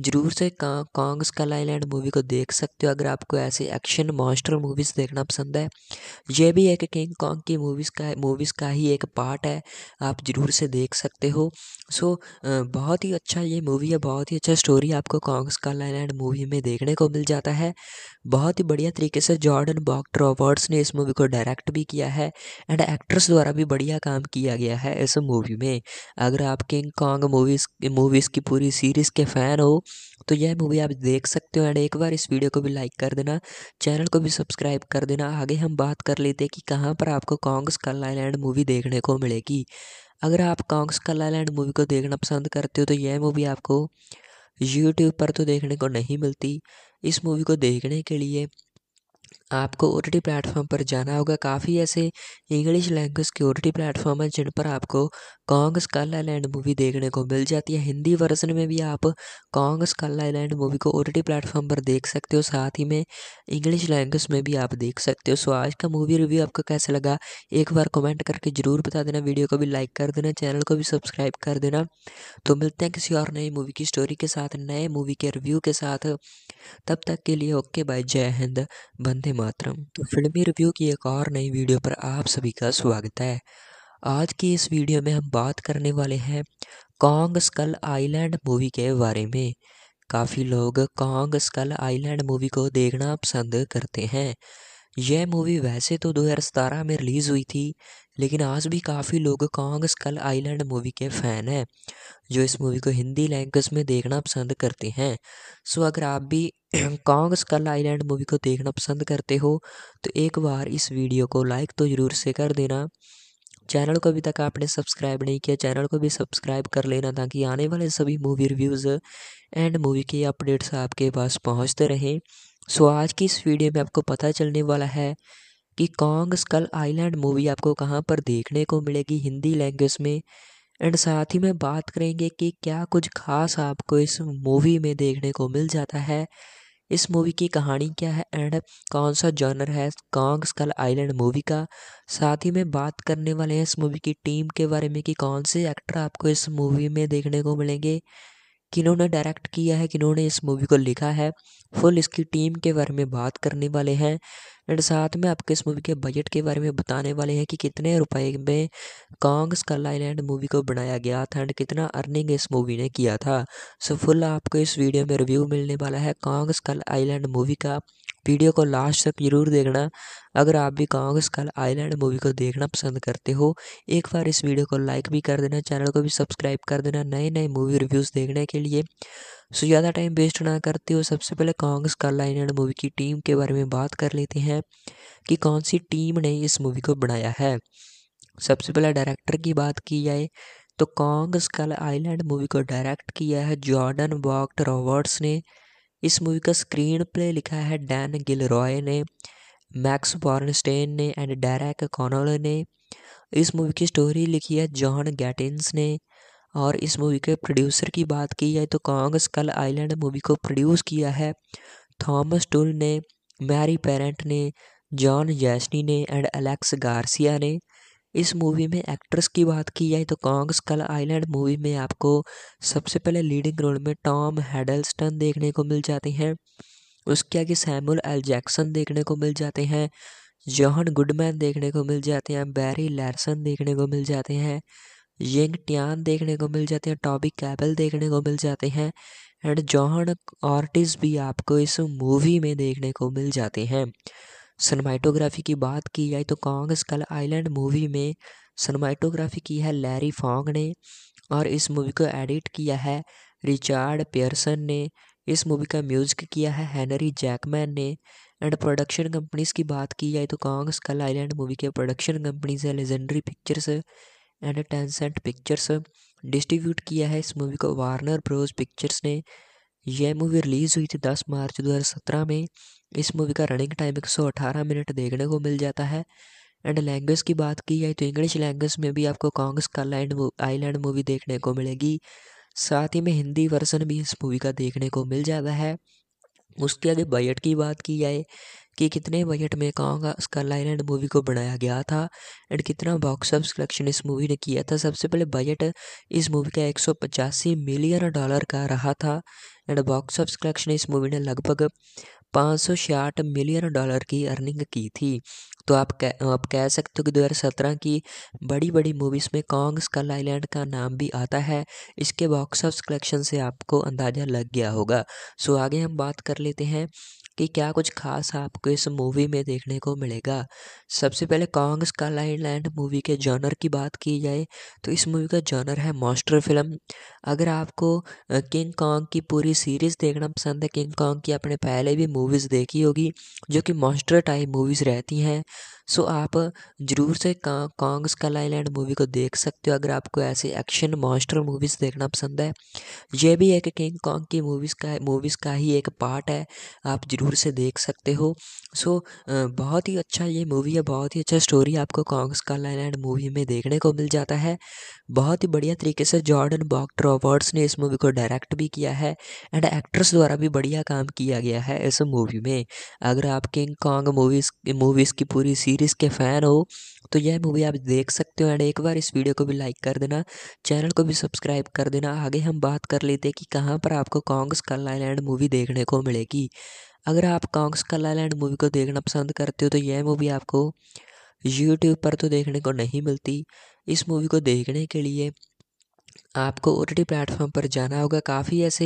ज़रूर से कॉन्ग स्कल आइलैंड मूवी को देख सकते हो अगर आपको ऐसे एक्शन मॉन्स्टर मूवीज़ देखना पसंद है यह भी एक किंग कॉन्ग की मूवीज़ का मूवीज़ का ही एक पार्ट है आप ज़रूर से देख सकते हो सो बहुत ही अच्छा ये मूवी है बहुत ही अच्छा स्टोरी आपको कॉन्ग स्कल आइलैंड मूवी में देखने को मिल जाता है बहुत ही बढ़िया तरीके से जॉर्डन बॉक्ट रॉबर्ट्स ने इस मूवी को डायरेक्ट भी किया है एंड एक्ट्रेस द्वारा भी बढ़िया काम किया गया है इस मूवी में अगर आप किंग कॉन्ग मूवीज़ मूवीज़ की पूरी सीरीज़ के फ़ैन हो तो यह मूवी आप देख सकते हो एंड एक बार इस वीडियो को भी लाइक कर देना चैनल को भी सब्सक्राइब कर देना आगे हम बात कर लेते हैं कि कहाँ पर आपको कॉन्ग्स कल आइलैंड मूवी देखने को मिलेगी अगर आप कॉन्ग्स कल आइलैंड मूवी को देखना पसंद करते हो तो यह मूवी आपको यूट्यूब पर तो देखने को नहीं मिलती इस मूवी को देखने के लिए आपको ओ टी प्लेटफॉर्म पर जाना होगा काफ़ी ऐसे इंग्लिश लैंग्वेज के ओ टी प्लेटफॉर्म हैं जिन पर आपको कॉन्ग स्कल आईलैंड मूवी देखने को मिल जाती है हिंदी वर्जन में भी आप कॉन्ग स्कल आईलैंड मूवी को ओ टी प्लेटफॉर्म पर देख सकते हो साथ ही में इंग्लिश लैंग्वेज में भी आप देख सकते हो सो आज का मूवी रिव्यू आपको कैसा लगा एक बार कमेंट करके ज़रूर बता देना वीडियो को भी लाइक कर देना चैनल को भी सब्सक्राइब कर देना तो मिलते हैं किसी और नई मूवी की स्टोरी के साथ नए मूवी के रिव्यू के साथ तब तक के लिए ओके बाय जय हिंद बंदे मातरम तो फिल्मी रिव्यू की एक और नई वीडियो पर आप सभी का स्वागत है आज की इस वीडियो में हम बात करने वाले हैं कॉन्ग स्कल आइलैंड मूवी के बारे में काफ़ी लोग कॉन्ग स्कल आइलैंड मूवी को देखना पसंद करते हैं यह मूवी वैसे तो 2017 में रिलीज़ हुई थी लेकिन आज भी काफ़ी लोग कॉन्ग स्कल आइलैंड मूवी के फ़ैन हैं जो इस मूवी को हिंदी लैंग्वेज में देखना पसंद करते हैं सो अगर आप भी कॉन्ग स्कल आइलैंड मूवी को देखना पसंद करते हो तो एक बार इस वीडियो को लाइक तो ज़रूर से कर देना चैनल को अभी तक आपने सब्सक्राइब नहीं किया चैनल को भी सब्सक्राइब कर लेना ताकि आने वाले सभी मूवी रिव्यूज़ एंड मूवी के अपडेट्स आपके पास पहुंचते रहें सो आज की इस वीडियो में आपको पता चलने वाला है कि कॉन्ग स्कल आइलैंड मूवी आपको कहाँ पर देखने को मिलेगी हिंदी लैंग्वेज में एंड साथ ही में बात करेंगे कि क्या कुछ खास आपको इस मूवी में देखने को मिल जाता है इस मूवी की कहानी क्या है एंड कौन सा जॉनर है कॉन्ग स्कल आइलैंड मूवी का साथ ही में बात करने वाले हैं इस मूवी की टीम के बारे में कि कौन से एक्टर आपको इस मूवी में देखने को मिलेंगे किन्होंने डायरेक्ट किया है किन्होंने इस मूवी को लिखा है फुल इसकी टीम के बारे में बात करने वाले हैं एंड साथ में आपको इस मूवी के बजट के बारे में बताने वाले हैं कि कितने रुपए में कॉन्ग स्कल आईलैंड मूवी को बनाया गया था एंड कितना अर्निंग इस मूवी ने किया था सो फुल आपको इस वीडियो में रिव्यू मिलने वाला है कॉन्ग स्कल आईलैंड मूवी का वीडियो को लास्ट तक जरूर देखना अगर आप भी कांग्रेस कल आइलैंड मूवी को देखना पसंद करते हो एक बार इस वीडियो को लाइक भी कर देना चैनल को भी सब्सक्राइब कर देना नए नए मूवी रिव्यूज़ देखने के लिए सो ज़्यादा टाइम वेस्ट ना करते हो सबसे पहले कांग्रेस कल आइलैंड मूवी की टीम के बारे में बात कर लेते हैं कि कौन सी टीम ने इस मूवी को बनाया है सबसे पहले डायरेक्टर की बात की जाए तो कॉन्ग स्कल आइलैंड मूवी को डायरेक्ट किया है जॉर्डन वॉक्ट रॉबर्ट्स ने इस मूवी का स्क्रीन प्ले लिखा है डैन गिल रॉय ने मैक्स बॉर्नस्टेन ने एंड डैरक कॉनल ने इस मूवी की स्टोरी लिखी है जॉन गैटिनस ने और इस मूवी के प्रोड्यूसर की बात की जाए तो कॉन्ग स्कल आइलैंड मूवी को प्रोड्यूस किया है थॉमस टुल ने मैरी पेरेंट ने जॉन जैसनी ने एंड एलेक्स गार्सिया ने इस मूवी में एक्ट्रेस की बात की जाए तो कॉन्ग स्कल आइलैंड मूवी में आपको सबसे पहले लीडिंग रोल में टॉम हेडलस्टन देखने को मिल जाते हैं उसके आगे सैमुअल एल जैक्सन देखने को मिल जाते हैं जौहन गुडमैन देखने को मिल जाते हैं बैरी लैरसन देखने को मिल जाते हैं यंग टियान देखने को मिल जाते हैं टॉबी कैबल देखने को मिल जाते हैं एंड जॉन ऑर्टिस भी आपको इस मूवी में देखने को मिल जाते हैं सनमाइटोग्राफी की बात की जाए तो कॉन्ग स्कल आइलैंड मूवी में सनमाइटोग्राफी की है लैरी फॉन्ग ने और इस मूवी को एडिट किया है रिचार्ड पियरसन ने इस मूवी का म्यूजिक किया है हैनरी जैकमैन ने एंड प्रोडक्शन कंपनीज की बात की जाए तो कॉन्ग स्कल आइलैंड मूवी के प्रोडक्शन कंपनीज है Legendary Pictures and Tencent Pictures distribute किया है इस मूवी को वार्नर ब्रोज पिक्चर्स ने यह मूवी रिलीज़ हुई थी 10 मार्च 2017 में इस मूवी का रनिंग टाइम 118 मिनट देखने को मिल जाता है एंड लैंग्वेज की बात की जाए तो इंग्लिश लैंग्वेज में भी आपको कॉन्ग्स का लैंड आईलैंड मूवी देखने को मिलेगी साथ ही में हिंदी वर्जन भी इस मूवी का देखने को मिल जाता है उसके आगे बजट की बात की जाए कि कितने बजट में कांग का आइलैंड मूवी को बनाया गया था एंड कितना बॉक्स ऑफ कलेक्शन इस मूवी ने किया था सबसे पहले बजट इस मूवी का एक मिलियन डॉलर का रहा था एंड बॉक्स ऑफ कलेक्शन इस मूवी ने लगभग पाँच मिलियन डॉलर की अर्निंग की थी तो आप कह आप कह सकते हो कि 2017 की बड़ी बड़ी मूवीज़ में कॉन्ग स्कल आइलैंड का नाम भी आता है इसके बॉक्स ऑफ कलेक्शन से आपको अंदाज़ा लग गया होगा सो आगे हम बात कर लेते हैं कि क्या कुछ खास आपको इस मूवी में देखने को मिलेगा सबसे पहले कॉन्ग काला लैंड मूवी के जॉनर की बात की जाए तो इस मूवी का जॉनर है मॉन्स्टर फिल्म अगर आपको किंग कॉन्ग की पूरी सीरीज़ देखना पसंद है किंग कॉन्ग की आपने पहले भी मूवीज़ देखी होगी जो कि मॉन्स्टर टाइप मूवीज़ रहती हैं सो आप ज़रूर से कॉन्ग कल आइलैंड मूवी को देख सकते हो अगर आपको ऐसे एक्शन मॉन्स्टर मूवीज़ देखना पसंद है ये भी एक किंग कॉन्ग की मूवीज़ का मूवीज़ का ही एक पार्ट है आप ज़रूर से देख सकते हो सो बहुत ही अच्छा ये मूवी है बहुत ही अच्छा स्टोरी आपको कॉन्ग कल आइलैंड मूवी में देखने को मिल जाता है बहुत ही बढ़िया तरीके से जॉर्डन बॉक्ट रॉबर्ट्स ने इस मूवी को डायरेक्ट भी किया है एंड एक्ट्रेस द्वारा भी बढ़िया काम किया गया है इस मूवी में अगर आप किंग कॉन्ग मूवीज़ मूवीज़ की पूरी सीरीज सीरीज़ के फ़ैन हो तो यह मूवी आप देख सकते हो एंड एक बार इस वीडियो को भी लाइक कर देना चैनल को भी सब्सक्राइब कर देना आगे हम बात कर लेते हैं कि कहाँ पर आपको कॉन्ग्स कल आईलैंड मूवी देखने को मिलेगी अगर आप कॉन्ग्स कल आईलैंड मूवी को देखना पसंद करते हो तो यह मूवी आपको यूट्यूब पर तो देखने को नहीं मिलती इस मूवी को देखने के लिए आपको ओ टी टी प्लेटफॉर्म पर जाना होगा काफ़ी ऐसे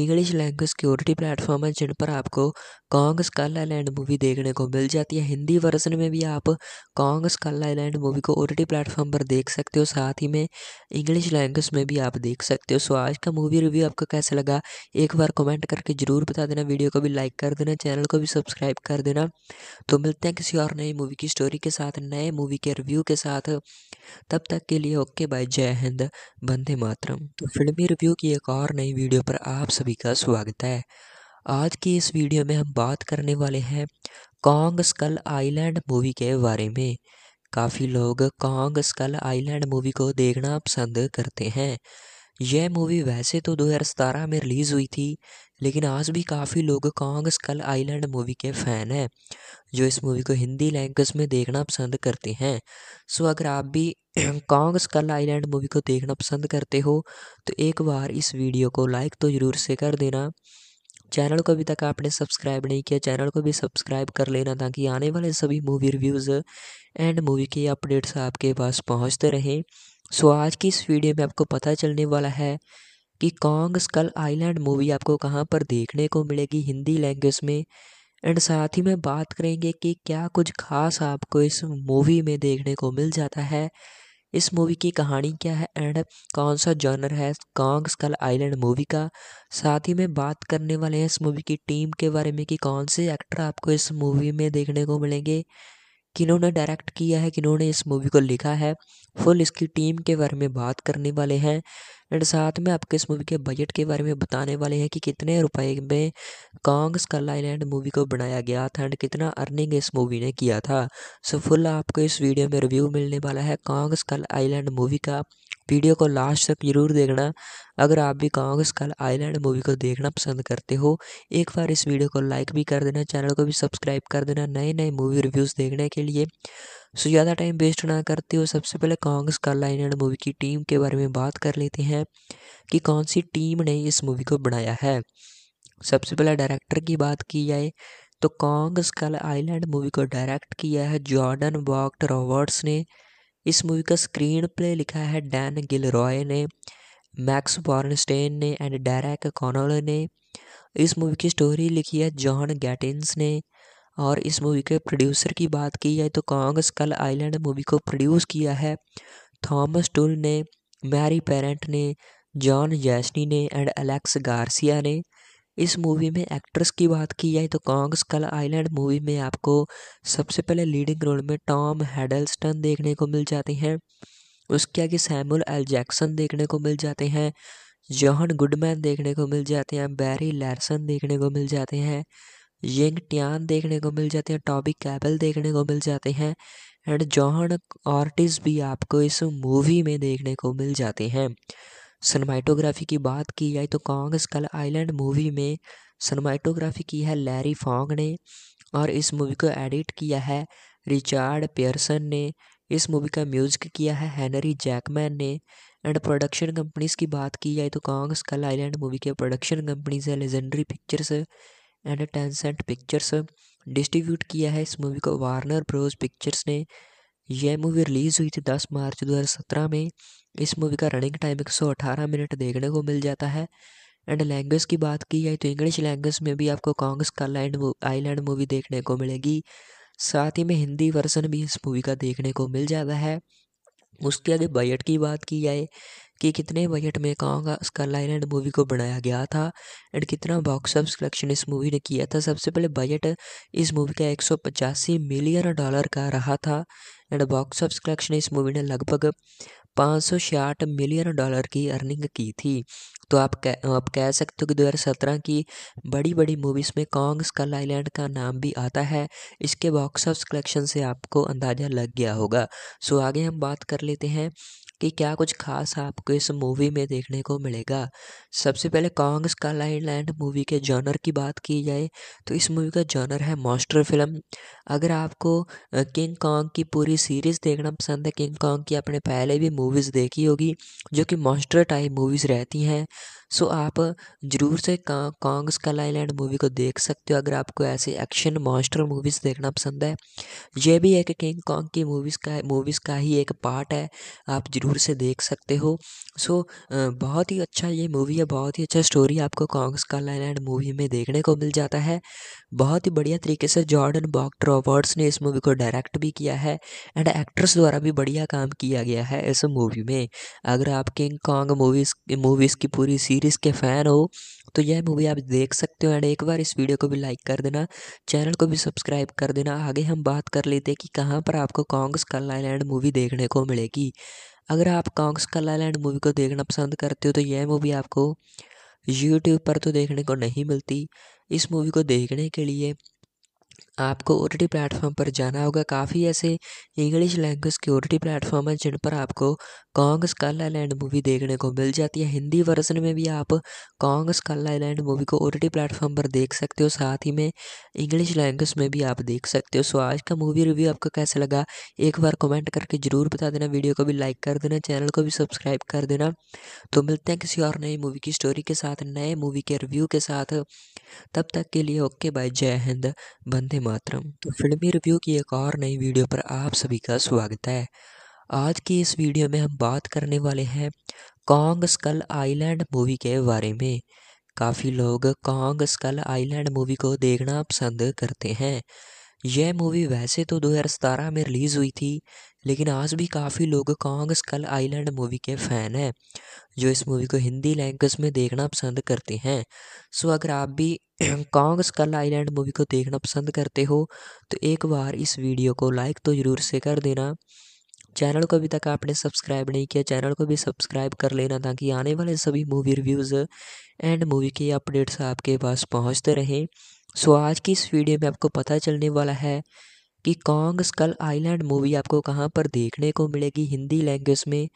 इंग्लिश लैंग्वेज के ओ टी टी प्लेटफॉर्म हैं जिन पर आपको कॉन्ग स्कल आईलैंड मूवी देखने को मिल जाती है हिंदी वर्जन में भी आप कॉन्ग स्कल आईलैंड मूवी को ओ टी टी प्लेटफॉर्म पर देख सकते हो साथ ही में इंग्लिश लैंग्वेज में भी आप देख सकते हो सो आज का मूवी रिव्यू आपको कैसा लगा एक बार कमेंट करके ज़रूर बता देना वीडियो को भी लाइक कर देना चैनल को भी सब्सक्राइब कर देना तो मिलते हैं किसी और नई मूवी की स्टोरी के साथ नए मूवी के रिव्यू के साथ तब तक के लिए ओके बाय जय हिंद बंदे मातरम तो फिल्मी रिव्यू की एक और नई वीडियो पर आप सभी का स्वागत है आज की इस वीडियो में हम बात करने वाले हैं कॉन्ग स्कल आइलैंड मूवी के बारे में काफ़ी लोग कॉन्ग स्कल आइलैंड मूवी को देखना पसंद करते हैं यह मूवी वैसे तो 2017 में रिलीज़ हुई थी लेकिन आज भी काफ़ी लोग कॉन्ग स्कल आइलैंड मूवी के फ़ैन हैं जो इस मूवी को हिंदी लैंग्वेज में देखना पसंद करते हैं सो अगर आप भी कॉन्ग स्कल आइलैंड मूवी को देखना पसंद करते हो तो एक बार इस वीडियो को लाइक तो ज़रूर से कर देना चैनल को अभी तक आपने सब्सक्राइब नहीं किया चैनल को भी सब्सक्राइब कर लेना ताकि आने वाले सभी मूवी रिव्यूज़ एंड मूवी के अपडेट्स आपके पास पहुँचते रहें सो आज की इस वीडियो में आपको पता चलने वाला है कि कॉन्ग स्कल आइलैंड मूवी आपको कहाँ पर देखने को मिलेगी हिंदी लैंग्वेज में एंड साथ ही में बात करेंगे कि क्या कुछ खास आपको इस मूवी में देखने को मिल जाता है इस मूवी की कहानी क्या है एंड कौन सा जॉनर है कॉन्ग स्कल आइलैंड मूवी का साथ ही में बात करने वाले हैं इस मूवी की टीम के बारे में कि कौन से एक्टर आपको इस मूवी में देखने को मिलेंगे किन्होंने डायरेक्ट किया है किन्होंने इस मूवी को लिखा है फुल इसकी टीम के बारे में बात करने वाले हैं एंड साथ में आपके इस मूवी के बजट के बारे में बताने वाले हैं कि कितने रुपए में कॉन्ग स्कल आईलैंड मूवी को बनाया गया था एंड कितना अर्निंग इस मूवी ने किया था सो फुल आपको इस वीडियो में रिव्यू मिलने वाला है कॉन्ग स्कल आईलैंड मूवी का वीडियो को लास्ट तक जरूर देखना अगर आप भी गाँव स्कल आइलैंड मूवी को देखना पसंद करते हो एक बार इस वीडियो को लाइक भी कर देना चैनल को भी सब्सक्राइब कर देना नए नए मूवी रिव्यूज़ देखने के लिए सो ज़्यादा टाइम वेस्ट ना करते हो सबसे पहले कांग्रेस कल आईलैंड मूवी की टीम के बारे में बात कर लेते हैं कि कौन सी टीम ने इस मूवी को बनाया है सबसे पहले डायरेक्टर की बात की जाए तो कॉन्ग स्कल आइलैंड मूवी को डायरेक्ट किया है जॉर्डन वॉक्ट रॉबर्ट्स ने इस मूवी का स्क्रीन प्ले लिखा है डैन गिल रॉय ने मैक्स बॉर्नस्टेन ने एंड डैरक कॉनल ने इस मूवी की स्टोरी लिखी है जॉन गैटिन्स ने और इस मूवी के प्रोड्यूसर की बात की जाए तो कॉन्ग स्कल आइलैंड मूवी को प्रोड्यूस किया है थॉमस टुल ने मैरी पेरेंट ने जॉन जैसनी ने एंड एलेक्स गार्सिया ने इस मूवी में एक्ट्रेस की बात की जाए तो कॉन्ग स्कल आइलैंड मूवी में आपको सबसे पहले लीडिंग रोल में टॉम हेडलस्टन देखने को मिल जाते हैं उसके आगे सैमुअल एल जैक्सन देखने को मिल जाते हैं जॉहन गुडमैन देखने को मिल जाते हैं बैरी लैरसन देखने को मिल जाते हैं यंग टियान देखने को मिल जाते हैं टॉबी कैबल देखने को मिल जाते हैं एंड जॉहन ऑर्टिस भी आपको इस मूवी में देखने को मिल जाते हैं सनमाइटोग्राफी की बात की जाए तो कॉन्ग स्कल आइलैंड मूवी में सनमाइटोग्राफी की है लैरी फॉन्ग ने और इस मूवी को एडिट किया है रिचार्ड पेयरसन ने इस मूवी का म्यूजिक किया है हैनरी जैकमैन ने एंड प्रोडक्शन कंपनीज की बात की जाए तो कॉन्ग स्कल आइलैंड मूवी के प्रोडक्शन कंपनीज है Legendary Pictures and Tencent Pictures distribute किया है इस मूवी को वार्नर ब्रोज पिक्चर्स ने यह मूवी रिलीज़ हुई थी 10 मार्च 2017 में इस मूवी का रनिंग टाइम 118 मिनट देखने को मिल जाता है एंड लैंग्वेज की बात की जाए तो इंग्लिश लैंग्वेज में भी आपको कॉन्ग स्कॉटलैंड आईलैंड मूवी देखने को मिलेगी साथ ही में हिंदी वर्जन भी इस मूवी का देखने को मिल जाता है उसके आगे बजट की बात की जाए कि कितने बजट में कहूँगा स्कल एंड मूवी को बनाया गया था एंड कितना बॉक्स ऑफ कलेक्शन इस मूवी ने किया था सबसे पहले बजट इस मूवी का एक मिलियन डॉलर का रहा था एंड बॉक्स ऑफ कलेक्शन इस मूवी ने लगभग पाँच मिलियन डॉलर की अर्निंग की थी तो आप कह आप कह सकते हो कि 2017 की बड़ी बड़ी मूवीज़ में कॉन्ग स्कल आइलैंड का नाम भी आता है इसके बॉक्स ऑफ कलेक्शन से आपको अंदाज़ा लग गया होगा सो आगे हम बात कर लेते हैं कि क्या कुछ खास आपको इस मूवी में देखने को मिलेगा सबसे पहले कॉन्ग का लैंड मूवी के जॉनर की बात की जाए तो इस मूवी का जॉनर है मॉन्स्टर फिल्म अगर आपको किंग कॉन्ग की पूरी सीरीज़ देखना पसंद है किंग कॉन्ग की आपने पहले भी मूवीज़ देखी होगी जो कि मॉन्स्टर टाइप मूवीज़ रहती हैं सो आप ज़रूर से कॉन्ग स्कल आईलैंड मूवी को देख सकते हो अगर आपको ऐसे एक्शन मॉन्स्टर मूवीज़ देखना पसंद है ये भी एक किंग कॉन्ग की मूवीज़ का मूवीज़ का ही एक पार्ट है आप ज़रूर से देख सकते हो सो बहुत ही अच्छा ये मूवी है बहुत ही अच्छा स्टोरी आपको कॉन्ग्स का लैंड मूवी में देखने को मिल जाता है बहुत ही बढ़िया तरीके से जॉर्डन बॉक्ट रॉबर्ट्स ने इस मूवी को डायरेक्ट भी किया है एंड एक्ट्रेस द्वारा भी बढ़िया काम किया गया है इस मूवी में अगर आप किंग कॉन्ग मूवीज़ मूवीज़ की पूरी सीरीज़ के फ़ैन हो तो यह मूवी आप देख सकते हो एंड एक बार इस वीडियो को भी लाइक कर देना चैनल को भी सब्सक्राइब कर देना आगे हम बात कर लेते हैं कि कहाँ पर आपको कॉन्ग्स का लैंड मूवी देखने को मिलेगी अगर आप कॉन्ग्स कला लैंड मूवी को देखना पसंद करते हो तो यह मूवी आपको यूट्यूब पर तो देखने को नहीं मिलती इस मूवी को देखने के लिए आपको ओ टी प्लेटफॉर्म पर जाना होगा काफ़ी ऐसे इंग्लिश लैंग्वेज के ओ टी प्लेटफॉर्म हैं जिन पर आपको कॉन्ग स्कल आईलैंड मूवी देखने को मिल जाती है हिंदी वर्जन में भी आप कॉन्ग स्कल आईलैंड मूवी को ओ टी प्लेटफॉर्म पर देख सकते हो साथ ही में इंग्लिश लैंग्वेज में भी आप देख सकते हो सो आज का मूवी रिव्यू आपको कैसा लगा एक बार कमेंट करके ज़रूर बता देना वीडियो को भी लाइक कर देना चैनल को भी सब्सक्राइब कर देना तो मिलते हैं किसी और नई मूवी की स्टोरी के साथ नए मूवी के रिव्यू के साथ तब तक के लिए ओके बाय जय हिंद बंदे मातरम तो फिल्मी रिव्यू की एक और नई वीडियो पर आप सभी का स्वागत है आज की इस वीडियो में हम बात करने वाले हैं कॉन्ग स्कल आइलैंड मूवी के बारे में काफ़ी लोग कॉन्ग स्कल आइलैंड मूवी को देखना पसंद करते हैं यह मूवी वैसे तो 2017 में रिलीज़ हुई थी लेकिन आज भी काफ़ी लोग कॉन्ग स्कल आइलैंड मूवी के फ़ैन हैं जो इस मूवी को हिंदी लैंग्वेज में देखना पसंद करते हैं सो अगर आप भी कॉन्ग स्कल आइलैंड मूवी को देखना पसंद करते हो तो एक बार इस वीडियो को लाइक तो ज़रूर से कर देना चैनल को अभी तक आपने सब्सक्राइब नहीं किया चैनल को भी सब्सक्राइब कर लेना ताकि आने वाले सभी मूवी रिव्यूज़ एंड मूवी के अपडेट्स आपके पास पहुंचते रहें सो आज की इस वीडियो में आपको पता चलने वाला है कि कॉन्ग स्कल आइलैंड मूवी आपको कहाँ पर देखने को मिलेगी हिंदी लैंग्वेज में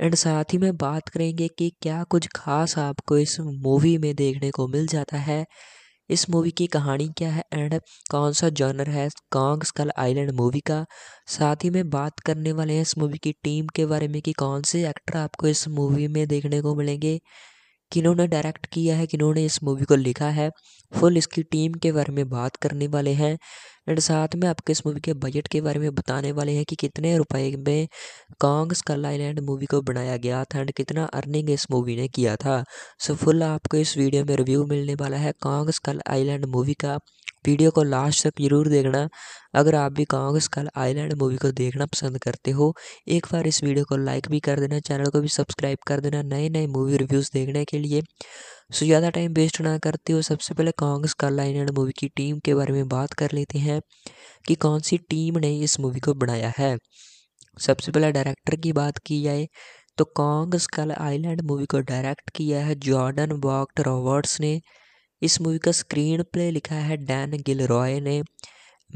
एंड साथ ही में बात करेंगे कि क्या कुछ खास आपको इस मूवी में देखने को मिल जाता है इस मूवी की कहानी क्या है एंड कौन सा जॉनर है कॉन्ग स्कल आइलैंड मूवी का साथ ही में बात करने वाले हैं इस मूवी की टीम के बारे में कि कौन से एक्टर आपको इस मूवी में देखने को मिलेंगे किन्होंने डायरेक्ट किया है किन्होंने इस मूवी को लिखा है फुल इसकी टीम के बारे में बात करने वाले हैं एंड साथ में आपके इस मूवी के बजट के बारे में बताने वाले हैं कि कितने रुपए में कॉन्ग स्कल आईलैंड मूवी को बनाया गया था एंड कितना अर्निंग इस मूवी ने किया था सो फुल आपको इस वीडियो में रिव्यू मिलने वाला है कॉन्ग स्कल आईलैंड मूवी का वीडियो को लास्ट तक जरूर देखना अगर आप भी कांग्रेस कल आइलैंड मूवी को देखना पसंद करते हो एक बार इस वीडियो को लाइक भी कर देना चैनल को भी सब्सक्राइब कर देना नए नए मूवी रिव्यूज़ देखने के लिए सो ज़्यादा टाइम वेस्ट ना करते हो सबसे पहले कांग्रेस कल आइलैंड मूवी की टीम के बारे में बात कर लेते हैं कि कौन सी टीम ने इस मूवी को बनाया है सबसे पहले डायरेक्टर की बात की जाए तो कॉन्ग स्कल आइलैंड मूवी को डायरेक्ट किया है जॉर्डन वॉक्ट रॉबर्ट्स ने इस मूवी का स्क्रीन प्ले लिखा है डैन गिलरॉय ने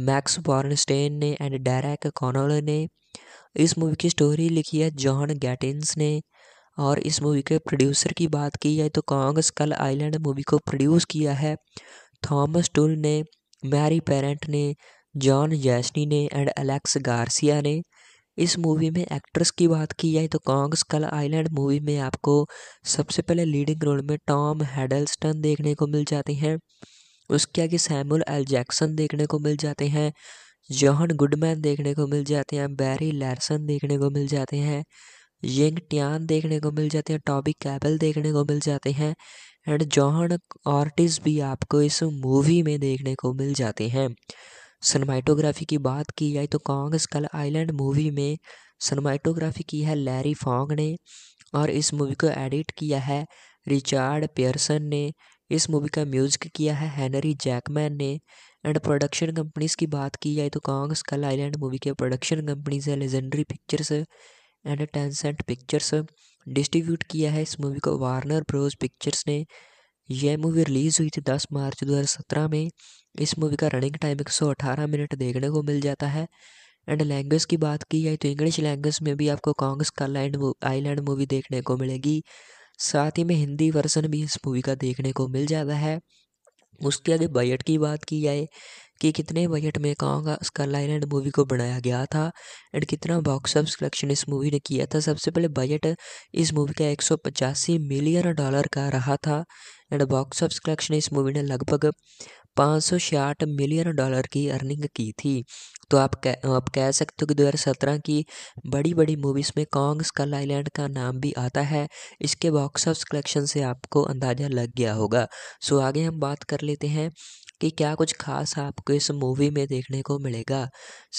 मैक्स बॉर्नस्टेन ने एंड डैरक कॉनल ने इस मूवी की स्टोरी लिखी है जॉन गैटिन्स ने और इस मूवी के प्रोड्यूसर की बात की जाए तो कॉन्ग स्कल आइलैंड मूवी को प्रोड्यूस किया है थॉमस टुल ने मैरी पेरेंट ने जॉन जैसनी ने एंड एलेक्स गार्सिया ने इस मूवी में एक्ट्रेस की बात की जाए तो कॉन्ग स्कल आइलैंड मूवी में आपको सबसे पहले लीडिंग रोल में टॉम हेडलस्टन देखने को मिल जाते हैं उसके आगे सैमुअल एल जैक्सन देखने को मिल जाते हैं जौहन गुडमैन देखने को मिल जाते हैं बैरी लैरसन देखने को मिल जाते हैं यंग टियान देखने को मिल जाते हैं टॉबी कैबल देखने को मिल जाते हैं एंड जॉन ऑर्टिस भी आपको इस मूवी में देखने को मिल जाते हैं सनमाइटोग्राफी की बात की जाए तो कॉन्ग स्कल आइलैंड मूवी में सनमाइटोग्राफी की है लैरी फोंग ने और इस मूवी को एडिट किया है रिचार्ड पेयरसन ने इस मूवी का म्यूजिक किया है हैनरी जैकमैन ने एंड प्रोडक्शन कंपनीज की बात की जाए तो कॉन्ग स्कल आइलैंड मूवी के प्रोडक्शन कंपनीज है Legendary Pictures and Tencent Pictures distribute किया है इस मूवी को वार्नर ब्रोज पिक्चर्स ने यह मूवी रिलीज़ हुई थी 10 मार्च 2017 में इस मूवी का रनिंग टाइम एक मिनट देखने को मिल जाता है एंड लैंग्वेज की बात की जाए तो इंग्लिश लैंग्वेज में भी आपको कॉन्ग्स का लैंड आईलैंड मूवी देखने को मिलेगी साथ ही में हिंदी वर्जन भी इस मूवी का देखने को मिल जाता है उसके आगे बजट की बात की जाए कि कितने बजट में कौन स्कल स्कारलाइन एंड मूवी को बनाया गया था एंड कितना बॉक्स ऑफिस कलेक्शन इस मूवी ने किया था सबसे पहले बजट इस मूवी का एक मिलियन डॉलर का रहा था एंड बॉक्स ऑफिस कलेक्शन इस मूवी ने लगभग पाँच मिलियन डॉलर की अर्निंग की थी तो आप कह आप कह सकते हो कि 2017 की बड़ी बड़ी मूवीज़ में कॉन्ग स्कल आइलैंड का नाम भी आता है इसके बॉक्स ऑफ कलेक्शन से आपको अंदाज़ा लग गया होगा सो आगे हम बात कर लेते हैं कि क्या कुछ खास आपको इस मूवी में देखने को मिलेगा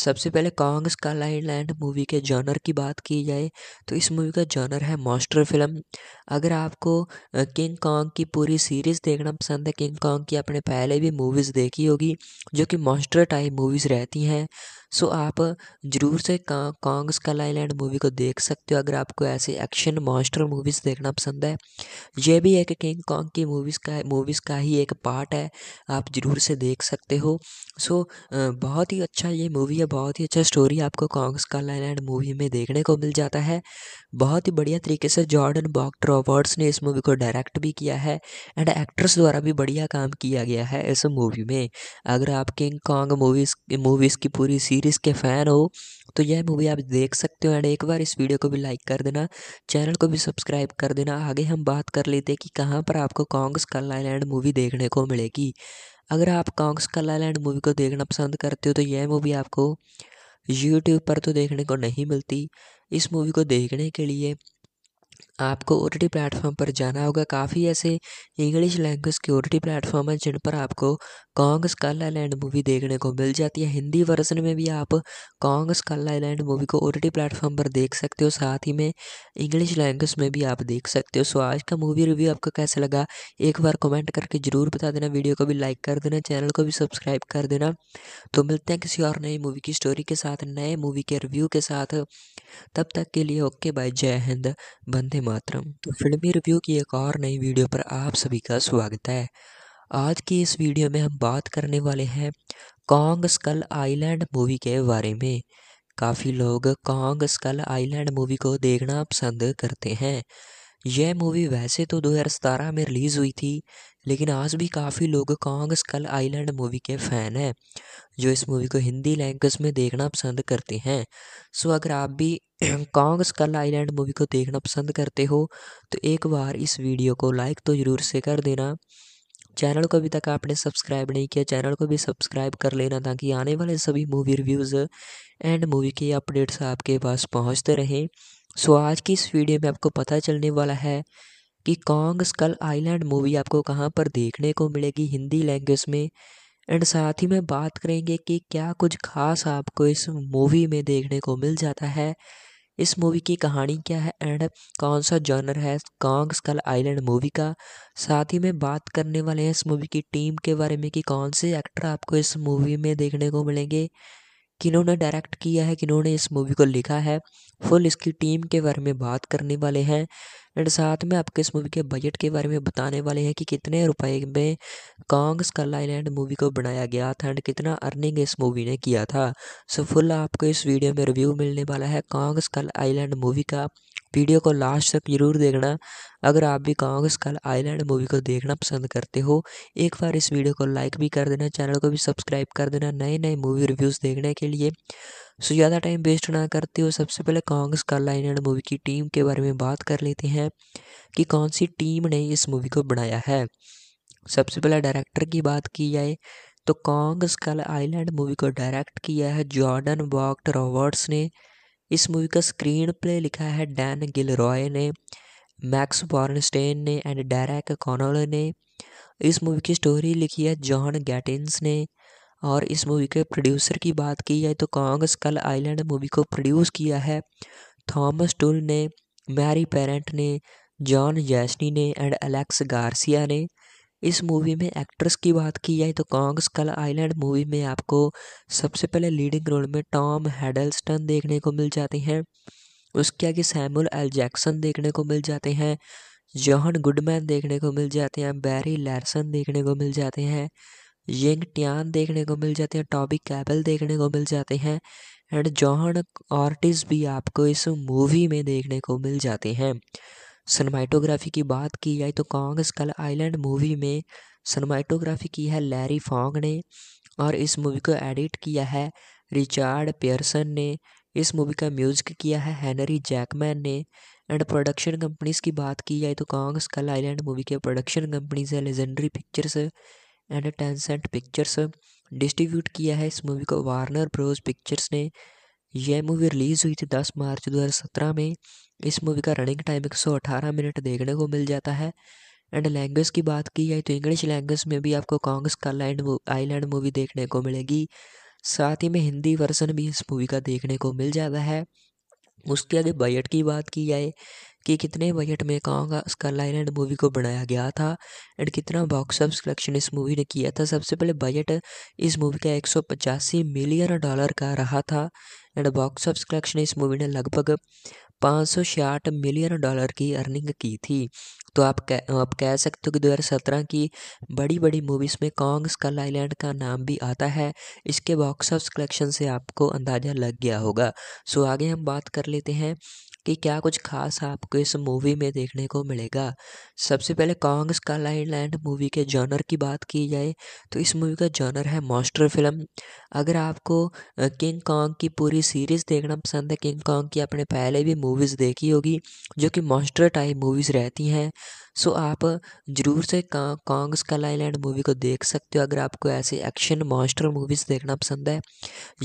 सबसे पहले कॉन्ग्स का लैंड मूवी के जॉनर की बात की जाए तो इस मूवी का जॉनर है मॉन्स्टर फिल्म अगर आपको किंग कॉन्ग की पूरी सीरीज़ देखना पसंद है किंग कॉन्ग की आपने पहले भी मूवीज़ देखी होगी जो कि मॉन्स्टर टाइप मूवीज़ रहती हैं सो आप ज़रूर से कॉन्ग्स कल आइलैंड मूवी को देख सकते हो अगर आपको ऐसे एक्शन मॉन्स्टर मूवीज़ देखना पसंद है यह भी एक किंग कॉन्ग की मूवीज़ का मूवीज़ का ही एक पार्ट है आप ज़रूर से देख सकते हो सो बहुत ही अच्छा ये मूवी है बहुत ही अच्छा स्टोरी आपको कॉन्ग कल आइलैंड मूवी में देखने को मिल जाता है बहुत ही बढ़िया तरीके से जॉर्डन बॉक्ट रॉबर्ट्स ने इस मूवी को डायरेक्ट भी किया है एंड एक्ट्रेस द्वारा भी बढ़िया काम किया गया है इस मूवी में अगर आप किंग कॉन्ग मूवीज़ मूवीज़ की पूरी सीरीज़ के फ़ैन हो तो यह मूवी आप देख सकते हो एंड एक बार इस वीडियो को भी लाइक कर देना चैनल को भी सब्सक्राइब कर देना आगे हम बात कर लेते हैं कि कहाँ पर आपको कॉन्ग्स कल आईलैंड मूवी देखने को मिलेगी अगर आप कॉन्ग्स कल आईलैंड मूवी को देखना पसंद करते हो तो यह मूवी आपको यूट्यूब पर तो देखने को नहीं मिलती इस मूवी को देखने के लिए आपको ओ टी प्लेटफॉर्म पर जाना होगा काफ़ी ऐसे इंग्लिश लैंग्वेज के ओ टी प्लेटफॉर्म हैं जिन पर आपको कॉन्ग स्कल आईलैंड मूवी देखने को मिल जाती है हिंदी वर्जन में भी आप कॉन्ग स्कल आईलैंड मूवी को ओ टी प्लेटफॉर्म पर देख सकते हो साथ ही में इंग्लिश लैंग्वेज में भी आप देख सकते हो सो आज का मूवी रिव्यू आपको कैसा लगा एक बार कमेंट करके ज़रूर बता देना वीडियो को भी लाइक कर देना चैनल को भी सब्सक्राइब कर देना तो मिलते हैं किसी और नई मूवी की स्टोरी के साथ नए मूवी के रिव्यू के साथ तब तक के लिए ओके बाय जय हिंद बंदे मातरम तो फिल्मी रिव्यू की एक और नई वीडियो पर आप सभी का स्वागत है आज की इस वीडियो में हम बात करने वाले हैं कॉन्ग स्कल आइलैंड मूवी के बारे में काफ़ी लोग कॉन्ग स्कल आइलैंड मूवी को देखना पसंद करते हैं यह मूवी वैसे तो 2017 में रिलीज़ हुई थी लेकिन आज भी काफ़ी लोग कॉन्ग स्कल आइलैंड मूवी के फ़ैन हैं जो इस मूवी को हिंदी लैंग्वेज में देखना पसंद करते हैं सो अगर आप भी कॉन्ग स्कल आइलैंड मूवी को देखना पसंद करते हो तो एक बार इस वीडियो को लाइक तो ज़रूर से कर देना चैनल को अभी तक आपने सब्सक्राइब नहीं किया चैनल को भी सब्सक्राइब कर लेना ताकि आने वाले सभी मूवी रिव्यूज़ एंड मूवी के अपडेट्स आपके पास पहुंचते रहें सो आज की इस वीडियो में आपको पता चलने वाला है कि कॉन्ग स्कल आइलैंड मूवी आपको कहाँ पर देखने को मिलेगी हिंदी लैंग्वेज में एंड साथ ही में बात करेंगे कि क्या कुछ खास आपको इस मूवी में देखने को मिल जाता है इस मूवी की कहानी क्या है एंड कौन सा जॉनर है कॉन्ग स्कल आइलैंड मूवी का साथ ही में बात करने वाले हैं इस मूवी की टीम के बारे में कि कौन से एक्टर आपको इस मूवी में देखने को मिलेंगे किन्होंने डायरेक्ट किया है किन्होंने इस मूवी को लिखा है फुल इसकी टीम के बारे में बात करने वाले हैं एंड साथ में आपके इस मूवी के बजट के बारे में बताने वाले हैं कि कितने रुपए में कांग्स स्कल आईलैंड मूवी को बनाया गया था एंड कितना अर्निंग इस मूवी ने किया था सो फुल आपको इस वीडियो में रिव्यू मिलने वाला है कांग्स स्कल आईलैंड मूवी का वीडियो को लास्ट तक जरूर देखना अगर आप भी कहोगे स्कल आइलैंड मूवी को देखना पसंद करते हो एक बार इस वीडियो को लाइक भी कर देना चैनल को भी सब्सक्राइब कर देना नए नए मूवी रिव्यूज़ देखने के लिए सो ज़्यादा टाइम वेस्ट ना करते हुए सबसे पहले कॉन्ग स्कारलाइन मूवी की टीम के बारे में बात कर लेते हैं कि कौन सी टीम ने इस मूवी को बनाया है सबसे पहले डायरेक्टर की बात की जाए तो कॉन्ग स्कल आइलैंड मूवी को डायरेक्ट किया है जॉर्डन वॉक्ट रॉबर्ट्स ने इस मूवी का स्क्रीन प्ले लिखा है डैन गिल रॉय ने मैक्स बॉर्नस्टेन ने एंड डैरेक कॉनोल ने इस मूवी की स्टोरी लिखी है जॉन गैटिन्स ने और इस मूवी के प्रोड्यूसर की बात की जाए तो कॉन्ग स्कल आइलैंड मूवी को प्रोड्यूस किया है थॉमस टुल ने मैरी पेरेंट ने जॉन जैसनी ने एंड एलेक्स गार्सिया ने इस मूवी में एक्ट्रेस की बात की जाए तो कॉन्ग स्कल आइलैंड मूवी में आपको सबसे पहले लीडिंग रोल में टॉम हेडलस्टन देखने को मिल जाते हैं उसके आगे सैमुअल एल जैक्सन देखने को मिल जाते हैं जॉन गुडमैन देखने को मिल जाते हैं बैरी लैरसन देखने को मिल जाते हैं येंग टियान देखने को मिल जाते हैं टॉबी कैबल देखने को मिल जाते हैं एंड जॉन ऑर्टिस भी आपको इस मूवी में देखने को मिल जाते हैं सनमाइटोग्राफी की बात की जाए तो कॉन्ग स्कल आइलैंड मूवी में सनमाइटोग्राफी की है लैरी फॉन्ग ने और इस मूवी को एडिट किया है रिचार्ड पियर्सन ने इस मूवी का म्यूजिक किया है हैनरी जैकमैन ने एंड प्रोडक्शन कंपनीज की बात की जाए तो कॉन्ग स्कल आइलैंड मूवी के प्रोडक्शन कंपनीज है Legendary Pictures and Tencent Pictures distribute किया है इस मूवी को वार्नर ब्रोज पिक्चर्स ने यह मूवी रिलीज़ हुई थी 10 मार्च 2017 में इस मूवी का रनिंग टाइम एक मिनट देखने को मिल जाता है एंड लैंग्वेज की बात की जाए तो इंग्लिश लैंग्वेज में भी आपको कॉन्ग्स का लैंड आईलैंड मूवी देखने को मिलेगी साथ ही में हिंदी वर्जन भी इस मूवी का देखने को मिल जाता है उसके आगे बजट की बात की जाए कि कितने बजट में का स्कल एंड मूवी को बनाया गया था एंड कितना बॉक्स ऑफ कलेक्शन इस मूवी ने किया था सबसे पहले बजट इस मूवी का एक मिलियन डॉलर का रहा था एंड बॉक्स ऑफ कलेक्शन इस मूवी ने लगभग पाँच मिलियन डॉलर की अर्निंग की थी तो आप कह आप कह सकते हो कि 2017 की बड़ी बड़ी मूवीज़ में कॉन्ग स्कल आइलैंड का नाम भी आता है इसके बॉक्स ऑफ कलेक्शन से आपको अंदाज़ा लग गया होगा सो आगे हम बात कर लेते हैं कि क्या कुछ खास आपको इस मूवी में देखने को मिलेगा सबसे पहले कॉन्ग्स का लैंड मूवी के जॉनर की बात की जाए तो इस मूवी का जॉनर है मॉन्स्टर फिल्म अगर आपको किंग कॉन्ग की पूरी सीरीज़ देखना पसंद है किंग कॉन्ग की आपने पहले भी मूवीज़ देखी होगी जो कि मॉन्स्टर टाइप मूवीज़ रहती हैं सो आप ज़रूर से कॉन्ग स्कल आइलैंड मूवी को देख सकते हो अगर आपको ऐसे एक्शन मॉन्स्टर मूवीज़ देखना पसंद है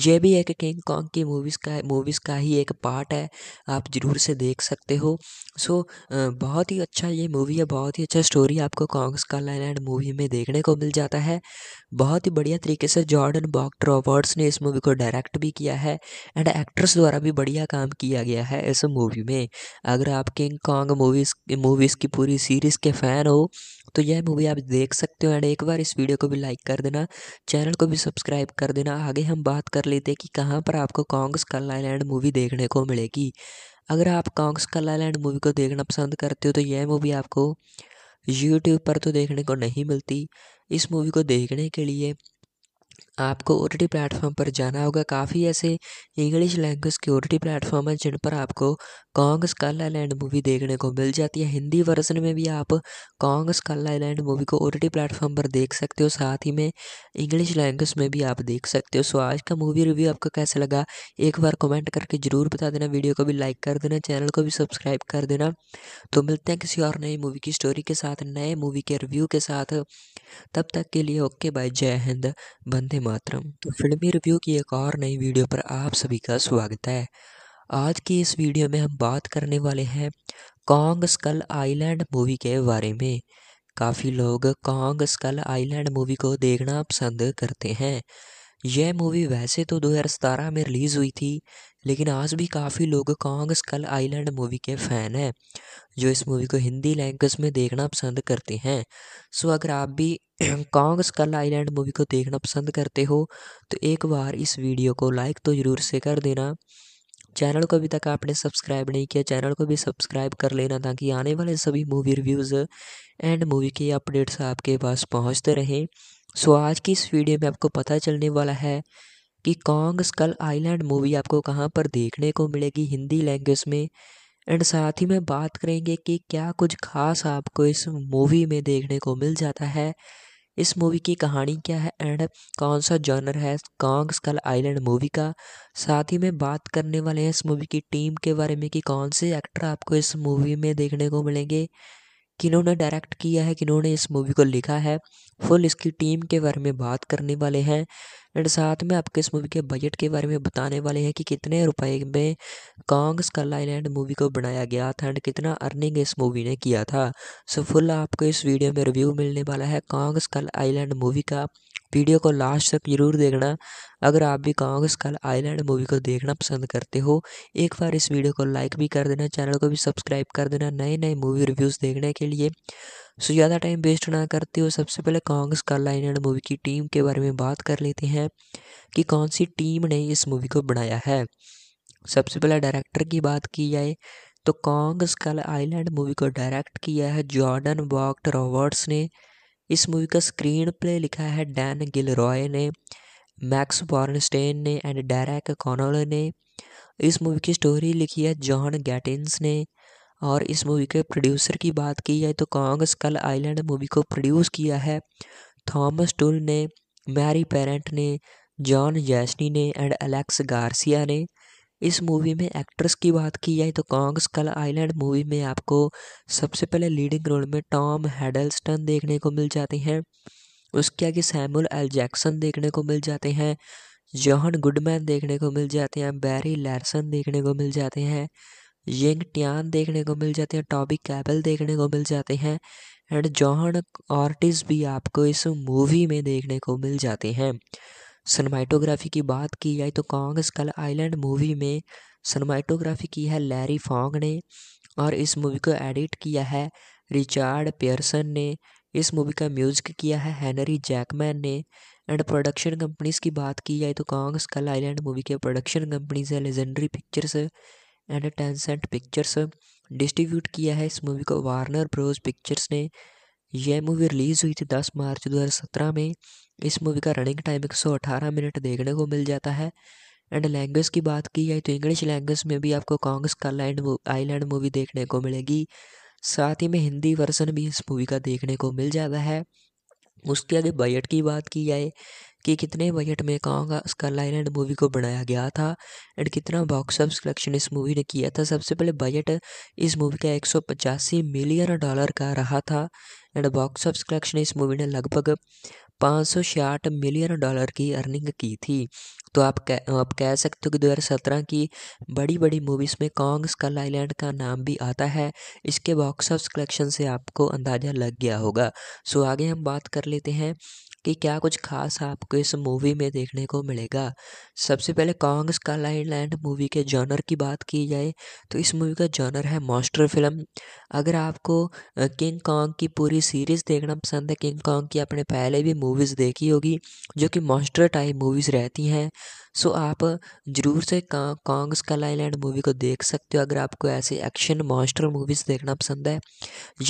ये भी एक किंग कॉन्ग की मूवीज़ का मूवीज़ का ही एक पार्ट है आप ज़रूर से देख सकते हो सो बहुत ही अच्छा ये मूवी है बहुत ही अच्छा स्टोरी आपको कॉन्ग स्कल आइलैंड मूवी में देखने को मिल जाता है बहुत ही बढ़िया तरीके से जॉर्डन बॉक्ट अवार्ड्स ने इस मूवी को डायरेक्ट भी किया है एंड एक्ट्रेस द्वारा भी बढ़िया काम किया गया है इस मूवी में अगर आप किंग कॉन्ग मूवीज़ मूवीज़ की पूरी सी सीरीज़ के फ़ैन हो तो यह मूवी आप देख सकते हो एंड एक बार इस वीडियो को भी लाइक कर देना चैनल को भी सब्सक्राइब कर देना आगे हम बात कर लेते हैं कि कहाँ पर आपको कॉन्ग्स कल आईलैंड मूवी देखने को मिलेगी अगर आप कॉन्ग्स कल आईलैंड मूवी को देखना पसंद करते हो तो यह मूवी आपको यूट्यूब पर तो देखने को नहीं मिलती इस मूवी को देखने के लिए आपको ओ टी प्लेटफॉर्म पर जाना होगा काफ़ी ऐसे इंग्लिश लैंग्वेज के ओ टी प्लेटफॉर्म हैं जिन पर आपको कॉन्ग स्कल आईलैंड मूवी देखने को मिल जाती है हिंदी वर्जन में भी आप कॉन्ग स्कल आईलैंड मूवी को ओ टी प्लेटफॉर्म पर देख सकते हो साथ ही में इंग्लिश लैंग्वेज में भी आप देख सकते हो सो आज का मूवी रिव्यू आपको कैसा लगा एक बार कमेंट करके ज़रूर बता देना वीडियो को भी लाइक कर देना चैनल को भी सब्सक्राइब कर देना तो मिलते हैं किसी और नई मूवी की स्टोरी के साथ नए मूवी के रिव्यू के साथ तब तक के लिए ओके बाय जय हिंद बंदे मातरम तो फिल्मी रिव्यू की एक और नई वीडियो पर आप सभी का स्वागत है आज की इस वीडियो में हम बात करने वाले हैं कॉन्ग स्कल आइलैंड मूवी के बारे में काफ़ी लोग कॉन्ग स्कल आइलैंड मूवी को देखना पसंद करते हैं यह मूवी वैसे तो 2017 में रिलीज़ हुई थी लेकिन आज भी काफ़ी लोग कॉन्ग स्कल आइलैंड मूवी के फ़ैन हैं जो इस मूवी को हिंदी लैंग्वेज में देखना पसंद करते हैं सो अगर आप भी कॉन्ग स्कल आइलैंड मूवी को देखना पसंद करते हो तो एक बार इस वीडियो को लाइक तो ज़रूर से कर देना चैनल को अभी तक आपने सब्सक्राइब नहीं किया चैनल को भी सब्सक्राइब कर लेना ताकि आने वाले सभी मूवी रिव्यूज़ एंड मूवी के अपडेट्स आपके पास पहुंचते रहें सो आज की इस वीडियो में आपको पता चलने वाला है कि कॉन्ग स्कल आइलैंड मूवी आपको कहाँ पर देखने को मिलेगी हिंदी लैंग्वेज में एंड साथ ही में बात करेंगे कि क्या कुछ खास आपको इस मूवी में देखने को मिल जाता है इस मूवी की कहानी क्या है एंड कौन सा जॉनर है कॉन्ग स्कल आइलैंड मूवी का साथ ही में बात करने वाले हैं इस मूवी की टीम के बारे में कि कौन से एक्टर आपको इस मूवी में देखने को मिलेंगे किन्होंने डायरेक्ट किया है किन्होंने इस मूवी को लिखा है फुल इसकी टीम के बारे में बात करने वाले हैं एंड साथ में आपके इस मूवी के बजट के बारे में बताने वाले हैं कि कितने रुपए में कॉन्ग स्कल आईलैंड मूवी को बनाया गया था एंड कितना अर्निंग इस मूवी ने किया था सो फुल आपको इस वीडियो में रिव्यू मिलने वाला है कॉन्ग स्कल आईलैंड मूवी का वीडियो को लास्ट तक जरूर देखना अगर आप भी कांग्रेस कल आइलैंड मूवी को देखना पसंद करते हो एक बार इस वीडियो को लाइक भी कर देना चैनल को भी सब्सक्राइब कर देना नए नए मूवी रिव्यूज़ देखने के लिए सो ज़्यादा टाइम वेस्ट ना करते हो सबसे पहले कांग्रेस कल आइलैंड मूवी की टीम के बारे में बात कर लेते हैं कि कौन सी टीम ने इस मूवी को बनाया है सबसे पहले डायरेक्टर की बात की जाए तो कॉन्ग स्कल आइलैंड मूवी को डायरेक्ट किया है जॉर्डन वॉक्ट रॉबर्ट्स ने इस मूवी का स्क्रीन प्ले लिखा है डैन रॉय ने मैक्स बॉर्नस्टेन ने एंड डैरक कॉनल ने इस मूवी की स्टोरी लिखी है जॉन गैटिन्स ने और इस मूवी के प्रोड्यूसर की बात की जाए तो कॉन्ग स्कल आइलैंड मूवी को प्रोड्यूस किया है थॉमस टुल ने मैरी पेरेंट ने जॉन जैसनी ने एंड एलेक्स गार्सिया ने इस मूवी में एक्ट्रेस की बात की जाए तो कॉन्ग कल आइलैंड मूवी में आपको सबसे पहले लीडिंग रोल में टॉम हेडलस्टन देखने को मिल जाते हैं उसके आगे सैमुअल एल जैक्सन देखने को मिल जाते हैं जॉहन गुडमैन देखने को मिल जाते हैं बैरी लैरसन देखने को मिल जाते हैं यंग टियान देखने को मिल जाते हैं टॉबी कैबल देखने को मिल जाते हैं एंड जॉहन ऑर्टिस भी आपको इस मूवी में देखने को मिल जाते हैं सनमाइटोग्राफी की बात की जाए तो कॉन्ग स्कल आइलैंड मूवी में सनमाइटोग्राफी की है लैरी फॉन्ग ने और इस मूवी को एडिट किया है रिचार्ड पेयरसन ने इस मूवी का म्यूजिक किया है हैनरी जैकमैन ने एंड प्रोडक्शन कंपनीज की बात की जाए तो कॉन्ग स्कल आइलैंड मूवी के प्रोडक्शन कंपनीज है Legendary Pictures and Tencent Pictures distribute किया है इस मूवी को वार्नर ब्रोज पिक्चर्स ने यह मूवी रिलीज़ हुई थी 10 मार्च 2017 में इस मूवी का रनिंग टाइम 118 मिनट देखने को मिल जाता है एंड लैंग्वेज की बात की जाए तो इंग्लिश लैंग्वेज में भी आपको कॉन्ग स्कॉटलैंड आइलैंड मूवी देखने को मिलेगी साथ ही में हिंदी वर्जन भी इस मूवी का देखने को मिल जाता है उसके आगे बजट की बात की जाए कि कितने बजट में कहाँ का स्करलाइन एंड मूवी को बनाया गया था एंड कितना बॉक्स ऑफ कलेक्शन इस मूवी ने किया था सबसे पहले बजट इस मूवी का एक मिलियन डॉलर का रहा था एंड बॉक्स ऑफ कलेक्शन इस मूवी ने लगभग पाँच मिलियन डॉलर की अर्निंग की थी तो आप कह आप कह सकते हो कि 2017 की बड़ी बड़ी मूवीज़ में कॉन्ग स्कल आइलैंड का नाम भी आता है इसके बॉक्स ऑफ कलेक्शन से आपको अंदाज़ा लग गया होगा सो आगे हम बात कर लेते हैं कि क्या कुछ खास आपको इस मूवी में देखने को मिलेगा सबसे पहले कॉन्ग्स का लैंड मूवी के जॉनर की बात की जाए तो इस मूवी का जॉनर है मॉस्टर फिल्म अगर आपको किंग कॉन्ग की पूरी सीरीज़ देखना पसंद है किंग कॉन्ग की आपने पहले भी मूवीज़ देखी होगी जो कि मॉस्टर टाइप मूवीज़ रहती हैं सो आप ज़रूर से कॉन्ग स्कल आइलैंड मूवी को देख सकते हो अगर आपको ऐसे एक्शन मॉन्स्टर मूवीज़ देखना पसंद है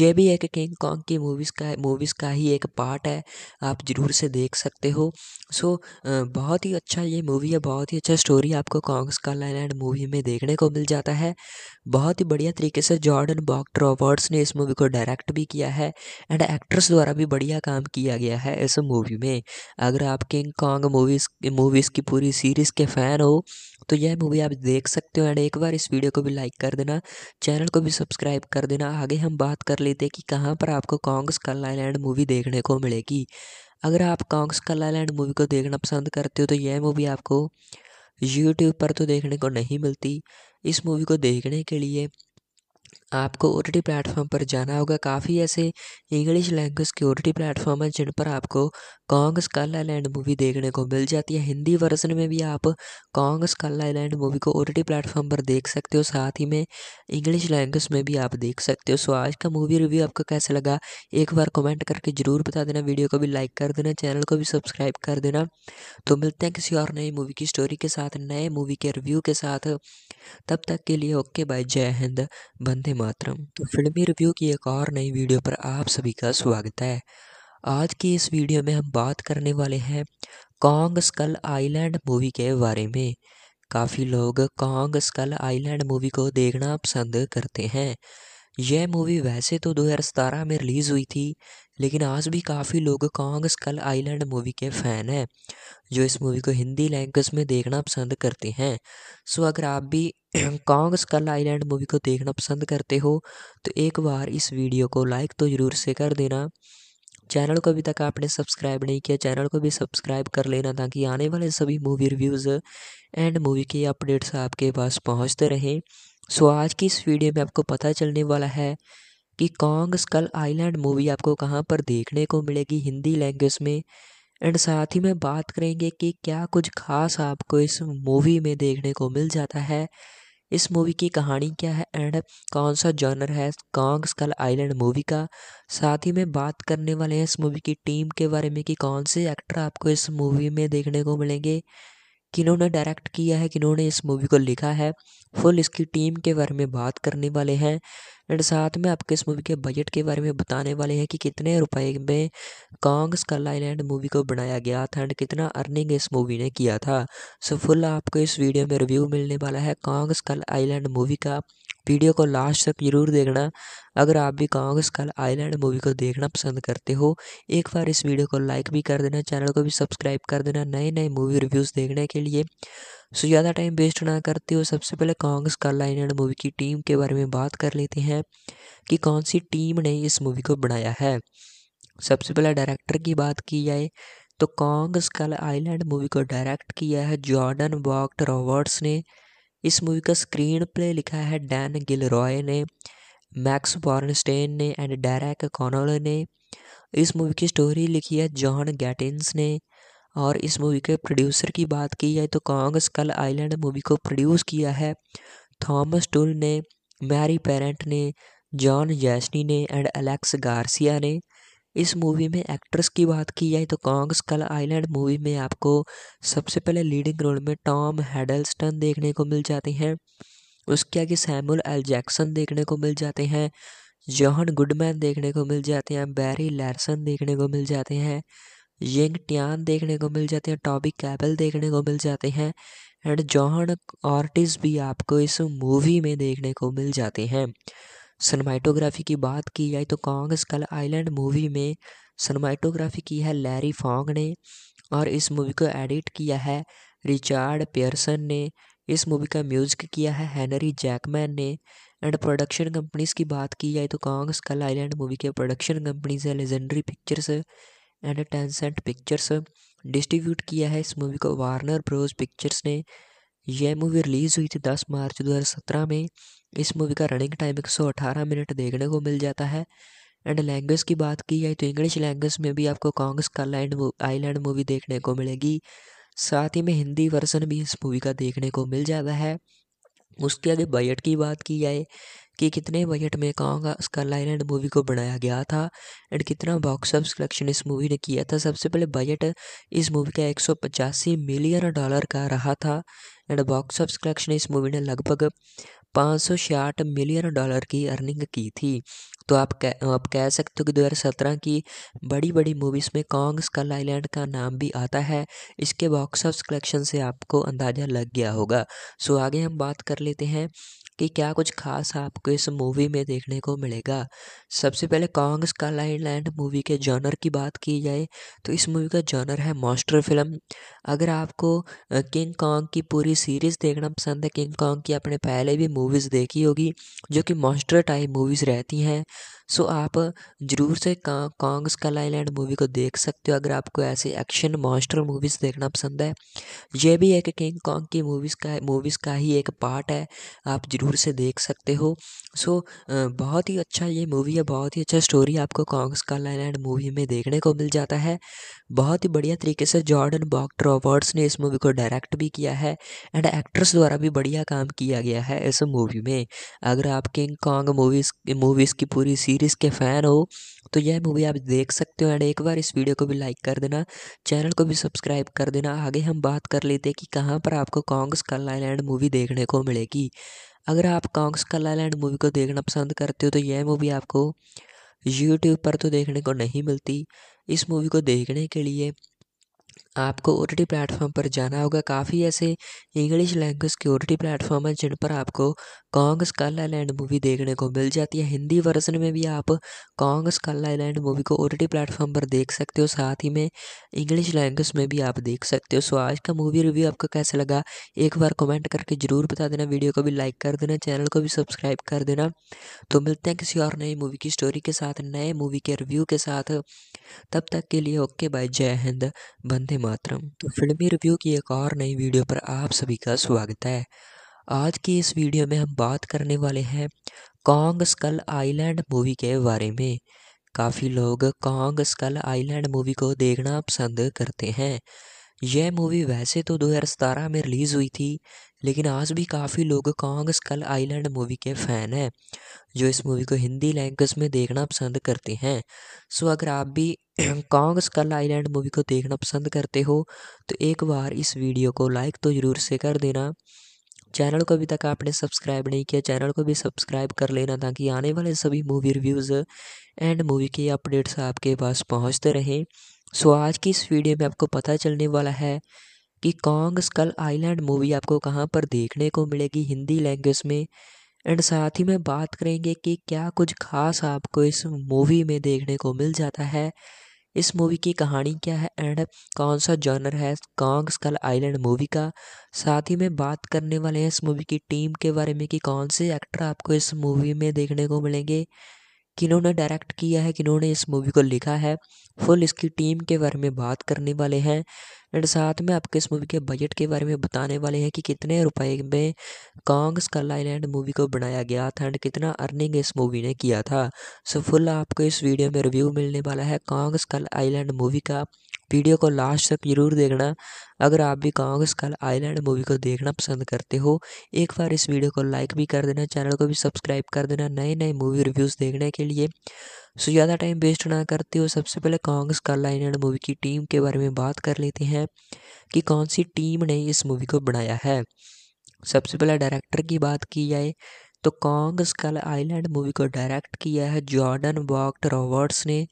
यह भी एक किंग कॉन्ग की मूवीज़ का मूवीज़ का ही एक पार्ट है आप ज़रूर से देख सकते हो सो बहुत ही अच्छा ये मूवी है बहुत ही अच्छा स्टोरी आपको कॉन्ग स्कल आइलैंड मूवी में देखने को मिल जाता है बहुत ही बढ़िया तरीके से जॉर्डन बॉक्ट रॉबर्ट्स ने इस मूवी को डायरेक्ट भी किया है एंड एक्ट्रेस द्वारा भी बढ़िया काम किया गया है इस मूवी में अगर आप किंग कॉन्ग मूवीज़ मूवीज़ की पूरी सीरीज़ के फ़ैन हो तो यह मूवी आप देख सकते हो एंड एक बार इस वीडियो को भी लाइक कर देना चैनल को भी सब्सक्राइब कर देना आगे हम बात कर लेते हैं कि कहाँ पर आपको कॉन्ग्स कल आइलैंड मूवी देखने को मिलेगी अगर आप कॉन्ग्स कल आइलैंड मूवी को देखना पसंद करते हो तो यह मूवी आपको यूट्यूब पर तो देखने को नहीं मिलती इस मूवी को देखने के लिए आपको ओ टी प्लेटफॉर्म पर जाना होगा काफ़ी ऐसे इंग्लिश लैंग्वेज के ओ टी प्लेटफॉर्म हैं जिन पर आपको कॉन्ग स्कल आईलैंड मूवी देखने को मिल जाती है हिंदी वर्जन में भी आप कॉन्ग स्कल आईलैंड मूवी को ओ टी प्लेटफॉर्म पर देख सकते हो साथ ही में इंग्लिश लैंग्वेज में भी आप देख सकते हो सो आज का मूवी रिव्यू आपको कैसा लगा एक बार कमेंट करके ज़रूर बता देना वीडियो को भी लाइक कर देना चैनल को भी सब्सक्राइब कर देना तो मिलते हैं किसी और नई मूवी की स्टोरी के साथ नए मूवी के रिव्यू के साथ तब तक के लिए ओके बाय जय हिंद बंदे मातरम तो फिल्मी रिव्यू की एक और नई वीडियो पर आप सभी का स्वागत है आज की इस वीडियो में हम बात करने वाले हैं कॉन्ग स्कल आइलैंड मूवी के बारे में काफ़ी लोग कॉन्ग स्कल आइलैंड मूवी को देखना पसंद करते हैं यह मूवी वैसे तो 2017 में रिलीज़ हुई थी लेकिन आज भी काफ़ी लोग कॉन्ग स्कल आइलैंड मूवी के फ़ैन हैं जो इस मूवी को हिंदी लैंग्वेज में देखना पसंद करते हैं सो अगर आप भी कॉन्ग स्कल आइलैंड मूवी को देखना पसंद करते हो तो एक बार इस वीडियो को लाइक तो ज़रूर से कर देना चैनल को अभी तक आपने सब्सक्राइब नहीं किया चैनल को भी सब्सक्राइब कर लेना ताकि आने वाले सभी मूवी रिव्यूज़ एंड मूवी के अपडेट्स आपके पास पहुँचते रहें सो आज की इस वीडियो में आपको पता चलने वाला है कि कॉन्ग स्कल आइलैंड मूवी आपको कहाँ पर देखने को मिलेगी हिंदी लैंग्वेज में एंड साथ ही में बात करेंगे कि क्या कुछ खास आपको इस मूवी में देखने को मिल जाता है इस मूवी की कहानी क्या है एंड कौन सा जॉनर है कॉन्ग स्कल आइलैंड मूवी का साथ ही में बात करने वाले हैं इस मूवी की टीम के बारे में कि कौन से एक्टर आपको इस मूवी में देखने को मिलेंगे किन्होंने डायरेक्ट किया है किन्होंने इस मूवी को लिखा है फुल इसकी टीम के बारे में बात करने वाले हैं एंड साथ में आपके इस मूवी के बजट के बारे में बताने वाले हैं कि कितने रुपए में कांग स्कल आईलैंड मूवी को बनाया गया था एंड कितना अर्निंग इस मूवी ने किया था सो फुल आपको इस वीडियो में रिव्यू मिलने वाला है कांग स्कल आईलैंड मूवी का वीडियो को लास्ट तक जरूर देखना अगर आप भी कांग्रेस कल आइलैंड मूवी को देखना पसंद करते हो एक बार इस वीडियो को लाइक भी कर देना चैनल को भी सब्सक्राइब कर देना नए नए मूवी रिव्यूज़ देखने के लिए सो ज़्यादा टाइम वेस्ट ना करते हो सबसे पहले कांग्रेस कल आइलैंड मूवी की टीम के बारे में बात कर लेते हैं कि कौन सी टीम ने इस मूवी को बनाया है सबसे पहले डायरेक्टर की बात की जाए तो कॉन्ग स्कल आइलैंड मूवी को डायरेक्ट किया है जॉर्डन वॉक्ट रॉबर्ट्स ने इस मूवी का स्क्रीन प्ले लिखा है डैन गिल रॉय ने मैक्स बॉर्नस्टेन ने एंड डैरक कॉनल ने इस मूवी की स्टोरी लिखी है जॉन गैटिन्स ने और इस मूवी के प्रोड्यूसर की बात की जाए तो कॉन्ग स्कल आइलैंड मूवी को प्रोड्यूस किया है थॉमस टुल ने मैरी पेरेंट ने जॉन जैसनी ने एंड एलेक्स गार्सिया ने इस मूवी में एक्ट्रेस की बात की जाए तो कॉन्ग स्कल आइलैंड मूवी में आपको सबसे पहले लीडिंग रोल में टॉम हेडलस्टन देखने को मिल जाते हैं उसके आगे सैमुअल एल जैक्सन देखने को मिल जाते हैं जौहन गुडमैन देखने को मिल जाते हैं बैरी लैरसन देखने को मिल जाते हैं यंग टियान देखने को मिल जाते हैं टॉबी कैबल देखने को मिल जाते हैं एंड जॉन ऑर्टिस भी आपको इस मूवी में देखने को मिल जाते हैं सनमाइटोग्राफी की बात की जाए तो कॉन्ग स्कल आइलैंड मूवी में सनमाइटोग्राफी की है लैरी फॉन्ग ने और इस मूवी को एडिट किया है रिचार्ड पियरसन ने इस मूवी का म्यूजिक किया है हैनरी जैकमैन ने एंड प्रोडक्शन कंपनीज की बात की जाए तो कॉन्ग स्कल आइलैंड मूवी के प्रोडक्शन कंपनीज है Legendary Pictures and Tencent Pictures distribute किया है इस मूवी को वार्नर ब्रोज पिक्चर्स ने यह मूवी रिलीज़ हुई थी 10 मार्च 2017 में इस मूवी का रनिंग टाइम 118 मिनट देखने को मिल जाता है एंड लैंग्वेज की बात की जाए तो इंग्लिश लैंग्वेज में भी आपको कॉन्ग्स का लैंड आईलैंड मूवी देखने को मिलेगी साथ ही में हिंदी वर्जन भी इस मूवी का देखने को मिल जाता है उसके आगे बजट की बात की जाए कि कितने बजट में कांग का स्कारलाइलैंड मूवी को बनाया गया था एंड कितना बॉक्स ऑफ कलेक्शन इस मूवी ने किया था सबसे पहले बजट इस मूवी का एक मिलियन डॉलर का रहा था एंड बॉक्स ऑफ कलेक्शन इस मूवी ने लगभग पाँच मिलियन डॉलर की अर्निंग की थी तो आप कह आप कह सकते हो कि 2017 की बड़ी बड़ी मूवीज़ में कॉन्ग स्कल आइलैंड का नाम भी आता है इसके बॉक्स ऑफ कलेक्शन से आपको अंदाज़ा लग गया होगा सो आगे हम बात कर लेते हैं कि क्या कुछ खास आपको इस मूवी में देखने को मिलेगा सबसे पहले कॉन्ग का लाइलैंड मूवी के जॉनर की बात की जाए तो इस मूवी का जॉनर है मॉन्स्टर फिल्म अगर आपको किंग कॉन्ग की पूरी सीरीज़ देखना पसंद है किंग कॉन्ग की आपने पहले भी मूवीज़ देखी होगी जो कि मॉन्स्टर टाइप मूवीज़ रहती हैं सो आप ज़रूर से कॉन्ग का लाइलैंड मूवी को देख सकते हो अगर आपको ऐसे एक्शन मॉन्स्टर मूवीज़ देखना पसंद है यह भी एक किंग कॉन्ग की मूवीज़ का मूवीज़ का ही एक पार्ट है आप जरूर दूर से देख सकते हो सो बहुत ही अच्छा ये मूवी है बहुत ही अच्छा स्टोरी आपको कॉन्ग्स का लैंड मूवी में देखने को मिल जाता है बहुत ही बढ़िया तरीके से जॉर्डन बॉक्ट रॉबर्ट्स ने इस मूवी को डायरेक्ट भी किया है एंड एक्ट्रेस द्वारा भी बढ़िया काम किया गया है इस मूवी में अगर आप किंग कॉन्ग मूवीज़ मूवीज़ की पूरी सीरीज़ के फ़ैन हो तो यह मूवी आप देख सकते हो एंड एक बार इस वीडियो को भी लाइक कर देना चैनल को भी सब्सक्राइब कर देना आगे हम बात कर लेते हैं कि कहाँ पर आपको कॉन्ग्स कल आईलैंड मूवी देखने को मिलेगी अगर आप कॉन्ग्स का ला लैंड मूवी को देखना पसंद करते हो तो यह मूवी आपको यूट्यूब पर तो देखने को नहीं मिलती इस मूवी को देखने के लिए आपको ओ टी प्लेटफॉर्म पर जाना होगा काफ़ी ऐसे इंग्लिश लैंग्वेज के ओ टी प्लेटफॉर्म हैं जिन पर आपको कॉन्ग स्कल आईलैंड मूवी देखने को मिल जाती है हिंदी वर्जन में भी आप कॉन्ग स्कल आईलैंड मूवी को ओ टी प्लेटफॉर्म पर देख सकते हो साथ ही में इंग्लिश लैंग्वेज में भी आप देख सकते हो सो आज का मूवी रिव्यू आपको कैसा लगा एक बार कमेंट करके ज़रूर बता देना वीडियो को भी लाइक कर देना चैनल को भी सब्सक्राइब कर देना तो मिलते हैं किसी और नई मूवी की स्टोरी के साथ नए मूवी के रिव्यू के साथ तब तक के लिए ओके बाय जय हिंद बंदे मातरम तो फिल्मी रिव्यू की एक और नई वीडियो पर आप सभी का स्वागत है आज की इस वीडियो में हम बात करने वाले हैं कॉन्ग स्कल आइलैंड मूवी के बारे में काफ़ी लोग कॉन्ग स्कल आइलैंड मूवी को देखना पसंद करते हैं यह मूवी वैसे तो 2017 में रिलीज़ हुई थी लेकिन आज भी काफ़ी लोग कॉन्ग स्कल आइलैंड मूवी के फ़ैन हैं जो इस मूवी को हिंदी लैंग्वेज में देखना पसंद करते हैं सो अगर आप भी कॉन्ग स्कल आइलैंड मूवी को देखना पसंद करते हो तो एक बार इस वीडियो को लाइक तो ज़रूर से कर देना चैनल को अभी तक आपने सब्सक्राइब नहीं किया चैनल को भी सब्सक्राइब कर लेना ताकि आने वाले सभी मूवी रिव्यूज़ एंड मूवी के अपडेट्स आपके पास पहुँचते रहें सो आज की इस वीडियो में आपको पता चलने वाला है कि कॉन्ग स्कल आइलैंड मूवी आपको कहाँ पर देखने को मिलेगी हिंदी लैंग्वेज में एंड साथ ही में बात करेंगे कि क्या कुछ खास आपको इस मूवी में देखने को मिल जाता है इस मूवी की कहानी क्या है एंड कौन सा जॉनर है कॉन्ग स्कल आइलैंड मूवी का साथ ही में बात करने वाले हैं इस मूवी की टीम के बारे में कि कौन से एक्टर आपको इस मूवी में देखने को मिलेंगे किन्होंने डायरेक्ट किया है किन्होंने इस मूवी को लिखा है फुल इसकी टीम के बारे में बात करने वाले हैं एंड साथ में आपके इस मूवी के बजट के बारे में बताने वाले हैं कि कितने रुपए में कॉन्ग स्कल आईलैंड मूवी को बनाया गया था एंड कितना अर्निंग इस मूवी ने किया था सो फुल आपको इस वीडियो में रिव्यू मिलने वाला है कॉन्ग स्कल आईलैंड मूवी का वीडियो को लास्ट तक जरूर देखना अगर आप भी गाँव कल स्कल आइलैंड मूवी को देखना पसंद करते हो एक बार इस वीडियो को लाइक भी कर देना चैनल को भी सब्सक्राइब कर देना नए नए मूवी रिव्यूज़ देखने के लिए सो ज़्यादा टाइम वेस्ट ना करते हो सबसे पहले कांग्रेस कल आईलैंड मूवी की टीम के बारे में बात कर लेते हैं कि कौन सी टीम ने इस मूवी को बनाया है सबसे पहले डायरेक्टर की बात की जाए तो कॉन्ग स्कल आइलैंड मूवी को डायरेक्ट किया है जॉर्डन वॉक्ट रॉबर्ट्स ने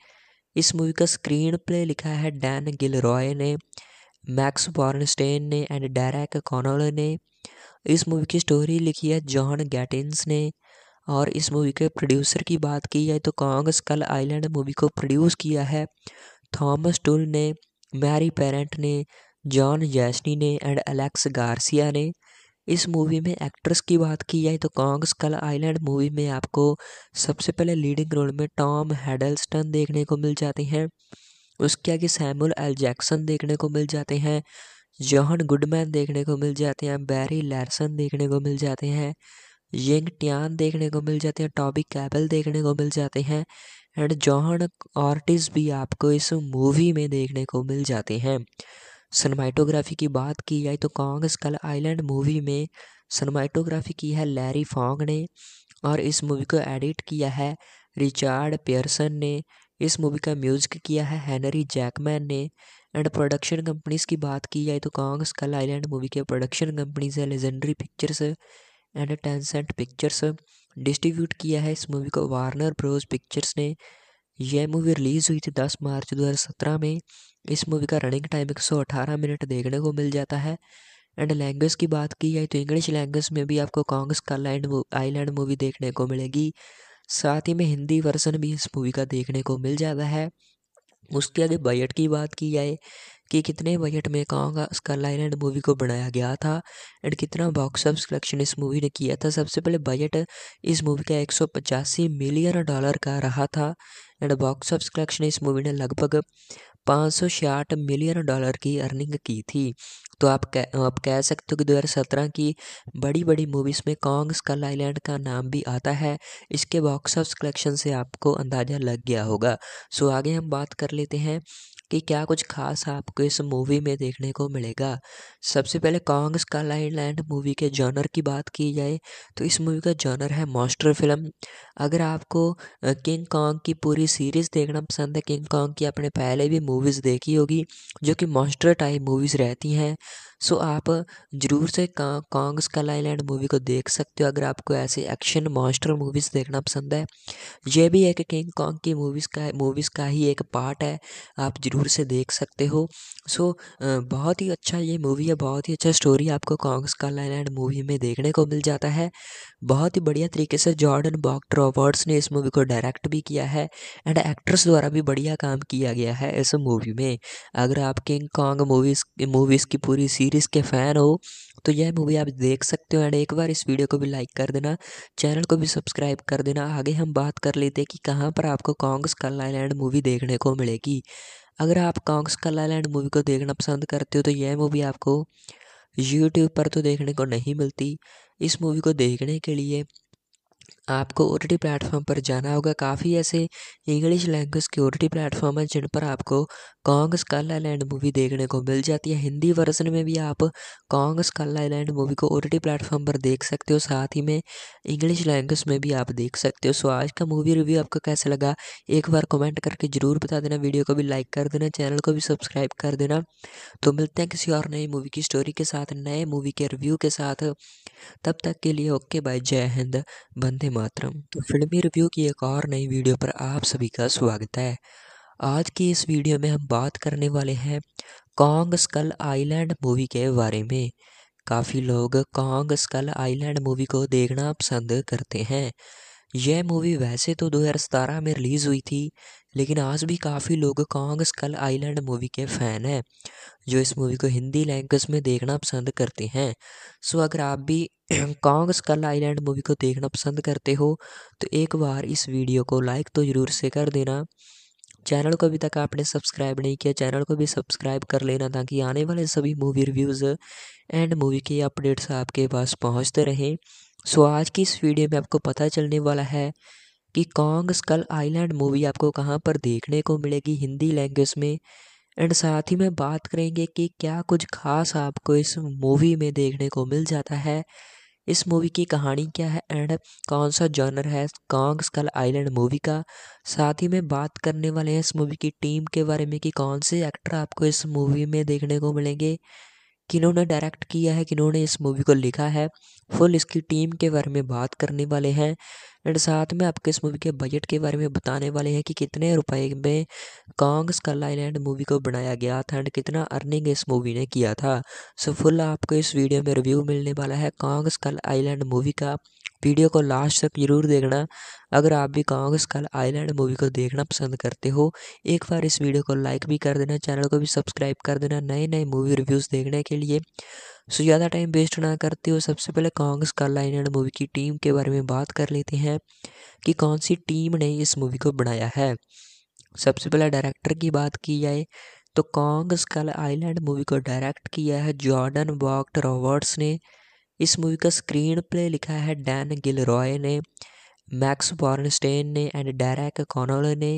इस मूवी का स्क्रीन प्ले लिखा है डैन गिल रॉय ने मैक्स बॉर्नस्टेन ने एंड डैरक कॉनल ने इस मूवी की स्टोरी लिखी है जॉन गैटिन्स ने और इस मूवी के प्रोड्यूसर की बात की जाए तो कॉन्ग स्कल आइलैंड मूवी को प्रोड्यूस किया है थॉमस टुल ने मैरी पेरेंट ने जॉन जैसनी ने एंड एलेक्स गार्सिया ने इस मूवी में एक्ट्रेस की बात की जाए तो कॉन्ग स्कल आइलैंड मूवी में आपको सबसे पहले लीडिंग रोल में टॉम हेडलस्टन देखने को मिल जाते हैं उसके आगे सैमुअल एल जैक्सन देखने को मिल जाते हैं जॉन गुडमैन देखने को मिल जाते हैं बैरी लैरसन देखने को मिल जाते हैं यंग टियान देखने को मिल जाते हैं टॉबी कैबल देखने को मिल जाते हैं एंड जॉहन ऑर्टिस भी आपको इस मूवी में देखने को मिल जाते हैं सनमाइटोग्राफी की बात की जाए तो कॉन्ग स्कल आइलैंड मूवी में सनमाइटोग्राफी की है लैरी फोंग ने और इस मूवी को एडिट किया है रिचार्ड पेयरसन ने इस मूवी का म्यूजिक किया है हैनरी जैकमैन ने एंड प्रोडक्शन कंपनीज की बात की जाए तो कॉन्ग स्कल आइलैंड मूवी के प्रोडक्शन कंपनीज है Legendary Pictures and Tencent Pictures distribute किया है इस मूवी को वार्नर ब्रोज पिक्चर्स ने यह मूवी रिलीज़ हुई थी दस मार्च 2017 में इस मूवी का रनिंग टाइम एक मिनट देखने को मिल जाता है एंड लैंग्वेज की बात की जाए तो इंग्लिश लैंग्वेज में भी आपको का स्कॉटलैंड आईलैंड मूवी देखने को मिलेगी साथ ही में हिंदी वर्सन भी इस मूवी का देखने को मिल जाता है उसके आगे बजट की बात की जाए कि कितने बजट में कहाँगा स्कल एंड मूवी को बनाया गया था एंड कितना बॉक्स ऑफ कलेक्शन इस मूवी ने किया था सबसे पहले बजट इस मूवी का एक मिलियन डॉलर का रहा था एंड बॉक्स ऑफ कलेक्शन इस मूवी ने लगभग पाँच मिलियन डॉलर की अर्निंग की थी तो आप कह आप कह सकते हो कि 2017 की बड़ी बड़ी मूवीज़ में कॉन्ग स्कल आइलैंड का नाम भी आता है इसके बॉक्स ऑफ कलेक्शन से आपको अंदाज़ा लग गया होगा सो आगे हम बात कर लेते हैं कि क्या कुछ खास आपको इस मूवी में देखने को मिलेगा सबसे पहले कॉन्ग का लैंड मूवी के जॉनर की बात की जाए तो इस मूवी का जॉनर है मॉन्स्टर फिल्म अगर आपको किंग कॉन्ग की पूरी सीरीज़ देखना पसंद है किंग कॉन्ग की आपने पहले भी मूवीज़ देखी होगी जो कि मॉन्स्टर टाइप मूवीज़ रहती हैं सो आप ज़रूर से कॉन्ग स्कल आईलैंड मूवी को देख सकते हो अगर आपको ऐसे एक्शन मॉन्स्टर मूवीज़ देखना पसंद है यह भी एक किंग कॉन्ग की मूवीज़ का मूवीज़ का ही एक पार्ट है आप ज़रूर से देख सकते हो सो बहुत ही अच्छा ये मूवी है बहुत ही अच्छा स्टोरी आपको कॉन्ग कल आईलैंड मूवी में देखने को मिल जाता है बहुत ही बढ़िया तरीके से जॉर्डन बॉक्टर अवार्ड्स ने इस मूवी को डायरेक्ट भी किया है एंड एक्ट्रेस द्वारा भी बढ़िया काम किया गया है इस मूवी में अगर आप किंग कॉन्ग मूवीज़ मूवीज़ की पूरी सीरीज सीरीज़ के फ़ैन हो तो यह मूवी आप देख सकते हो एंड एक बार इस वीडियो को भी लाइक कर देना चैनल को भी सब्सक्राइब कर देना आगे हम बात कर लेते हैं कि कहाँ पर आपको कॉन्ग्स कल आईलैंड मूवी देखने को मिलेगी अगर आप कॉन्ग्स कल आईलैंड मूवी को देखना पसंद करते हो तो यह मूवी आपको यूट्यूब पर तो देखने को नहीं मिलती इस मूवी को देखने के लिए आपको ओ टी टी प्लेटफॉर्म पर जाना होगा काफ़ी ऐसे इंग्लिश लैंग्वेज के ओ टी टी प्लेटफॉर्म हैं जिन पर आपको कॉन्ग स्कल आईलैंड मूवी देखने को मिल जाती है हिंदी वर्जन में भी आप कॉन्ग स्कल आईलैंड मूवी को ओ टी टी प्लेटफॉर्म पर देख सकते हो साथ ही में इंग्लिश लैंग्वेज में भी आप देख सकते हो सो आज का मूवी रिव्यू आपको कैसा लगा एक बार कमेंट करके ज़रूर बता देना वीडियो को भी लाइक कर देना चैनल को भी सब्सक्राइब कर देना तो मिलते हैं किसी और नई मूवी की स्टोरी के साथ नए मूवी के रिव्यू के साथ तब तक के लिए ओके बाय जय हिंद बंदे मातरम तो फिल्मी रिव्यू की एक और नई वीडियो पर आप सभी का स्वागत है आज की इस वीडियो में हम बात करने वाले हैं कॉन्ग स्कल आइलैंड मूवी के बारे में काफ़ी लोग कॉन्ग स्कल आइलैंड मूवी को देखना पसंद करते हैं यह मूवी वैसे तो 2017 में रिलीज़ हुई थी लेकिन आज भी काफ़ी लोग कॉन्ग स्कल आइलैंड मूवी के फ़ैन हैं जो इस मूवी को हिंदी लैंग्वेज में देखना पसंद करते हैं सो अगर आप भी कॉन्ग स्कल आइलैंड मूवी को देखना पसंद करते हो तो एक बार इस वीडियो को लाइक तो ज़रूर से कर देना चैनल को अभी तक आपने सब्सक्राइब नहीं किया चैनल को भी सब्सक्राइब कर लेना ताकि आने वाले सभी मूवी रिव्यूज़ एंड मूवी के अपडेट्स आपके पास पहुंचते रहें सो आज की इस वीडियो में आपको पता चलने वाला है कि कॉन्ग स्कल आइलैंड मूवी आपको कहाँ पर देखने को मिलेगी हिंदी लैंग्वेज में एंड साथ ही में बात करेंगे कि क्या कुछ खास आपको इस मूवी में देखने को मिल जाता है इस मूवी की कहानी क्या है एंड कौन सा जॉनर है कॉन्ग स्कल आइलैंड मूवी का साथ ही में बात करने वाले हैं इस मूवी की टीम के बारे में कि कौन से एक्टर आपको इस मूवी में देखने को मिलेंगे किन्होंने डायरेक्ट किया है किन्होंने इस मूवी को लिखा है फुल इसकी टीम के बारे में बात करने वाले हैं एंड साथ में आपके इस मूवी के बजट के बारे में बताने वाले हैं कि कितने रुपए में कॉन्ग स्कल आईलैंड मूवी को बनाया गया था एंड कितना अर्निंग इस मूवी ने किया था सो फुल आपको इस वीडियो में रिव्यू मिलने वाला है कॉन्ग स्कल आईलैंड मूवी का वीडियो को लास्ट तक जरूर देखना अगर आप भी कॉन्ग स्कल आईलैंड मूवी को देखना पसंद करते हो एक बार इस वीडियो को लाइक भी कर देना चैनल को भी सब्सक्राइब कर देना नए नए मूवी रिव्यूज़ देखने के लिए सो ज़्यादा टाइम वेस्ट ना करते हुए सबसे पहले कांग्स का लाइन मूवी की टीम के बारे में बात कर लेते हैं कि कौन सी टीम ने इस मूवी को बनाया है सबसे पहले डायरेक्टर की बात की जाए तो कॉन्ग स्कल आइलैंड मूवी को डायरेक्ट किया है जॉर्डन वॉक्ट रॉबर्ट्स ने इस मूवी का स्क्रीन प्ले लिखा है डैन गिल रॉय ने मैक्स बॉर्नस्टेन ने एंड डैरेक कॉनोल ने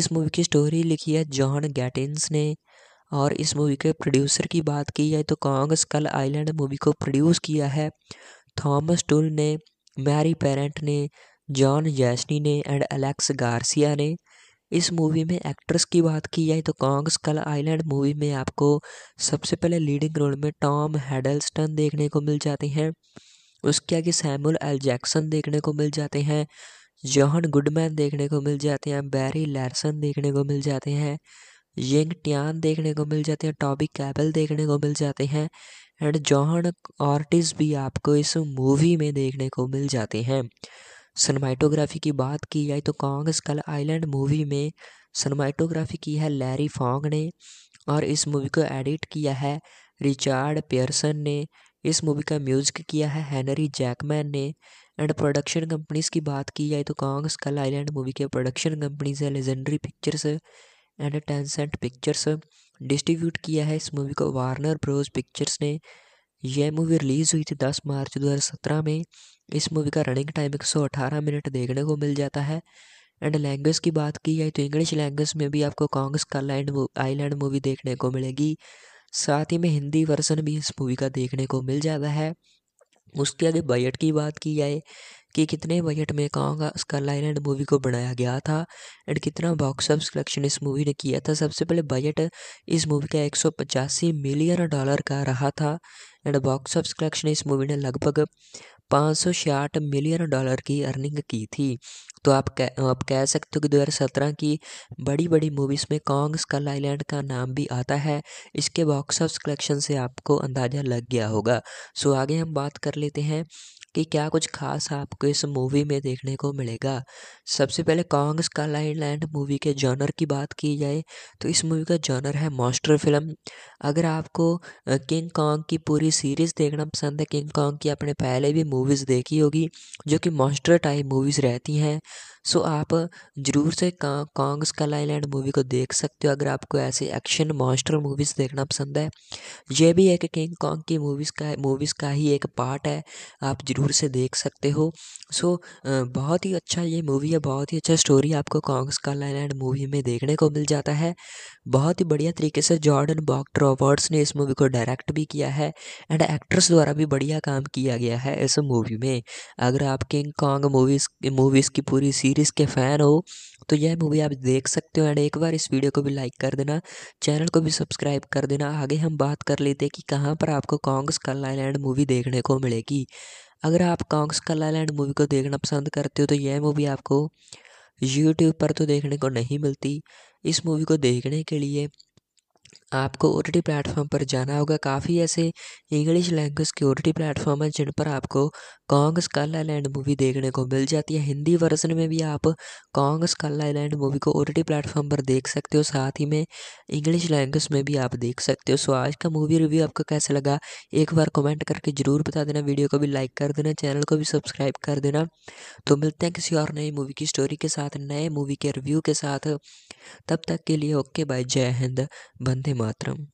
इस मूवी की स्टोरी लिखी है जॉन गैटिन्स ने और इस मूवी के प्रोड्यूसर की बात की जाए तो कॉन्ग स्कल आइलैंड मूवी को प्रोड्यूस किया है थॉमस टुल ने मैरी पेरेंट ने जॉन जैसनी ने एंड एलेक्स गार्सिया ने इस मूवी में एक्ट्रेस की बात की जाए तो कॉन्ग स्कल आइलैंड मूवी में आपको सबसे पहले लीडिंग रोल में टॉम हेडलस्टन देखने को मिल जाते हैं उसके आगे सैमुअल एल जैक्सन देखने को मिल जाते हैं जॉहन गुडमैन देखने को मिल जाते हैं बैरी लैरसन देखने को मिल जाते हैं येंग टियान देखने को मिल जाते हैं टॉबी कैबल देखने को मिल जाते हैं एंड जॉहन ऑर्टिस भी आपको इस मूवी में देखने को मिल जाते हैं सनमाइटोग्राफी की बात की जाए तो कॉन्ग स्कल आइलैंड मूवी में सनमाइटोग्राफी की है लैरी फोंग ने और इस मूवी को एडिट किया है रिचार्ड पियर्सन ने इस मूवी का म्यूजिक किया है हैनरी जैकमैन ने एंड प्रोडक्शन कंपनीज की बात की जाए तो कॉन्ग स्कल आइलैंड मूवी के प्रोडक्शन कंपनीज है Legendary Pictures and Tencent Pictures distribute किया है इस मूवी को वार्नर ब्रोज पिक्चर्स ने यह मूवी रिलीज़ हुई थी 10 मार्च 2017 में इस मूवी का रनिंग टाइम 118 मिनट देखने को मिल जाता है एंड लैंग्वेज की बात की जाए तो इंग्लिश लैंग्वेज में भी आपको कॉन्ग्स का लैंड आईलैंड मूवी देखने को मिलेगी साथ ही में हिंदी वर्जन भी इस मूवी का देखने को मिल जाता है उसके आगे बजट की बात की जाए कि कितने बजट में कौन स्कल स्कारलाइन एंड मूवी को बनाया गया था एंड कितना बॉक्स ऑफ कलेक्शन इस मूवी ने किया था सबसे पहले बजट इस मूवी का एक मिलियन डॉलर का रहा था एंड बॉक्स ऑफ कलेक्शन इस मूवी ने लगभग पाँच मिलियन डॉलर की अर्निंग की थी तो आप कह आप कह सकते हो कि 2017 की बड़ी बड़ी मूवीज़ में कॉन्ग स्कल आइलैंड का नाम भी आता है इसके बॉक्स ऑफ कलेक्शन से आपको अंदाज़ा लग गया होगा सो आगे हम बात कर लेते हैं कि क्या कुछ खास आपको इस मूवी में देखने को मिलेगा सबसे पहले कॉन्ग्स का लैंड मूवी के जॉनर की बात की जाए तो इस मूवी का जॉनर है मॉन्स्टर फिल्म अगर आपको किंग कॉन्ग की पूरी सीरीज़ देखना पसंद है किंग कॉन्ग की आपने पहले भी मूवीज़ देखी होगी जो कि मॉन्स्टर टाइप मूवीज़ रहती हैं सो आप ज़रूर से कॉन्ग स्कल आइलैंड मूवी को देख सकते हो अगर आपको ऐसे एक्शन मॉन्स्टर मूवीज़ देखना पसंद है यह भी एक किंग कॉन्ग की मूवीज़ का मूवीज़ का ही एक पार्ट है आप ज़रूर से देख सकते हो सो बहुत ही अच्छा ये मूवी है बहुत ही अच्छा स्टोरी आपको कॉन्ग स्कल आइलैंड मूवी में देखने को मिल जाता है बहुत ही बढ़िया तरीके से जॉर्डन बॉक्टर अवार्ड्स ने इस मूवी को डायरेक्ट भी किया है एंड एक्ट्रेस द्वारा भी बढ़िया काम किया गया है इस मूवी में अगर आप किंग कॉन्ग मूवीज़ मूवीज़ की पूरी सीरीज़ के फ़ैन हो तो यह मूवी आप देख सकते हो एंड एक बार इस वीडियो को भी लाइक कर देना चैनल को भी सब्सक्राइब कर देना आगे हम बात कर लेते हैं कि कहाँ पर आपको कॉन्ग्स कल आईलैंड मूवी देखने को मिलेगी अगर आप कॉन्ग्स कल आईलैंड मूवी को देखना पसंद करते हो तो यह मूवी आपको यूट्यूब पर तो देखने को नहीं मिलती इस मूवी को देखने के लिए आपको ओ टी प्लेटफॉर्म पर जाना होगा काफ़ी ऐसे इंग्लिश लैंग्वेज के ओ टी प्लेटफॉर्म हैं जिन पर आपको कॉन्ग स्कल आईलैंड मूवी देखने को मिल जाती है हिंदी वर्जन में भी आप कॉन्ग स्कल आईलैंड मूवी को ओ टी प्लेटफॉर्म पर देख सकते हो साथ ही में इंग्लिश लैंग्वेज में भी आप देख सकते हो सो आज का मूवी रिव्यू आपको कैसा लगा एक बार कमेंट करके ज़रूर बता देना वीडियो को भी लाइक कर देना चैनल को भी सब्सक्राइब कर देना तो मिलते हैं किसी और नई मूवी की स्टोरी के साथ नए मूवी के रिव्यू के साथ तब तक के लिए ओके बाय जय हिंद बंदे मातरम